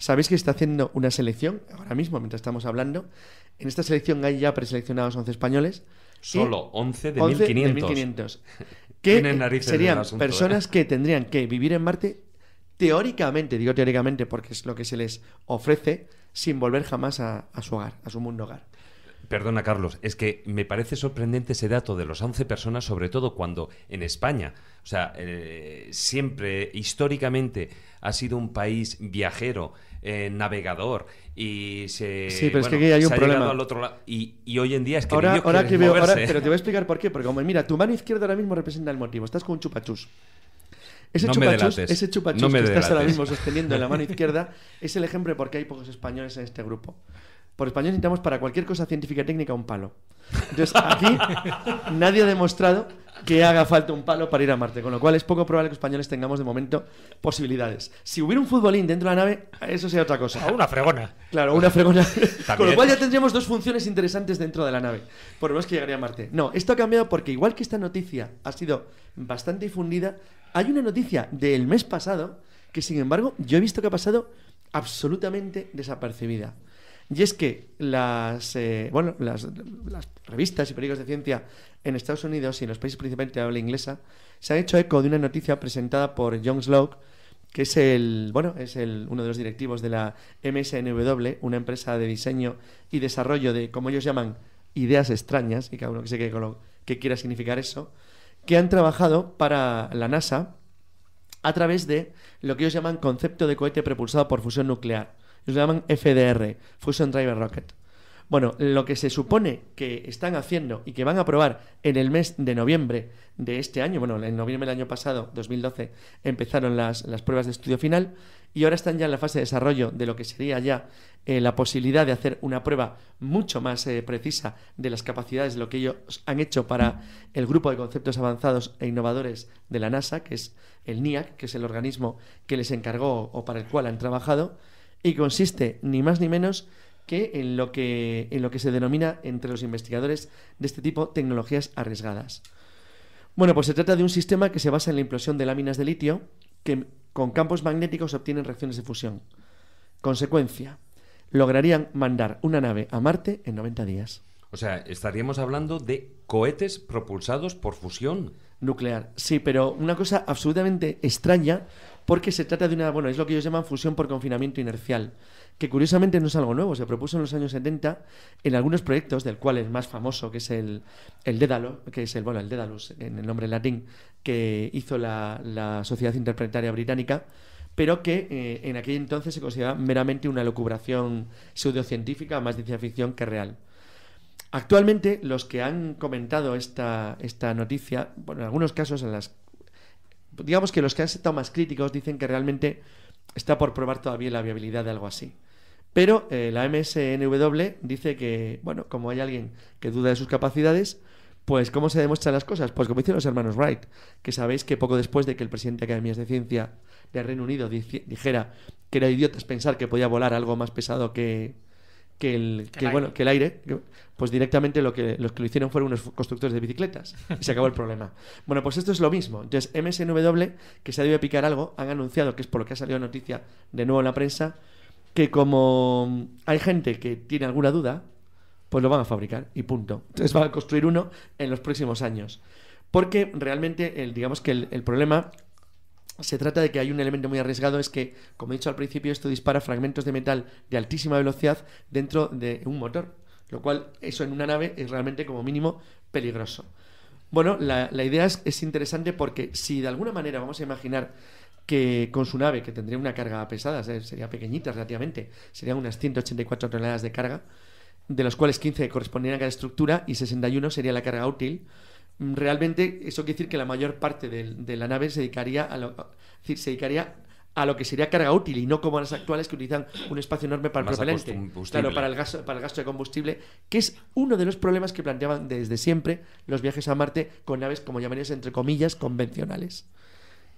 Sabéis que está haciendo una selección, ahora mismo, mientras estamos hablando. En esta selección hay ya preseleccionados 11 españoles, Solo 11 de 11 1500. 1500. Que eh, serían personas ¿eh? que tendrían que vivir en Marte teóricamente, digo teóricamente porque es lo que se les ofrece, sin volver jamás a, su hogar, a su mundo hogar. Perdona, Carlos, es que me parece sorprendente ese dato de los 11 personas, sobre todo cuando en España, o sea, eh, siempre históricamente ha sido un país viajero eh, navegador y se sí pero es que hay un problema al otro y, hoy en día es que ahora, ahora que veo pero te voy a explicar por qué porque como mira tu mano izquierda ahora mismo representa el motivo estás con un chupachus ese chupachus, ese que estás ahora mismo sosteniendo en la mano *laughs* izquierda es el ejemplo de por qué hay pocos españoles en este grupo por españoles necesitamos para cualquier cosa científica y técnica un palo. Entonces, aquí *laughs* nadie ha demostrado que haga falta un palo para ir a Marte, con lo cual es poco probable que los españoles tengamos de momento posibilidades. Si hubiera un futbolín dentro de la nave, eso sería otra cosa. O una fregona. Claro, una fregona. *laughs* con lo cual ya tendríamos dos funciones interesantes dentro de la nave. Por lo menos que llegaría a Marte. No, esto ha cambiado porque igual que esta noticia ha sido bastante difundida, hay una noticia del mes pasado que sin embargo yo he visto que ha pasado absolutamente desapercibida. Y es que las, eh, bueno, las, revistas y periódicos de ciencia en Estados Unidos y en los países principalmente de habla inglesa se han hecho eco de una noticia presentada por John Sloak, que es el, bueno, es el, uno de los directivos de la MSNW, una empresa de diseño y desarrollo de, como ellos llaman, ideas extrañas, y cada uno que se que quiera significar eso, que han trabajado para la NASA a través de lo que ellos llaman concepto de cohete propulsado por fusión nuclear. Los llaman FDR, Fusion Driver Rocket. Bueno, lo que se supone que están haciendo y que van a probar en el mes de noviembre de este año, bueno, en noviembre del año pasado, 2012, empezaron las, pruebas de estudio final y ahora están ya en la fase de desarrollo de lo que sería ya eh, la posibilidad de hacer una prueba mucho más eh, precisa de las capacidades de lo que ellos han hecho para el grupo de conceptos avanzados e innovadores de la NASA, que es el NIAC, que es el organismo que les encargó o para el cual han trabajado y consiste ni más ni menos que en lo que, en lo que se denomina entre los investigadores de este tipo tecnologías arriesgadas. Bueno, pues se trata de un sistema que se basa en la implosión de láminas de litio que con campos magnéticos obtienen reacciones de fusión. Consecuencia, lograrían mandar una nave a Marte en 90 días. O sea, estaríamos hablando de cohetes propulsados por fusión nuclear. Sí, pero una cosa absolutamente extraña porque se trata de una, bueno, es lo que ellos llaman fusión por confinamiento inercial, que curiosamente no es algo nuevo, se propuso en los años 70 en algunos proyectos, del cual es más famoso, que es el, el Dédalo, que es el, bueno, el Dédalus, en el nombre latín, que hizo la, Sociedad interpretaria Británica, pero que eh, en aquel entonces se consideraba meramente una locubración pseudocientífica, más de ciencia ficción que real. Actualmente, los que han comentado esta, esta noticia, bueno, en algunos casos en las digamos que los que han estado más críticos dicen que realmente está por probar todavía la viabilidad de algo así. Pero eh, la MSNW dice que, bueno, como hay alguien que duda de sus capacidades, pues ¿cómo se demuestran las cosas? Pues como dicen los hermanos Wright, que sabéis que poco después de que el presidente de Academias de Ciencia del Reino Unido dijera que era idiota pensar que podía volar algo más pesado que, que el, que, bueno, que el aire, pues directamente lo que, los que lo hicieron fueron unos constructores de bicicletas y se acabó el problema. *laughs* Bueno, pues esto es lo mismo. Entonces, MSNW, que se ha debido picar algo, han anunciado, que es por lo que ha salido noticia de nuevo en la prensa, que como hay gente que tiene alguna duda, pues lo van a fabricar y punto. Entonces van a construir uno en los próximos años. Porque realmente, el, digamos que el problema se trata de que hay un elemento muy arriesgado, es que, como he dicho al principio, esto dispara fragmentos de metal de altísima velocidad dentro de un motor, lo cual eso en una nave es realmente como mínimo peligroso. Bueno, la, idea es, interesante porque si de alguna manera vamos a imaginar que con su nave, que tendría una carga pesada, sería pequeñita relativamente, serían unas 184 toneladas de carga, de los cuales 15 corresponderían a cada estructura y 61 sería la carga útil, Mm, realmente eso quiere decir que la mayor parte de, la nave se dedicaría a lo, se dedicaría a lo que sería carga útil y no como las actuales que utilizan un espacio enorme para el propelente, para el, gasto, para el gasto de combustible, que es uno de los problemas que planteaban desde siempre los viajes a Marte con naves, como llamarías, entre comillas, convencionales.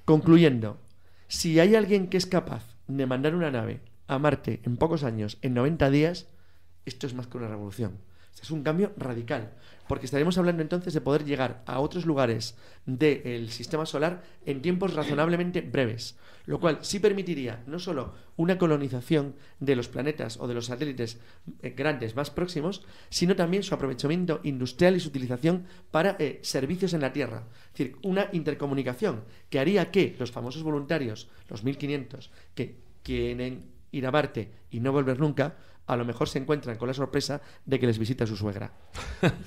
Concluyendo, si hay alguien que es capaz de mandar una nave a Marte en pocos años, en 90 días, esto es más que una revolución. Es un cambio radical, porque estaremos hablando entonces de poder llegar a otros lugares del sistema solar en tiempos razonablemente breves, lo cual sí permitiría no solo una colonización de los planetas o de los satélites eh, grandes más próximos, sino también su aprovechamiento industrial y su utilización para eh, servicios en la Tierra. Es decir, una intercomunicación que haría que los famosos voluntarios, los 1500, que quieren ir a Marte y no volver nunca, a lo mejor se encuentran con la sorpresa de que les visita su suegra.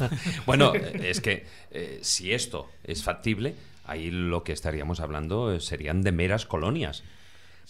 *laughs* bueno, es que eh, si esto es factible, ahí lo que estaríamos hablando eh, serían de meras colonias.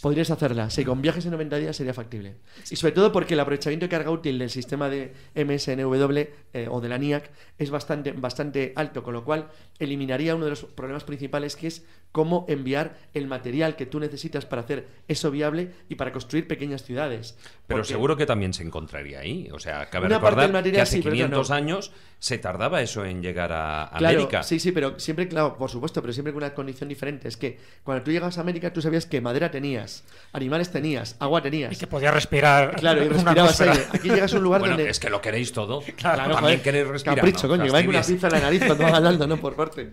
Podrías hacerla, si con viajes en 90 días sería factible. Y sobre todo porque el aprovechamiento de carga útil del sistema de MSNW eh, o de la NIAC es bastante, bastante alto, con lo cual eliminaría uno de los problemas principales que es cómo enviar el material que tú necesitas para hacer eso viable y para construir pequeñas ciudades. Pero seguro que también se encontraría ahí. O sea, cabe una recordar que hace 500 años se tardaba eso en llegar a claro, América. Sí, sí, pero siempre, claro, por supuesto, pero siempre con una condición diferente. Es que cuando tú llegabas a América tú sabías que madera tenía animales tenías, agua tenías. Y que podías respirar. Claro, y *laughs* respirabas Aquí llegas a un lugar bueno, donde. Es que lo queréis todo. *laughs* Claro, También queréis respirar. Capricho, coño, que vais con una pinza en la nariz cuando vas hablando, ¿no? Por parte.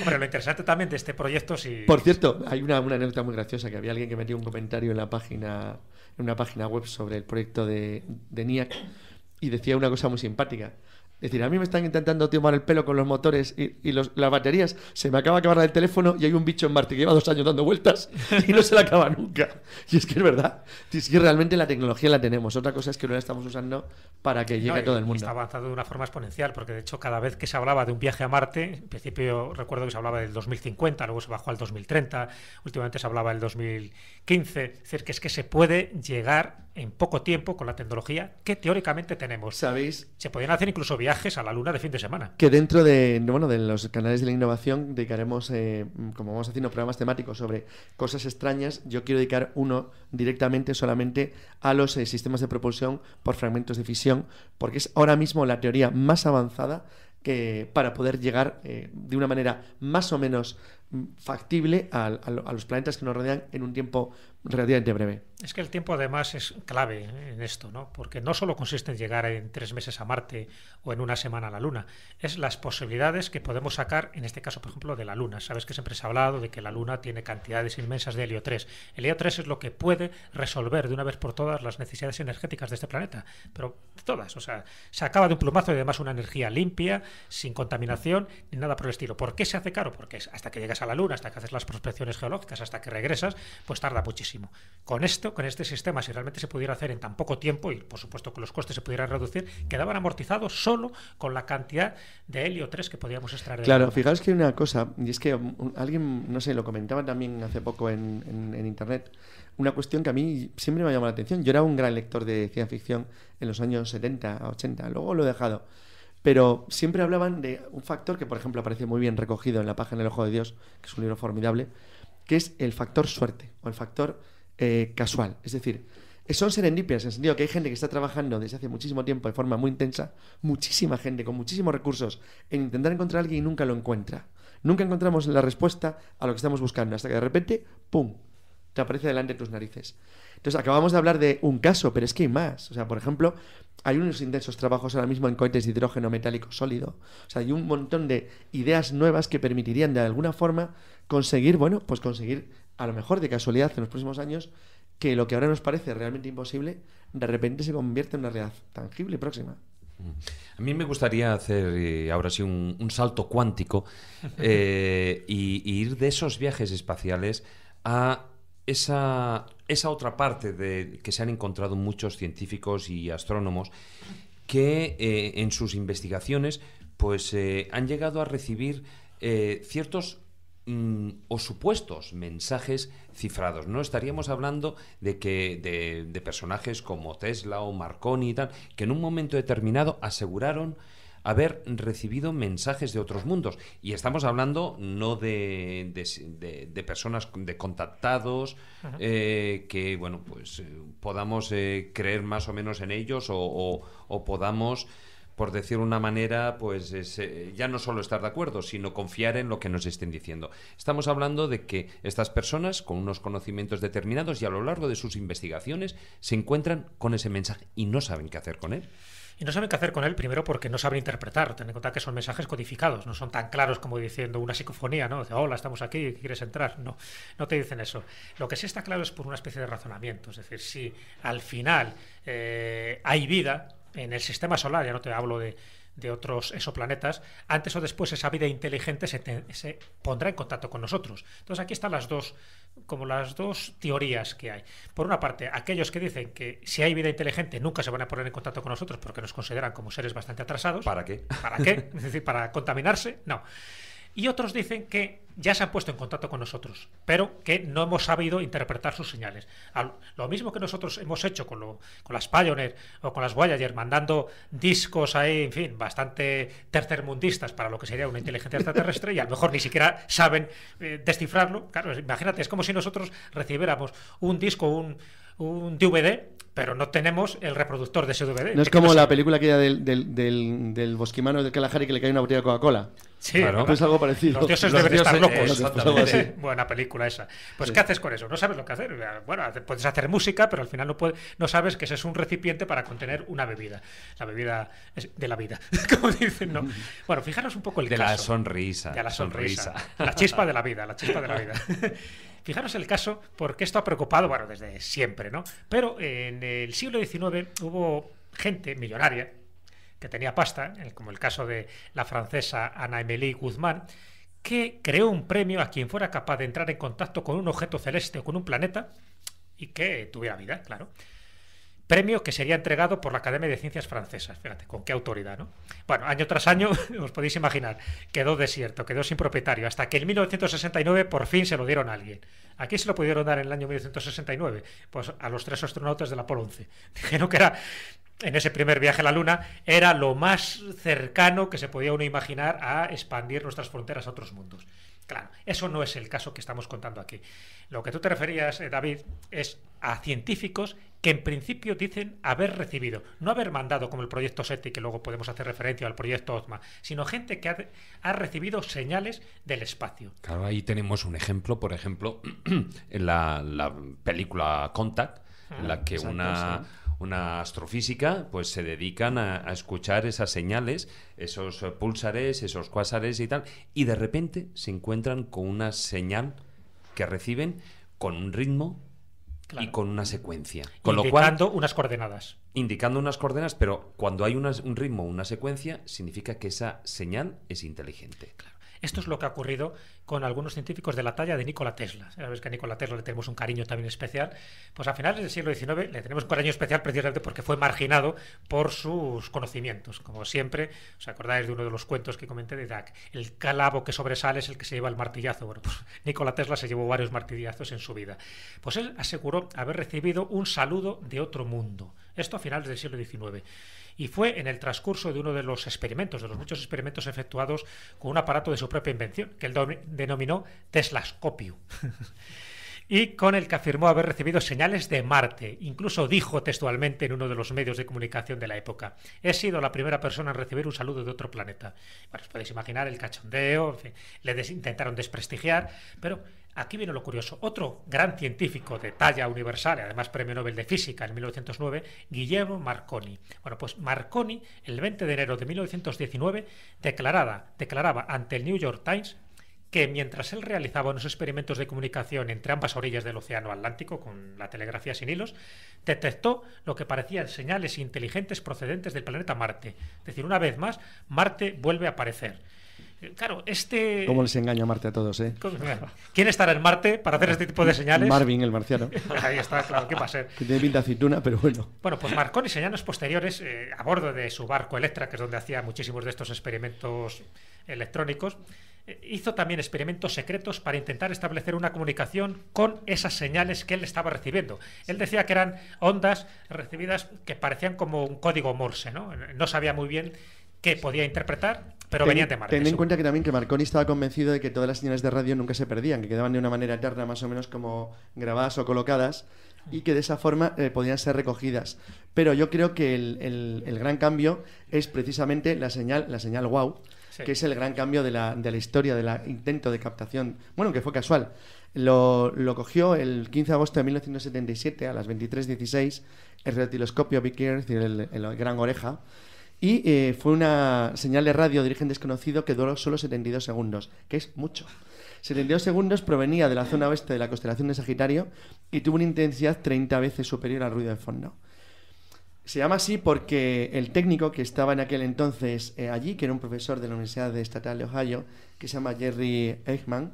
Hombre, lo interesante también de este proyecto, si. Por cierto, hay una, una anécdota muy graciosa que había alguien que metió un comentario en la página, en una página web sobre el proyecto de, de NIAC y decía una cosa muy simpática. Es decir, a mí me están intentando timar el pelo con los motores y, las baterías. Se me acaba de acabar el teléfono y hay un bicho en Marte que lleva dos años dando vueltas *laughs* y no se le acaba nunca. Y es que es verdad. es que realmente la tecnología la tenemos. Otra cosa es que no la estamos usando para que llegue a todo el mundo. Está avanzando de una forma exponencial, porque de hecho, cada vez que se hablaba de un viaje a Marte, en principio recuerdo que se hablaba del 2050, luego se bajó al 2030, últimamente se hablaba del 2015. Es decir, que es que se puede llegar en poco tiempo con la tecnología que teóricamente tenemos. ¿Sabéis? Se podrían hacer incluso viajes a la luna de fin de semana. Que dentro de, bueno, de los canales de la innovación dedicaremos, eh, como vamos haciendo programas temáticos sobre cosas extrañas, yo quiero dedicar uno directamente solamente a los eh, sistemas de propulsión por fragmentos de fisión, porque es ahora mismo la teoría más avanzada que para poder llegar eh, de una manera más o menos factible a, los planetas que nos rodean en un tiempo relativamente breve. Es que el tiempo además es clave en esto, ¿no? Porque no solo consiste en llegar en tres meses a Marte o en una semana a la Luna, es las posibilidades que podemos sacar, en este caso, por ejemplo, de la Luna. Sabes que siempre se ha hablado de que la Luna tiene cantidades inmensas de helio 3. El helio 3 es lo que puede resolver de una vez por todas las necesidades energéticas de este planeta, pero todas, o sea, se acaba de un plumazo y además una energía limpia, sin contaminación ni nada por el estilo. ¿Por qué se hace caro? Porque hasta que llegas a la Luna, hasta que haces las prospecciones geológicas, hasta que regresas, pues tarda muchísimo. Con esto, con este sistema, si realmente se pudiera hacer en tan poco tiempo, y por supuesto que los costes se pudieran reducir, quedaban amortizados solo con la cantidad de helio 3 que podíamos extraer. De claro, fijaos que hay una cosa, y es que um, alguien, no sé, lo comentaba también hace poco en, Internet, una cuestión que a mí siempre me ha llamado la atención. Yo era un gran lector de ciencia ficción en los años 70, 80, luego lo he dejado. Pero siempre hablaban de un factor que, por ejemplo, aparece muy bien recogido en la página El Ojo de Dios, que es un libro formidable, que es el factor suerte o el factor eh, casual. Es decir, son serendipias en el sentido que hay gente que está trabajando desde hace muchísimo tiempo de forma muy intensa, muchísima gente con muchísimos recursos en intentar encontrar a alguien y nunca lo encuentra. Nunca encontramos la respuesta a lo que estamos buscando, hasta que de repente, ¡pum!, te aparece delante de tus narices. Entonces, acabamos de hablar de un caso, pero es que hay más. O sea, por ejemplo, hay unos intensos trabajos ahora mismo en cohetes de hidrógeno metálico sólido. O sea, hay un montón de ideas nuevas que permitirían de alguna forma conseguir, bueno, pues conseguir, a lo mejor de casualidad en los próximos años, que lo que ahora nos parece realmente imposible, de repente se convierte en una realidad tangible y próxima. Mm. A mí me gustaría hacer eh, ahora sí un, salto cuántico *laughs* e y ir de esos viajes espaciales a esa esa otra parte de, que se han encontrado muchos científicos y astrónomos que eh, en sus investigaciones pues eh, han llegado a recibir eh, ciertos mm, o supuestos mensajes cifrados. No estaríamos hablando de que de, de personajes como Tesla o Marconi y tal que en un momento determinado aseguraron haber recibido mensajes de otros mundos. Y estamos hablando no de, de, personas, de contactados, eh, que, bueno, pues eh, podamos eh, creer más o menos en ellos o, podamos por decir una manera, pues ya no solo estar de acuerdo, sino confiar en lo que nos estén diciendo. Estamos hablando de que estas personas, con unos conocimientos determinados y a lo largo de sus investigaciones, se encuentran con ese mensaje y no saben qué hacer con él. Y no saben qué hacer con él, primero porque no saben interpretar. Ten en cuenta que son mensajes codificados, no son tan claros como diciendo una psicofonía, ¿no? Dice, hola, estamos aquí, ¿quieres entrar? No, no te dicen eso. Lo que sí está claro es por una especie de razonamiento. Es decir, si al final eh, hay vida en el sistema solar, ya no te hablo de de otros exoplanetas, antes o después esa vida inteligente se, se, pondrá en contacto con nosotros. Entonces aquí están las dos, como las dos teorías que hay. Por una parte, aquellos que dicen que si hay vida inteligente nunca se van a poner en contacto con nosotros porque nos consideran como seres bastante atrasados. ¿Para qué? ¿Para qué? Es decir, para contaminarse. No y otros dicen que ya se han puesto en contacto con nosotros, pero que no hemos sabido interpretar sus señales. lo mismo que nosotros hemos hecho con, lo, las Pioneer o con las Voyager, mandando discos ahí, en fin, bastante tercermundistas para lo que sería una inteligencia extraterrestre, y a lo mejor ni siquiera saben eh, descifrarlo. Claro, imagínate, es como si nosotros recibiéramos un disco, un, un DVD pero no tenemos el reproductor de ese DVD. No es como la película aquella del, del, del, del bosquimano del Kalahari que le cae una botella de Coca-Cola. Sí, es algo parecido. Los dioses deben estar locos. Pues buena película esa. Pues ¿qué haces con eso? No sabes lo que hacer. Bueno, puedes hacer música, pero al final no no sabes que ese es un recipiente para contener una bebida. La bebida de la vida, *laughs* como dicen, ¿no? Bueno, fijaros un poco el de La sonrisa, de la La sonrisa. La chispa de la vida, la chispa de la vida. *laughs* Fijaros el caso, porque esto ha preocupado, bueno, desde siempre, ¿no? Pero en el siglo XIX hubo gente millonaria que tenía pasta, como el caso de la francesa Ana Emelie Guzmán, que creó un premio a quien fuera capaz de entrar en contacto con un objeto celeste o con un planeta y que tuviera vida, claro premio que sería entregado por la Academia de Ciencias Francesas. Fíjate, con qué autoridad, ¿no? Bueno, año tras año, *laughs* os podéis imaginar, quedó desierto, quedó sin propietario, hasta que en 1969 por fin se lo dieron a alguien. ¿A quién se lo pudieron dar en el año 1969? Pues a los tres astronautas del Apolo 11. *laughs* Dijeron que era en ese primer viaje a la Luna, era lo más cercano que se podía uno imaginar a expandir nuestras fronteras a otros mundos. Claro, eso no es el caso que estamos contando aquí. Lo que tú te referías, eh, David, es a científicos que en principio dicen haber recibido, no haber mandado como el proyecto SETI, que luego podemos hacer referencia al proyecto OSMA, sino gente que ha, recibido señales del espacio. Claro, ahí tenemos un ejemplo, por ejemplo, *clears throat* en la, película Contact, en ah, la que una... astrofísica, pues se dedican a, a, escuchar esas señales, esos pulsares, esos cuásares y tal, y de repente se encuentran con una señal que reciben con un ritmo, y con una secuencia. Con indicando unas coordenadas. Indicando unas coordenadas, pero cuando hay un ritmo, una secuencia, significa que esa señal es inteligente. Esto es lo que ha ocurrido con algunos científicos de la talla de Nikola Tesla. Sabes que a Nikola Tesla le tenemos un cariño también especial. Pues a finales del siglo XIX le tenemos un cariño especial precisamente porque fue marginado por sus conocimientos. Como siempre, os acordáis de uno de los cuentos que comenté de Dac, el calabo que sobresale es el que se lleva el martillazo. Bueno, pues *laughs* Nikola Tesla se llevó varios martillazos en su vida. Pues él aseguró haber recibido un saludo de otro mundo. Esto a finales del siglo XIX y fue en el transcurso de uno de los experimentos, de los muchos experimentos efectuados con un aparato de su propia invención, que él denominó Teslascopio. *laughs* y con el que afirmó haber recibido señales de Marte. Incluso dijo textualmente en uno de los medios de comunicación de la época, he sido la primera persona en recibir un saludo de otro planeta. Bueno, os podéis imaginar el cachondeo, en fin, le intentaron desprestigiar, pero Aquí viene lo curioso. Otro gran científico de talla universal, además premio Nobel de Física en 1909, Guillermo Marconi. Bueno, pues Marconi, el 20 de enero de 1919, declaraba ante el New York Times que mientras él realizaba unos experimentos de comunicación entre ambas orillas del Océano Atlántico con la telegrafía sin hilos, detectó lo que parecían señales inteligentes procedentes del planeta Marte. Es decir, una vez más, Marte vuelve a aparecer. Claro, este. ¿Cómo les a Marte a todos, eh? ¿Quién estará en Marte para hacer este tipo de señales? Marvin, el marciano. *laughs* Ahí está, claro, ¿qué va a ser? tiene pinta aceituna, pero bueno. Bueno, pues Marconi señales posteriores, eh, a bordo de su barco Electra, que es donde hacía muchísimos de estos experimentos electrónicos, eh, hizo también experimentos secretos para intentar establecer una comunicación con esas señales que él estaba recibiendo. Él decía que eran ondas recibidas que parecían como un código Morse, ¿no? No sabía muy bien qué podía interpretar, pero venía en cuenta que también que Marconi estaba convencido de que todas las señales de radio nunca se perdían, que quedaban de una manera eterna, más o menos como grabadas o colocadas, y que de esa forma eh, podían ser recogidas. Pero yo creo que el, gran cambio es precisamente la señal, la señal wow, que es el gran cambio de la, de la historia, del intento de captación, bueno, que fue casual. Lo, cogió el 15 de agosto de 1977 a las 23.16 el retiloscopio Big Earth, el, el gran oreja, y eh, fue una señal de radio de origen desconocido que duró solo 72 segundos, que es mucho. 72 segundos provenía de la zona oeste de la constelación de Sagitario y tuvo una intensidad 30 veces superior al ruido de fondo. Se llama así porque el técnico que estaba en aquel entonces eh, allí, que era un profesor de la Universidad Estatal de Ohio, que se llama Jerry Eichmann,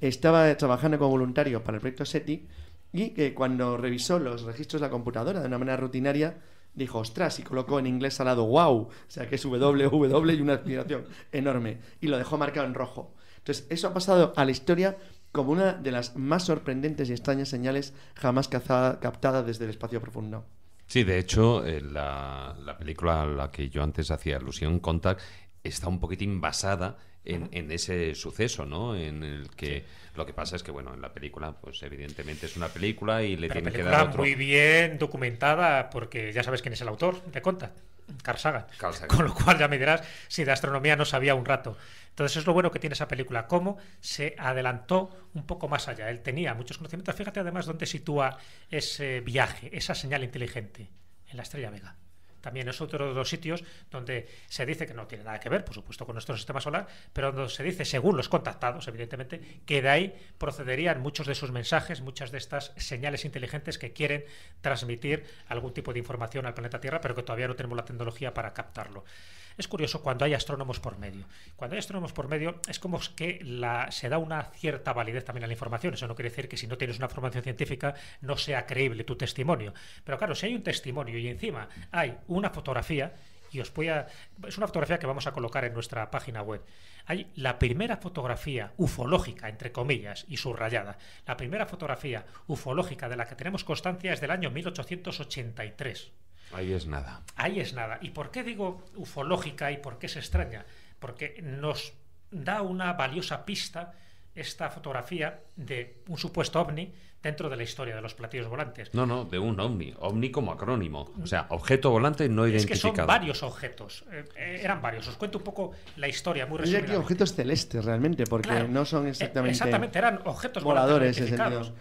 estaba trabajando como voluntario para el proyecto SETI y que eh, cuando revisó los registros de la computadora de una manera rutinaria, dijo, ostras, y colocó en inglés al lado wow, o sea que es W y una admiración enorme, y lo dejó marcado en rojo. Entonces, eso ha pasado a la historia como una de las más sorprendentes y extrañas señales jamás cazada, captada desde el espacio profundo. Sí, de hecho, eh, la, la película a la que yo antes hacía alusión, Contact, está un poquito basada en, ese suceso, ¿no? En el que lo que pasa es que, bueno, en la película, pues evidentemente es una película y le tiene que dar otro... muy bien documentada porque ya sabes quién es el autor, de conta. Carl Carl Sagan. Con lo cual ya me dirás si de astronomía no sabía un rato. Entonces es lo bueno que tiene esa película, cómo se adelantó un poco más allá. Él tenía muchos conocimientos. Fíjate además dónde sitúa ese viaje, esa señal inteligente, en la estrella Vega. También es otro de los sitios donde se dice que no tiene nada que ver, por supuesto, con nuestro sistema solar, pero donde se dice, según los contactados, evidentemente, que de ahí procederían muchos de sus mensajes, muchas de estas señales inteligentes que quieren transmitir algún tipo de información al planeta Tierra, pero que todavía no tenemos la tecnología para captarlo. Es curioso cuando hay astrónomos por medio. Cuando hay astrónomos por medio es como que la, se da una cierta validez también a la información. Eso no quiere decir que si no tienes una formación científica no sea creíble tu testimonio. Pero claro, si hay un testimonio y encima hay una fotografía, y os voy a... Es una fotografía que vamos a colocar en nuestra página web. Hay la primera fotografía ufológica, entre comillas, y subrayada. La primera fotografía ufológica de la que tenemos constancia es del año 1883. Ahí es nada. Ahí es nada. ¿Y por qué digo ufológica y por qué es extraña? Porque nos da una valiosa pista esta fotografía de un supuesto ovni dentro de la historia de los platillos volantes. No, no, de un ovni, ovni como acrónimo, o sea, objeto volante no identificado. Es que son varios objetos, eh, eh, eran varios. Os cuento un poco la historia muy resumida. objetos celestes realmente, porque no son exactamente. Eh, exactamente, eran objetos voladores identificados. Ese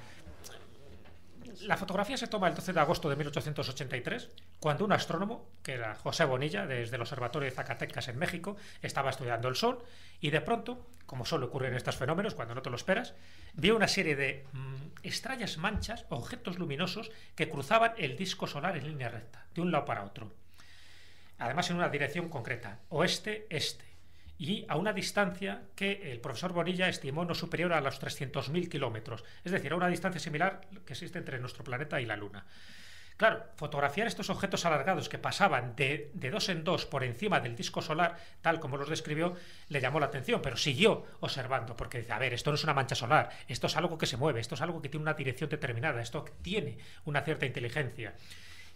la fotografía se toma el 12 de agosto de 1883, cuando un astrónomo, que era José Bonilla, desde el Observatorio de Zacatecas en México, estaba estudiando el Sol y de pronto, como solo en estos fenómenos cuando no te lo esperas, vio una serie de mm, estrellas extrañas manchas, objetos luminosos, que cruzaban el disco solar en línea recta, de un lado para otro. Además en una dirección concreta, oeste-este y a una distancia que el profesor Bonilla estimó no superior a los 300.000 kilómetros, es decir, a una distancia similar que existe entre nuestro planeta y la Luna. Claro, fotografiar estos objetos alargados que pasaban de, dos en dos por encima del disco solar, tal como los describió, le llamó la atención, pero siguió observando, porque dice, a ver, esto no es una mancha solar, esto es algo que se mueve, esto es algo que tiene una dirección determinada, esto tiene una cierta inteligencia.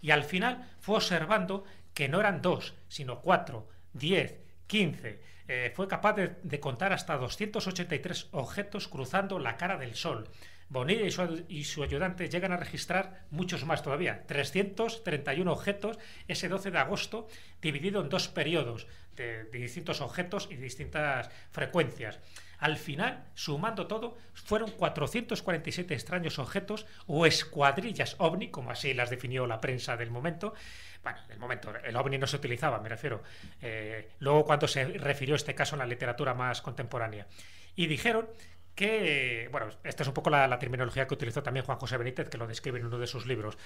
Y al final fue observando que no eran dos, sino cuatro, diez, quince. Eh, fue capaz de, contar hasta 283 objetos cruzando la cara del Sol. Bonilla y su, ayudante llegan a registrar muchos más todavía, 331 objetos ese 12 de agosto, dividido en dos periodos de distintos objetos y distintas frecuencias. Al final, sumando todo, fueron 447 extraños objetos o escuadrillas ovni, como así las definió la prensa del momento. Bueno, del momento, el ovni no se utilizaba, me refiero. Eh, luego, cuando se refirió este caso en la literatura más contemporánea. Y dijeron que, bueno, esta es un poco la, terminología que utilizó también Juan José Benítez, que lo describe en uno de sus libros,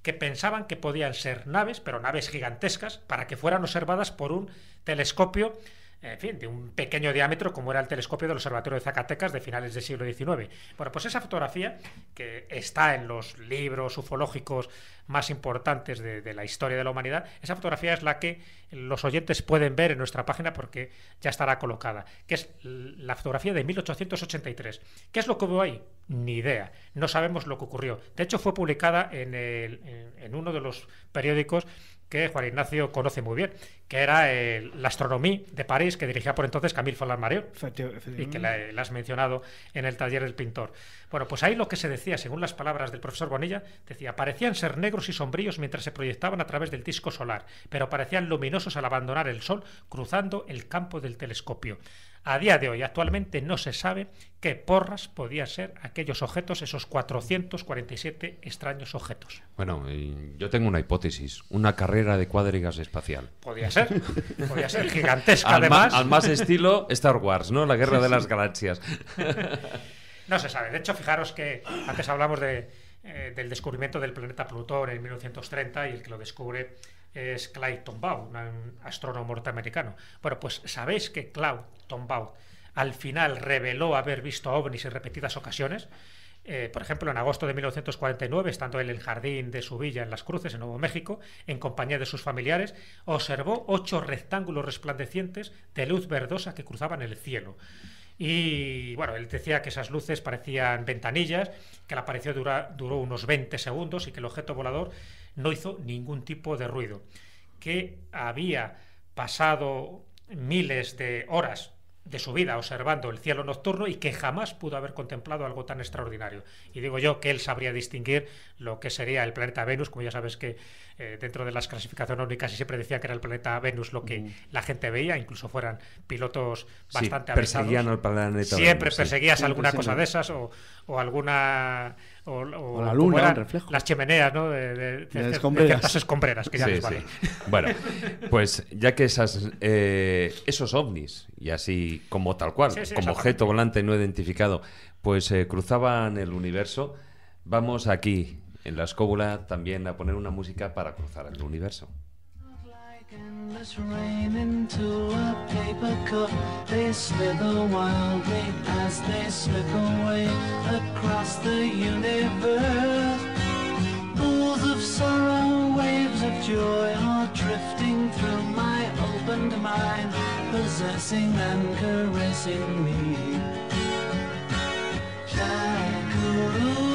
que pensaban que podían ser naves, pero naves gigantescas, para que fueran observadas por un telescopio en fin, de un pequeño diámetro como era el telescopio del Observatorio de Zacatecas de finales del siglo XIX. Bueno, pues esa fotografía, que está en los libros ufológicos más importantes de, la historia de la humanidad, esa fotografía es la que los oyentes pueden ver en nuestra página porque ya estará colocada, que es la fotografía de 1883. ¿Qué es lo que hubo ahí? Ni idea, no sabemos lo que ocurrió. De hecho, fue publicada en uno de los periódicos que Juan Ignacio conoce muy bien, que era eh, la Astronomía de París, que dirigía por entonces Camille Flammarion, y que la, la, has mencionado en el taller del pintor. Bueno, pues ahí lo que se decía, según las palabras del profesor Bonilla, decía, parecían ser negros y sombríos mientras se proyectaban a través del disco solar, pero parecían luminosos al abandonar el sol cruzando el campo del telescopio. A día de hoy, actualmente, no se sabe qué porras podían ser aquellos objetos, esos 447 extraños objetos. Bueno, yo tengo una hipótesis, una carrera de cuadrigas espacial. Podría ser, podría ser gigantesca además. al más estilo Star Wars, ¿no? La Guerra de las Galaxias. *laughs* no se sabe. De hecho, fijaros que antes hablamos eh, del descubrimiento del planeta Plutón en 1930 y el que lo descubre es Clyde Tombaugh, un astrónomo norteamericano. Bueno, pues sabéis que Clyde Tombaugh al final reveló haber visto a ovnis en repetidas ocasiones. Eh, por ejemplo, en agosto de 1949, estando él en el jardín de su villa en Las Cruces, en Nuevo México, en compañía de sus familiares, observó ocho rectángulos resplandecientes de luz verdosa que cruzaban el cielo. Y bueno, él decía que esas luces parecían ventanillas, que la aparición duró unos 20 segundos y que el objeto volador no hizo ningún tipo de ruido, que había pasado miles de horas de su vida observando el cielo nocturno y que jamás pudo haber contemplado algo tan extraordinario. Y digo yo que él sabría distinguir lo que sería el planeta Venus, como ya sabes que eh, dentro de las clasificaciones ópticas siempre decía que era el planeta Venus lo que mm. la gente veía, incluso fueran pilotos bastante sí, perseguían al planeta Siempre perseguías alguna cosa de esas o alguna o, la luna, reflejo. las chimeneas, ¿no? De, las escombreras. que ya Bueno, pues ya que esas, eh, esos ovnis, y así como tal cual, como objeto volante no identificado, pues eh, cruzaban el universo, vamos aquí, en la escóbula, también a poner una música para cruzar el universo. Endless rain into a paper cup They slither wildly as they slip away Across the universe Pools of sorrow, waves of joy Are drifting through my opened mind Possessing and caressing me Shakuroo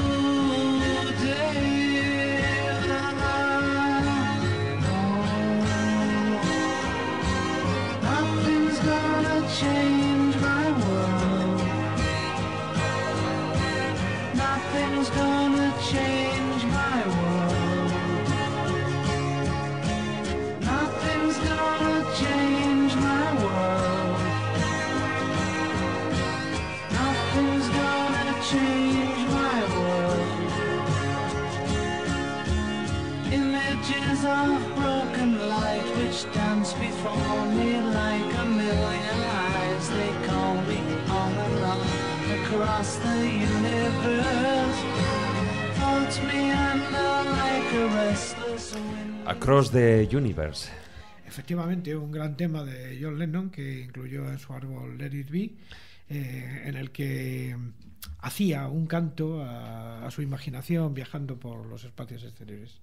across the universe. Efectivamente, un gran tema de John Lennon que incluyó en su árbol Let It Be, eh, en el que hacía un canto a, su imaginación viajando por los espacios exteriores.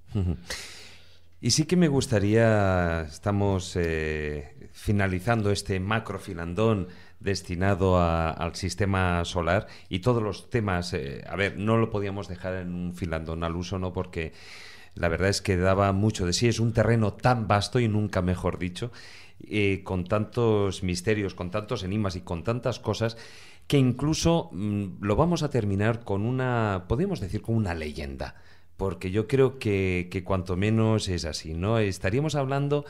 Y sí que me gustaría, estamos eh, finalizando este macro destinado al sistema solar y todos los temas, eh, a ver, no lo podíamos dejar en un filandón al uso, ¿no? Porque la verdad es que daba mucho de sí, es un terreno tan vasto y nunca mejor dicho, eh, con tantos misterios, con tantos enigmas y con tantas cosas que incluso mm, lo vamos a terminar con una, podemos decir, con una leyenda, porque yo creo que, que cuanto menos es así, ¿no? Estaríamos hablando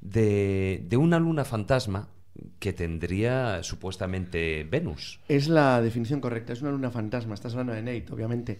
de, de una luna fantasma, que tendría supuestamente Venus. Es la definición correcta, es una luna fantasma, estás hablando de Nate, obviamente.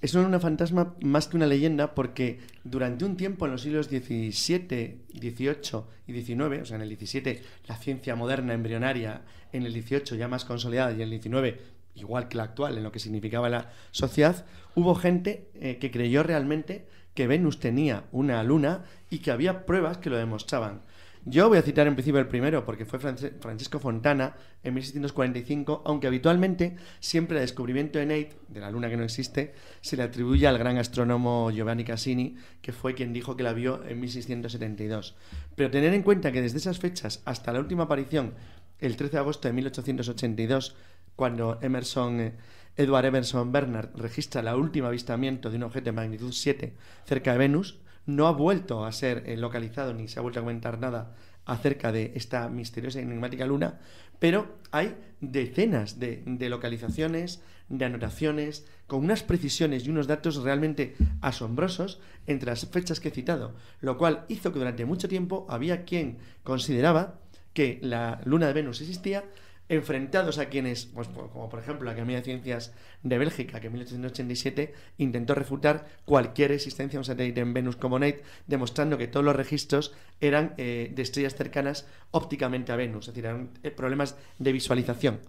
Es una luna fantasma más que una leyenda porque durante un tiempo en los siglos XVII, XVIII y XIX, o sea, en el XVII la ciencia moderna embrionaria, en el XVIII ya más consolidada y en el XIX igual que la actual en lo que significaba la sociedad, hubo gente eh, que creyó realmente que Venus tenía una luna y que había pruebas que lo demostraban. Yo voy a citar en principio el primero, porque fue Francisco Fontana en 1645, aunque habitualmente siempre el descubrimiento de Nate, de la luna que no existe, se le atribuye al gran astrónomo Giovanni Cassini, que fue quien dijo que la vio en 1672. Pero tener en cuenta que desde esas fechas hasta la última aparición, el 13 de agosto de 1882, cuando Emerson... Edward Emerson Bernard registra el último avistamiento de un objeto de magnitud 7 cerca de Venus, no ha vuelto a ser eh, localizado ni se ha vuelto a comentar nada acerca de esta misteriosa y enigmática luna, pero hay decenas de, de, localizaciones, de anotaciones, con unas precisiones y unos datos realmente asombrosos entre las fechas que he citado, lo cual hizo que durante mucho tiempo había quien consideraba que la luna de Venus existía, enfrentados a quienes, pues, pues, como por ejemplo la Academia de Ciencias de Bélgica, que en 1887 intentó refutar cualquier existencia de un satélite en Venus como Night, demostrando que todos los registros eran eh, de estrellas cercanas ópticamente a Venus, es decir, eran eh, problemas de visualización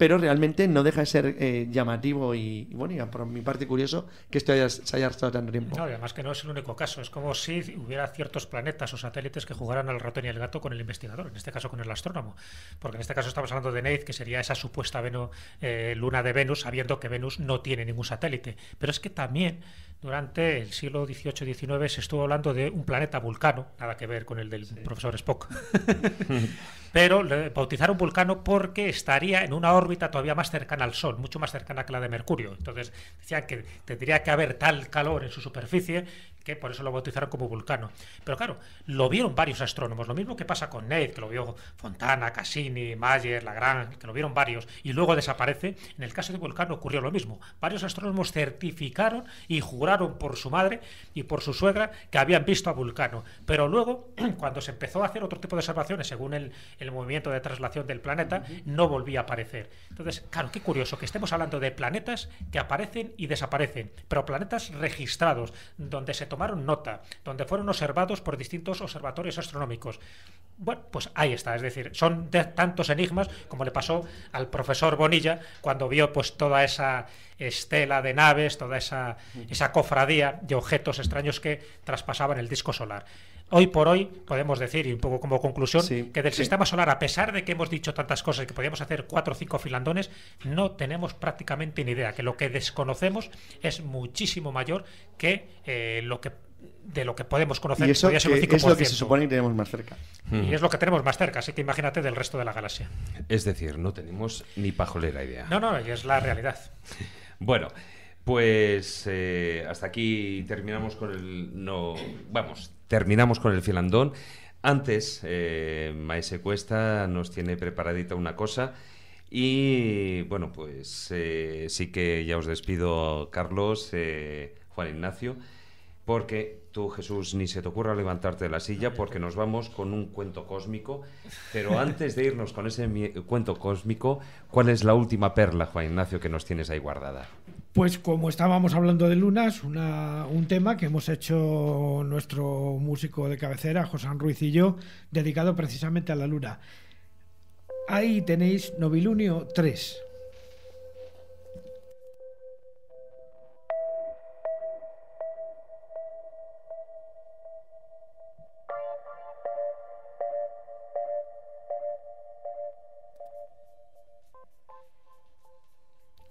pero realmente no deja de ser eh, llamativo y, bueno, por mi parte curioso que esto haya, se haya estado tan tiempo. No, además que no es el único caso, es como si hubiera ciertos planetas o satélites que jugaran al ratón y al gato con el investigador, en este caso con el astrónomo, porque en este caso estamos hablando de Neith, que sería esa supuesta eh, luna de Venus, sabiendo que Venus no tiene ningún satélite, pero es que también durante el siglo XVIII y XIX se estuvo hablando de un planeta vulcano, nada que ver con el del profesor Spock. *laughs* Pero le bautizaron vulcano porque estaría en una órbita todavía más cercana al Sol, mucho más cercana que la de Mercurio. Entonces decían que tendría que haber tal calor en su superficie que por eso lo bautizaron como Vulcano. Pero claro, lo vieron varios astrónomos, lo mismo que pasa con Neid que lo vio Fontana, Cassini, Mayer, Lagrange, que lo vieron varios, y luego desaparece. En el caso de Vulcano ocurrió lo mismo. Varios astrónomos certificaron y juraron por su madre y por su suegra que habían visto a Vulcano. Pero luego, *clears throat* cuando se empezó a hacer otro tipo de observaciones según el, movimiento de traslación del planeta, no volvía a aparecer. Entonces, claro, qué curioso que estemos hablando de planetas que aparecen y desaparecen, pero planetas registrados, donde se tomaron nota, donde fueron observados por distintos observatorios astronómicos. Bueno, pues ahí está, es decir, son tantos enigmas como le pasó al profesor Bonilla cuando vio pues toda esa estela de naves, toda esa, esa cofradía de objetos extraños que traspasaban el disco solar hoy por hoy podemos decir, y un poco como conclusión, que del sistema solar, a pesar de que hemos dicho tantas cosas y que podíamos hacer cuatro o cinco filandones, no tenemos prácticamente ni idea, que lo que desconocemos es muchísimo mayor que eh, lo que de lo que podemos conocer. Y eso es lo que se supone que tenemos más cerca. Y es lo que tenemos más cerca, así que imagínate del resto de la galaxia. Es decir, no tenemos ni pajolera idea. No, no, es la realidad. *laughs* bueno, pues eh, hasta aquí terminamos con el... no Vamos, terminamos con el filandón. Antes, eh, Maese Cuesta nos tiene preparadita una cosa. Y bueno, pues eh, sí que ya os despido, Carlos, eh, Juan Ignacio, porque tú, Jesús, ni se te ocurra levantarte de la silla, porque nos vamos con un cuento cósmico. Pero antes de irnos con ese cuento cósmico, ¿cuál es la última perla, Juan Ignacio, que nos tienes ahí guardada? Pues como estábamos hablando de lunas, un tema que hemos hecho nuestro músico de cabecera, José Ruiz y yo, dedicado precisamente a la luna. Ahí tenéis Novilunio 3.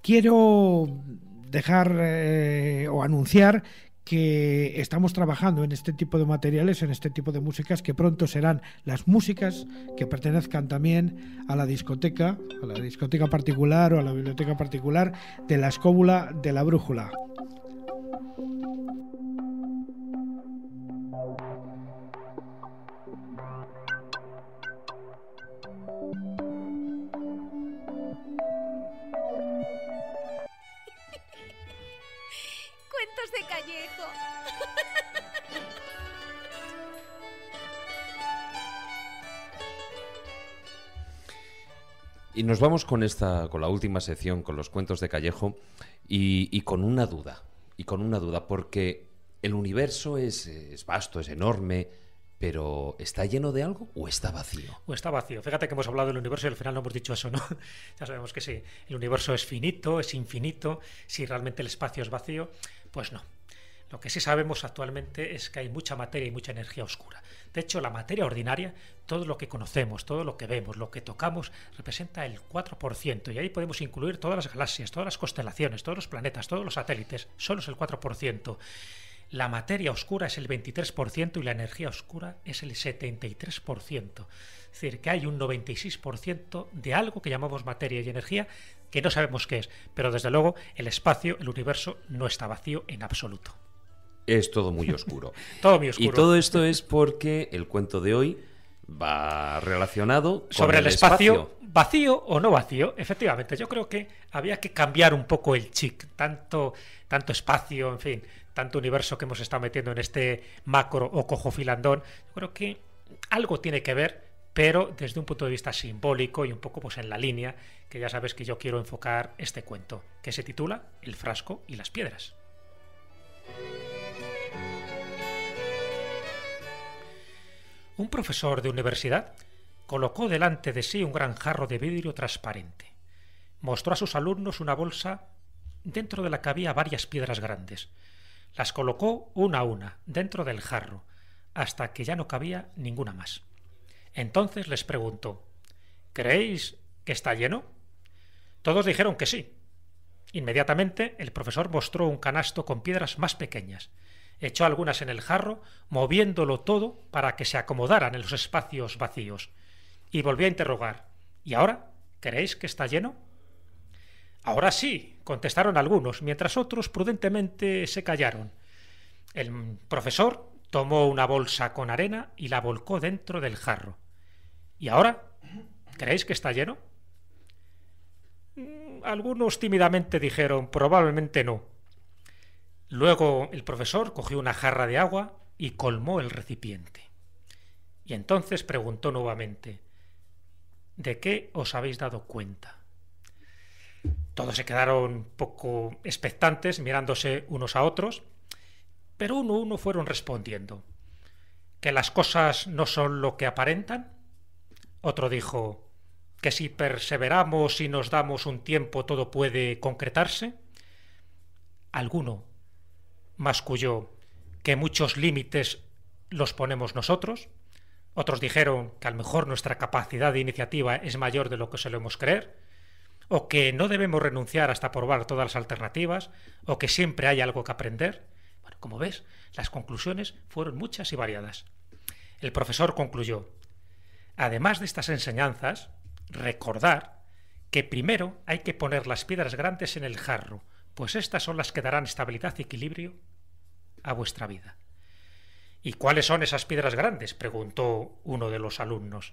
Quiero dejar eh, o anunciar que estamos trabajando en este tipo de materiales, en este tipo de músicas, que pronto serán las músicas que pertenezcan también a la discoteca, a la discoteca particular o a la biblioteca particular de la escóbula de la brújula. Y nos vamos con esta, con la última sección, con los cuentos de Callejo, y, con una duda, y con una duda, porque el universo es, es vasto, es enorme, pero ¿está lleno de algo o está vacío? O está vacío. Fíjate que hemos hablado del universo y al final no hemos dicho eso, ¿no? *laughs* ya sabemos que sí. El universo es finito, es infinito. Si realmente el espacio es vacío, pues no. Lo que sí sabemos actualmente es que hay mucha materia y mucha energía oscura. De hecho, la materia ordinaria, todo lo que conocemos, todo lo que vemos, lo que tocamos, representa el 4%. Y ahí podemos incluir todas las galaxias, todas las constelaciones, todos los planetas, todos los satélites. Solo es el 4%. La materia oscura es el 23% y la energía oscura es el 73%. Es decir, que hay un 96% de algo que llamamos materia y energía que no sabemos qué es, pero desde luego el espacio, el universo, no está vacío en absoluto es todo muy oscuro. *laughs* todo muy oscuro. Y todo esto es porque el cuento de hoy va relacionado con sobre el, espacio, vacío o no vacío efectivamente yo creo que había que cambiar un poco el chic tanto tanto espacio en fin tanto universo que hemos estado metiendo en este macro o cojo filandón yo creo que algo tiene que ver pero desde un punto de vista simbólico y un poco pues en la línea que ya sabes que yo quiero enfocar este cuento que se titula el frasco y las piedras un profesor de universidad colocó delante de sí un gran jarro de vidrio transparente. Mostró a sus alumnos una bolsa dentro de la que había varias piedras grandes. Las colocó una a una dentro del jarro, hasta que ya no cabía ninguna más. Entonces les preguntó ¿Creéis que está lleno? Todos dijeron que sí. Inmediatamente el profesor mostró un canasto con piedras más pequeñas echó algunas en el jarro, moviéndolo todo para que se acomodaran en los espacios vacíos. Y volvió a interrogar. ¿Y ahora? ¿Creéis que está lleno? Ahora sí, contestaron algunos, mientras otros prudentemente se callaron. El profesor tomó una bolsa con arena y la volcó dentro del jarro. ¿Y ahora? ¿Creéis que está lleno? Mm, algunos tímidamente dijeron probablemente no. Luego el profesor cogió una jarra de agua y colmó el recipiente. Y entonces preguntó nuevamente, ¿de qué os habéis dado cuenta? Todos se quedaron poco expectantes, mirándose unos a otros, pero uno a uno fueron respondiendo. ¿Que las cosas no son lo que aparentan? Otro dijo, ¿que si perseveramos y nos damos un tiempo todo puede concretarse? Alguno cuyo que muchos límites los ponemos nosotros. Otros dijeron que a lo mejor nuestra capacidad de iniciativa es mayor de lo que solemos creer, o que no debemos renunciar hasta probar todas las alternativas, o que siempre hay algo que aprender. Bueno, como ves, las conclusiones fueron muchas y variadas. El profesor concluyó, además de estas enseñanzas, recordar que primero hay que poner las piedras grandes en el jarro, pues estas son las que darán estabilidad y equilibrio a vuestra vida. ¿Y cuáles son esas piedras grandes? preguntó uno de los alumnos.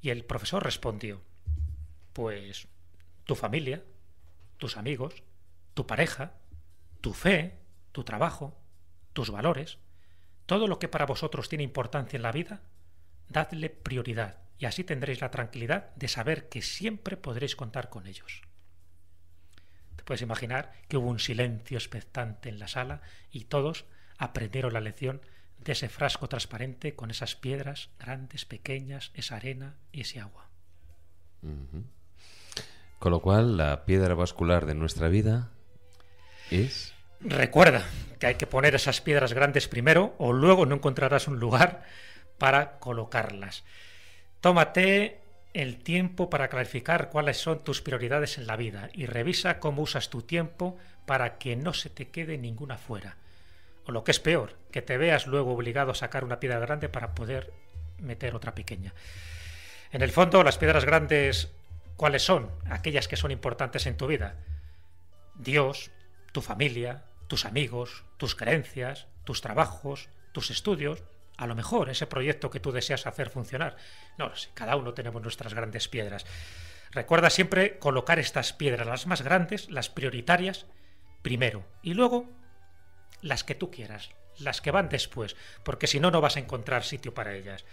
Y el profesor respondió, pues tu familia, tus amigos, tu pareja, tu fe, tu trabajo, tus valores, todo lo que para vosotros tiene importancia en la vida, dadle prioridad y así tendréis la tranquilidad de saber que siempre podréis contar con ellos puedes imaginar que hubo un silencio expectante en la sala y todos aprendieron la lección de ese frasco transparente con esas piedras grandes, pequeñas, esa arena y ese agua. Con lo cual, la piedra vascular de nuestra vida es... Recuerda que hay que poner esas piedras grandes primero o luego no encontrarás un lugar para colocarlas. Tómate el tiempo para clarificar cuáles son tus prioridades en la vida y revisa cómo usas tu tiempo para que no se te quede ninguna fuera. O lo que es peor, que te veas luego obligado a sacar una piedra grande para poder meter otra pequeña. En el fondo, las piedras grandes, ¿cuáles son? Aquellas que son importantes en tu vida. Dios, tu familia, tus amigos, tus creencias, tus trabajos, tus estudios, a lo mejor ese proyecto que tú deseas hacer funcionar. No cada uno tenemos nuestras grandes piedras. Recuerda siempre colocar estas piedras, las más grandes, las prioritarias, primero. Y luego las que tú quieras, las que van después, porque si no, no vas a encontrar sitio para ellas.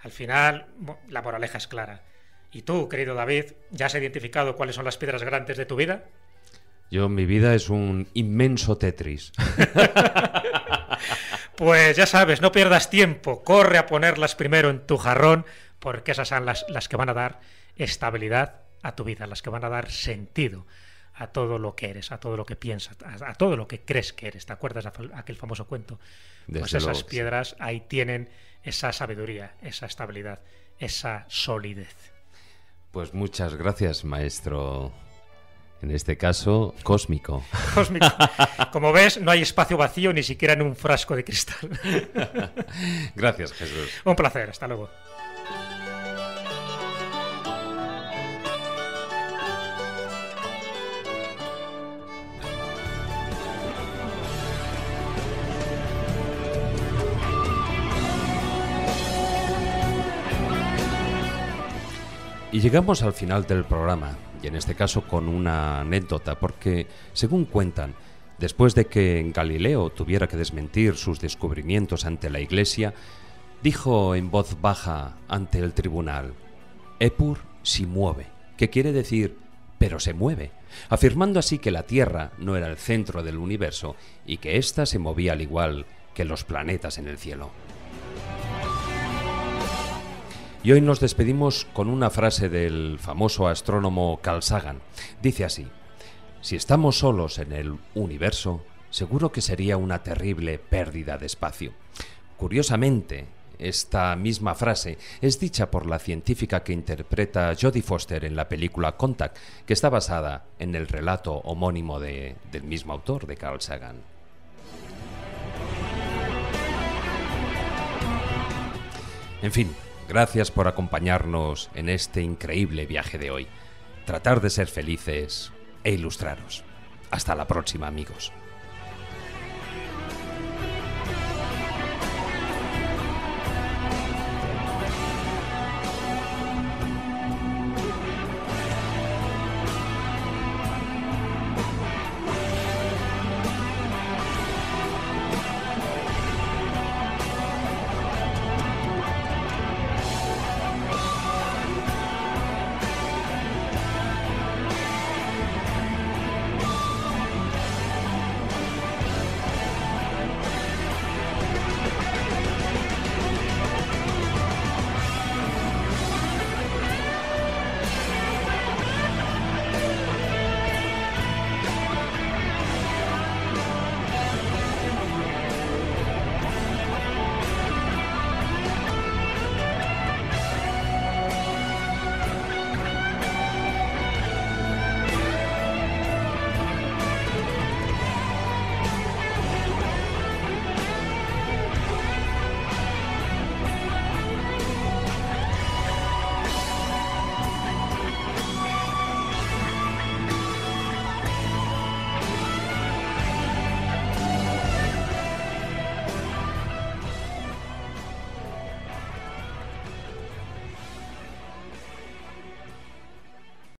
Al final, la moraleja es clara. ¿Y tú, querido David, ya has identificado cuáles son las piedras grandes de tu vida? Yo, mi vida es un inmenso Tetris. *laughs* Pues ya sabes, no pierdas tiempo, corre a ponerlas primero en tu jarrón, porque esas son las, las que van a dar estabilidad a tu vida, las que van a dar sentido a todo lo que eres, a todo lo que piensas, a, todo lo que crees que eres. ¿Te acuerdas de aquel famoso cuento? pues esas piedras ahí tienen esa sabiduría, esa estabilidad, esa solidez. Pues muchas gracias, maestro en este caso, cósmico. *laughs* Cósmico. Como ves, no hay espacio vacío ni siquiera en un frasco de cristal. *laughs* Gracias, Jesús. Un placer, hasta luego. Y llegamos al final del programa y en este caso con una anécdota, porque según cuentan, después de que Galileo tuviera que desmentir sus descubrimientos ante la Iglesia, dijo en voz baja ante el tribunal, Epur si mueve, que quiere decir pero se mueve, afirmando así que la Tierra no era el centro del universo y que ésta se movía al igual que los planetas en el cielo. Y hoy nos despedimos con una frase del famoso astrónomo Carl Sagan. Dice así, si estamos solos en el universo, seguro que sería una terrible pérdida de espacio. Curiosamente, esta misma frase es dicha por la científica que interpreta Jodie Foster en la película Contact, que está basada en el relato homónimo del mismo autor, de Carl Sagan. En fin, Gracias por acompañarnos en este increíble viaje de hoy. Tratar de ser felices e ilustraros. Hasta la próxima amigos.